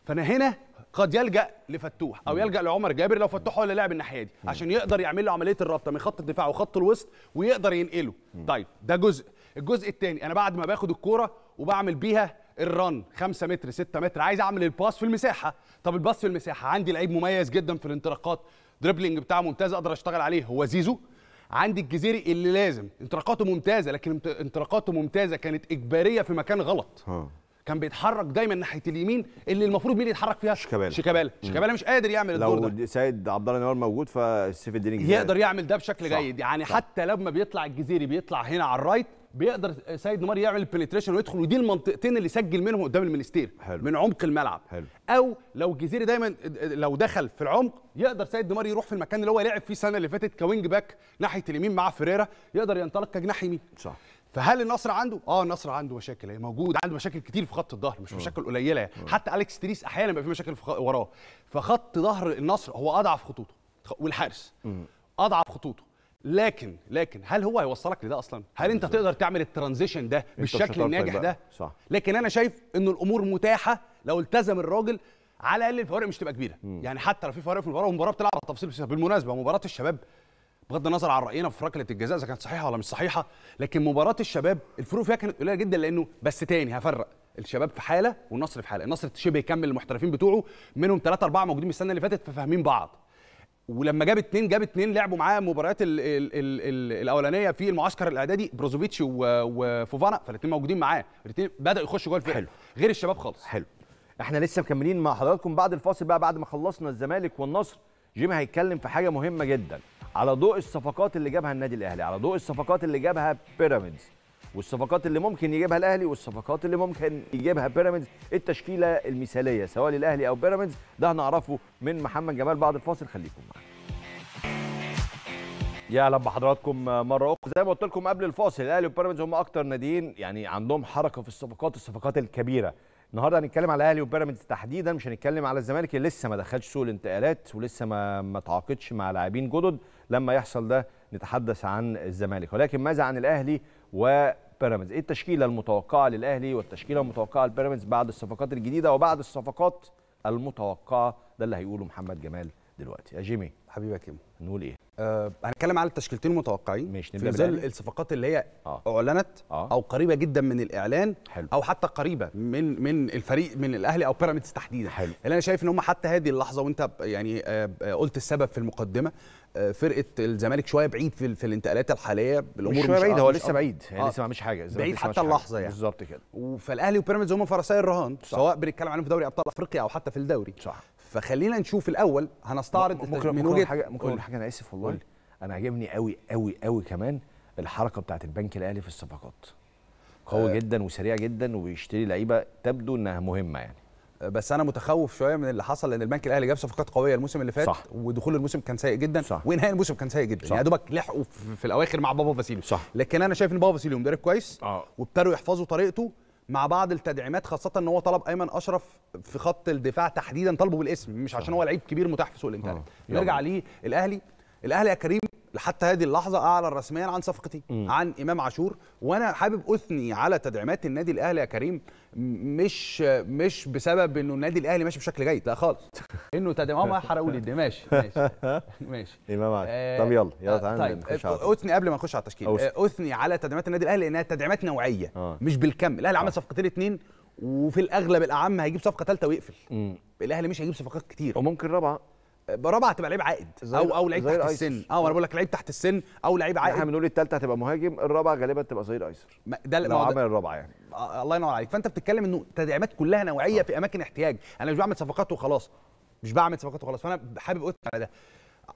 Speaker 4: فانا هنا قد يلجا لفتوح او يلجا لعمر جابر لو فتوح هو اللي لاعب الناحيه دي عشان يقدر يعمل له عمليه الرابطه من خط الدفاع وخط الوسط ويقدر ينقله طيب ده جزء الجزء الثاني انا بعد ما باخد الكوره وبعمل بيها الرن 5 متر 6 متر عايز اعمل الباس في المساحه طب الباس في المساحه عندي لعيب مميز جدا في الانطلاقات دريبلينج بتاعه ممتاز اقدر اشتغل عليه هو زيزو عندي الجزيري اللي لازم انطلاقاته ممتازه لكن انطلاقاته ممتازه كانت اجباريه في مكان غلط كان بيتحرك دايما ناحيه اليمين اللي المفروض مين يتحرك فيها شيكابالا شيكابالا شيكابالا مش
Speaker 1: قادر يعمل الدور ده لو سيد عبد الله نوار موجود فسيف الدين الجزيري يقدر
Speaker 4: يعمل ده بشكل جيد يعني صح. حتى لما بيطلع الجزيري بيطلع هنا على الرايت بيقدر سيد نمر يعمل البنتريشن ويدخل ودي المنطقتين اللي سجل منهم قدام المنستير حلو. من عمق الملعب حلو. او لو الجزيري دايما لو دخل في العمق يقدر سيد نمر يروح في المكان اللي هو لعب فيه السنه اللي فاتت كوينج باك ناحيه اليمين مع فيريرا يقدر ينطلق كجناح يمين صح فهل النصر عنده؟ اه النصر عنده مشاكل هي يعني موجود عنده مشاكل كتير في خط الظهر مش مشاكل قليله يعني حتى اليكس تريس احيانا بيبقى في مشاكل في وراه فخط ظهر النصر هو اضعف خطوطه والحارس اضعف خطوطه لكن لكن هل هو هيوصلك لده اصلا؟ هل انت تقدر تعمل الترانزيشن ده بالشكل طيب الناجح ده؟ صح. لكن انا شايف ان الامور متاحه لو التزم الراجل على الاقل الفوارق مش تبقى كبيره مم. يعني حتى لو في فوارق في المباراه والمباراه بتلعب على التفصيل بالمناسبه مباراه الشباب بغض النظر عن راينا في ركله الجزاء اذا كانت صحيحه ولا مش صحيحه لكن مباراه الشباب الفروق فيها كانت قليله جدا لانه بس تاني هفرق الشباب في حاله والنصر في حاله النصر شبه يكمل المحترفين بتوعه منهم 3 4 موجودين السنه اللي فاتت ففاهمين بعض ولما جاب اتنين جاب اتنين لعبوا معاه مباريات الاولانيه في المعسكر الاعدادي بروزوفيتش وفوفانا فالاتنين موجودين معاه الاتنين بداوا يخشوا جوه الفرقه حلو غير الشباب خالص حلو احنا لسه مكملين
Speaker 1: مع حضراتكم بعد الفاصل بقى بعد ما خلصنا الزمالك والنصر جيم هيتكلم في حاجه مهمه جدا على ضوء الصفقات اللي جابها النادي الاهلي على ضوء الصفقات اللي جابها بيراميدز والصفقات اللي ممكن يجيبها الاهلي والصفقات اللي ممكن يجيبها بيراميدز التشكيله المثاليه سواء للاهلي او بيراميدز ده هنعرفه من محمد جمال بعد الفاصل خليكم معانا يا اهلا بحضراتكم مره اخرى زي ما قلت لكم قبل الفاصل الاهلي وبيراميدز هم اكتر ناديين يعني عندهم حركه في الصفقات الصفقات الكبيره النهارده هنتكلم على الاهلي وبيراميدز تحديدا مش هنتكلم على الزمالك اللي لسه ما دخلش سوق الانتقالات ولسه ما ما تعاقدش مع لاعبين جدد لما يحصل ده نتحدث عن الزمالك ولكن ماذا عن الاهلي وبيراميدز ايه التشكيله المتوقعه للاهلي والتشكيله المتوقعه لبيراميدز بعد الصفقات الجديده وبعد الصفقات المتوقعه ده اللي هيقوله محمد جمال دلوقتي يا جيمي حبيبي يا كيمو نقول ايه
Speaker 4: أه هنتكلم على التشكيلتين المتوقعين ماشي نبدا في ظل الصفقات اللي هي آه. اعلنت آه. او قريبه جدا من الاعلان حلو. او حتى قريبه من من الفريق من الاهلي او بيراميدز تحديدا حلو. اللي يعني انا شايف ان هم حتى هذه اللحظه وانت يعني آه، آه، قلت السبب في المقدمه آه، فرقه الزمالك شويه بعيد في, في الانتقالات الحاليه الامور مش بعيد هو لسه بعيد يعني آه. لسه ما عملش حاجه بعيد حتى اللحظه يعني بالظبط كده فالاهلي وبيراميدز هم فرساي الرهان صح. سواء بنتكلم عنهم في دوري ابطال افريقيا او حتى في الدوري صح فخلينا نشوف الاول هنستعرض ممكن من وجهه حاجه ممكن اقول حاجه انا اسف والله قول. انا عاجبني قوي قوي قوي كمان الحركه بتاعت البنك الاهلي في الصفقات قوي أه جدا وسريع جدا وبيشتري لعيبه تبدو انها مهمه يعني آه، بس انا متخوف شويه من اللي حصل لان البنك الاهلي جاب صفقات قويه الموسم اللي فات صح. ودخول الموسم كان سيء جدا صح. وانهاء الموسم كان سيء جدا صح. يعني دوبك لحقوا في الاواخر مع بابا فاسيلو صح. لكن انا شايف ان بابا فاسيلو مدرب كويس آه. وابتدوا يحفظوا طريقته مع بعض التدعيمات خاصه ان هو طلب ايمن اشرف في خط الدفاع تحديدا طلبه بالاسم مش عشان هو لعيب كبير متاح في سوق الانتاج آه. نرجع ليه الاهلي الاهلي يا كريم لحتى هذه اللحظه اعلن رسميا عن صفقتي م. عن امام عاشور وانا حابب اثني على تدعيمات النادي الاهلي يا كريم مش مش بسبب انه النادي الاهلي ماشي بشكل جيد لا خالص انه تدعيم هم حرقوا لي ماشي ماشي ماشي امام علي آه، طب يلا يلا تعالى طيب نخش طيب، على اثني قبل ما نخش على التشكيل اثني آه، على تدعيمات النادي الاهلي لانها تدعيمات نوعيه آه. مش بالكم الاهلي عمل صفقتين اثنين وفي الاغلب الاعم هيجيب صفقه ثالثه ويقفل الاهلي مش هيجيب صفقات كتير وممكن رابعه رابعه تبقى لعيب عائد او او لعيب تحت السن اه انا بقول لك لعيب تحت السن او لعيب يعني عائد احنا بنقول الثالثه هتبقى مهاجم الرابعه غالبا تبقى ظهير ايسر ده لو عمل الرابعه يعني الله ينور عليك فانت بتتكلم انه تدعيمات كلها نوعيه آه. في اماكن احتياج انا مش بعمل صفقات وخلاص مش بعمل صفقات وخلاص فانا حابب اقول على ده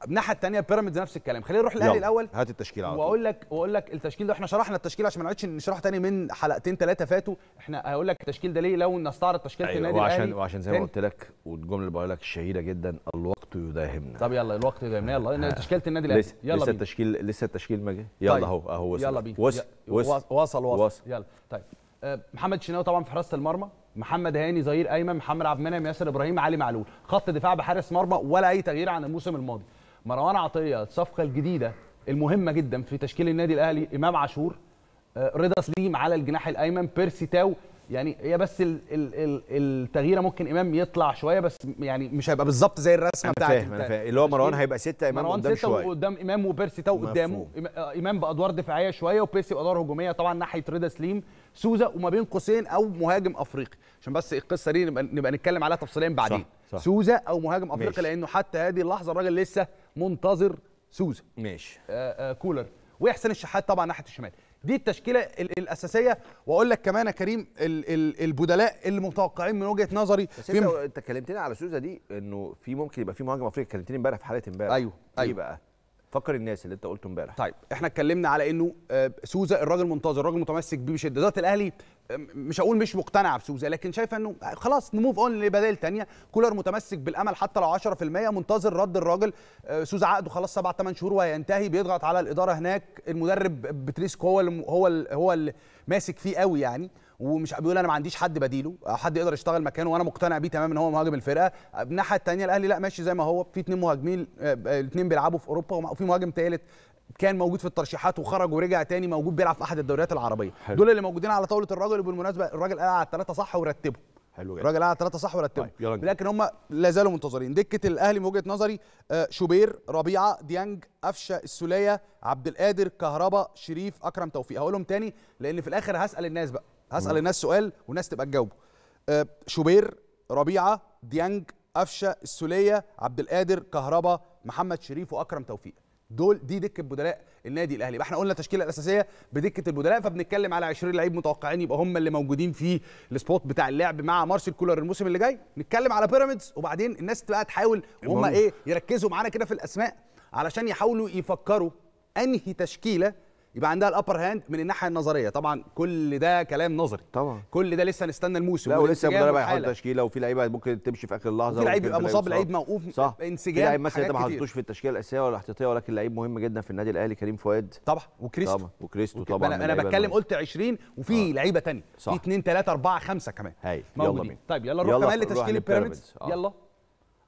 Speaker 4: الناحيه الثانيه بيراميدز نفس الكلام خلينا نروح الاهلي الاول هات التشكيل على واقول لك واقول لك التشكيل ده احنا شرحنا التشكيل عشان ما نقعدش نشرح ثاني من حلقتين ثلاثه فاتوا احنا هقول لك التشكيل ده ليه لو نستعرض تشكيله أيوة النادي وعشان الاهلي وعشان زي ما قلت لك
Speaker 1: والجمله اللي بقول لك الشهيره جدا الوقت يداهمنا
Speaker 4: طب يلا الوقت يداهمنا يلا تشكيله النادي الاهلي لسه يلا لسه بينا.
Speaker 1: التشكيل لسه التشكيل ما جه يلا طيب. اهو اهو وصل يلا وصل وصل, وصل.
Speaker 4: يلا طيب آه، محمد الشناوي طبعا في حراسه المرمى محمد هاني ظهير ايمن محمد عبد المنعم ياسر ابراهيم علي معلول خط دفاع بحارس مرمى ولا اي تغيير عن الموسم الماضي مروان عطيه الصفقه الجديده المهمه جدا في تشكيل النادي الاهلي امام عاشور آه، رضا سليم على الجناح الايمن بيرسي تاو يعني هي بس ال ال ال التغييره ممكن امام يطلع شويه بس يعني مش هيبقى بالظبط زي الرسمه أنا بتاعت فاهم أنا فاهم اللي هو مروان هيبقى سته امام مروان قدام ستة شويه امام وبيرسي تاو قدامه آه، امام بادوار دفاعيه شويه وبيرسي بادوار هجوميه طبعا ناحيه رضا سليم سوزا وما بين قوسين او مهاجم افريقي عشان بس القصه دي نبقى, نتكلم عليها تفصيليا بعدين صح صح سوزا او مهاجم افريقي لانه حتى هذه اللحظه الراجل لسه منتظر سوزا ماشي آآ آه، آآ آه، كولر وحسين الشحات طبعا ناحيه الشمال دي التشكيله الاساسيه واقول لك كمان يا كريم البدلاء اللي متوقعين من وجهه نظري بس انت, م... انت كلمتني على سوزا دي انه في ممكن يبقى في مهاجم افريقي كلمتني امبارح في حلقه امبارح ايوه ايه أيوه. بقى فكر الناس اللي انت قلته امبارح طيب احنا اتكلمنا على انه آه، سوزا الراجل منتظر الراجل متمسك بيه بشده ذات الاهلي مش هقول مش مقتنعه بسوزا لكن شايفه انه خلاص نموف اون لبدائل ثانيه كولر متمسك بالامل حتى لو 10% منتظر رد الراجل آه، سوزا عقده خلاص 7 8 شهور وهينتهي بيضغط على الاداره هناك المدرب بتريسك هو هو هو اللي ماسك فيه قوي يعني ومش بيقول انا ما عنديش حد بديله أو حد يقدر يشتغل مكانه وانا مقتنع بيه تماما ان هو مهاجم الفرقه الناحيه الثانيه الاهلي لا ماشي زي ما هو في اثنين مهاجمين اثنين آه، آه، بيلعبوا في اوروبا وفي مهاجم ثالث كان موجود في الترشيحات وخرج ورجع تاني موجود بيلعب في احد الدوريات العربيه حلو. دول اللي موجودين على طاوله الراجل وبالمناسبه الراجل قال على الثلاثه صح ورتبه حلو جدا الراجل قال الثلاثه صح ورتبه طيب. لكن هم لا زالوا منتظرين دكه الاهلي من وجهه نظري آه، شوبير ربيعه ديانج قفشه السوليه عبد القادر كهربا شريف اكرم توفيق هقولهم تاني لان في الاخر هسال الناس بقى هسال الناس سؤال والناس تبقى تجاوبه آه، شوبير ربيعه ديانج قفشه السوليه عبد القادر كهربا محمد شريف واكرم توفيق دول دي دكه بدلاء النادي الاهلي يبقى احنا قلنا التشكيله الاساسيه بدكه البدلاء فبنتكلم على 20 لعيب متوقعين يبقى هم اللي موجودين في السبوت بتاع اللعب مع مارسيل كولر الموسم اللي جاي نتكلم على بيراميدز وبعدين الناس بقى تحاول وهم ايه يركزوا معانا كده في الاسماء علشان يحاولوا يفكروا انهي تشكيله يبقى عندها الابر هاند من الناحيه النظريه طبعا كل ده كلام نظري طبعا كل ده لسه نستنى الموسم لا ولسه المدرب هيحط
Speaker 1: تشكيله وفي لعيبه ممكن تمشي في اخر اللحظه في لعيب يبقى مصاب لعيب
Speaker 4: موقوف صح انسجام في لعيب مثلا انت ما حطيتوش
Speaker 1: في التشكيله الاساسيه ولا الاحتياطيه ولكن لعيب مهم جدا في النادي الاهلي كريم فؤاد طبعا وكريستو طبعا وكريستو طبعا انا, أنا بتكلم
Speaker 4: قلت 20 وفي آه. لعيبه ثانيه في 2 3 4 5 كمان هاي يلا طيب يلا نروح كمان لتشكيل البيراميدز آه. يلا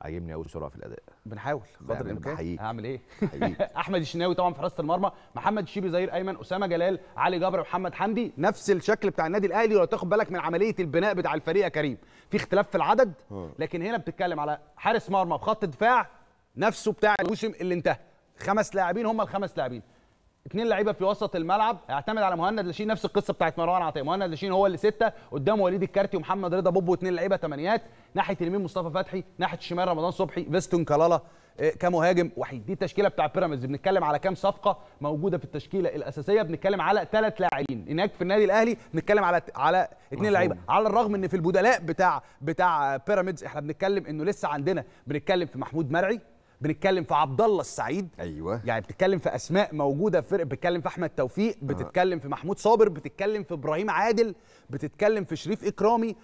Speaker 4: عاجبني
Speaker 1: قوي سرعه في الاداء
Speaker 4: بنحاول قدر يعني الامكان هعمل ايه احمد الشناوي طبعا في حراسه المرمى محمد الشيبي ظهير ايمن اسامه جلال علي جبر محمد حمدي نفس الشكل بتاع النادي الاهلي ولو تاخد بالك من عمليه البناء بتاع الفريق يا كريم في اختلاف في العدد لكن هنا بتتكلم على حارس مرمى بخط دفاع نفسه بتاع الموسم اللي انتهى خمس لاعبين هم الخمس لاعبين اثنين لعيبه في وسط الملعب اعتمد على مهند لاشين نفس القصه بتاعت مروان عطيه مهند لاشين هو اللي سته قدامه وليد الكارتي ومحمد رضا بوبو اثنين لعيبه ثمانيات ناحيه اليمين مصطفى فتحي ناحيه الشمال رمضان صبحي فيستون كلالا آه، كمهاجم وحيد دي التشكيله بتاع بيراميدز بنتكلم على كام صفقه موجوده في التشكيله الاساسيه بنتكلم على ثلاث لاعبين هناك في النادي الاهلي بنتكلم على على اثنين لعيبه على الرغم ان في البدلاء بتاع بتاع بيراميدز احنا بنتكلم انه لسه عندنا بنتكلم في محمود مرعي بنتكلم في عبد الله السعيد ايوه يعني بتتكلم في اسماء موجوده في فرق بتتكلم في احمد توفيق بتتكلم في محمود صابر بتتكلم في ابراهيم عادل بتتكلم في شريف اكرامي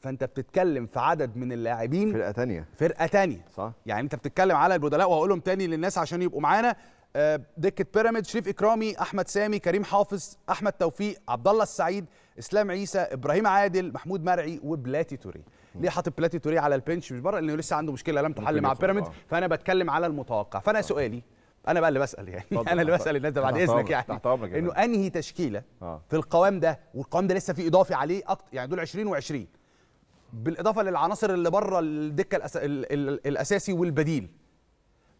Speaker 4: فانت بتتكلم في عدد من اللاعبين فرقه تانية فرقه تانية صح يعني انت بتتكلم على البدلاء وهقولهم تاني للناس عشان يبقوا معانا آه، دكه بيراميد شريف اكرامي احمد سامي كريم حافظ احمد توفيق عبد الله السعيد اسلام عيسى ابراهيم عادل محمود مرعي وبلاتي توري ليه حاطط بلاتي توريه على البنش مش بره لانه لسه عنده مشكله لم تحل مع بيراميدز آه. فانا بتكلم على المتوقع فانا آه. سؤالي انا بقى اللي بسال يعني انا اللي بسال الناس ده بعد اذنك يعني انه انهي تشكيله آه. في القوام ده والقوام ده لسه في اضافي عليه أكت... يعني دول 20 و20 بالاضافه للعناصر اللي بره الدكه الأس... ال... ال... الاساسي والبديل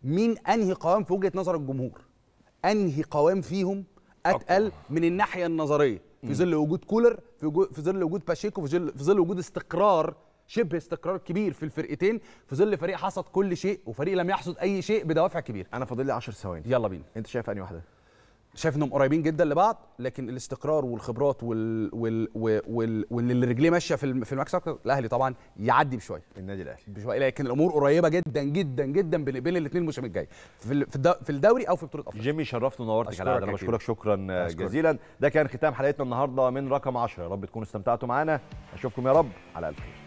Speaker 4: مين انهي قوام في وجهه نظر الجمهور انهي قوام فيهم اتقل من الناحيه النظريه في ظل وجود كولر في, ظل وجود باشيكو في ظل في ظل وجود استقرار شبه استقرار كبير في الفرقتين في ظل فريق حصد كل شيء وفريق لم يحصد اي شيء بدوافع كبيره انا فاضل لي 10 ثواني يلا بينا انت شايف انهي واحده شايف انهم قريبين جدا لبعض لكن الاستقرار والخبرات وال وال وال واللي رجليه ماشيه في في المكسب الاهلي طبعا يعدي بشويه النادي الاهلي بشويه لكن الامور قريبه جدا جدا جدا بين الاثنين الموسم الجاي في في الدوري او في بطوله افريقيا جيمي شرفت ونورتك على انا بشكرك شكرا أشكرك. جزيلا ده كان ختام حلقتنا النهارده من رقم 10
Speaker 1: يا رب تكونوا استمتعتوا معانا اشوفكم يا رب على الف خير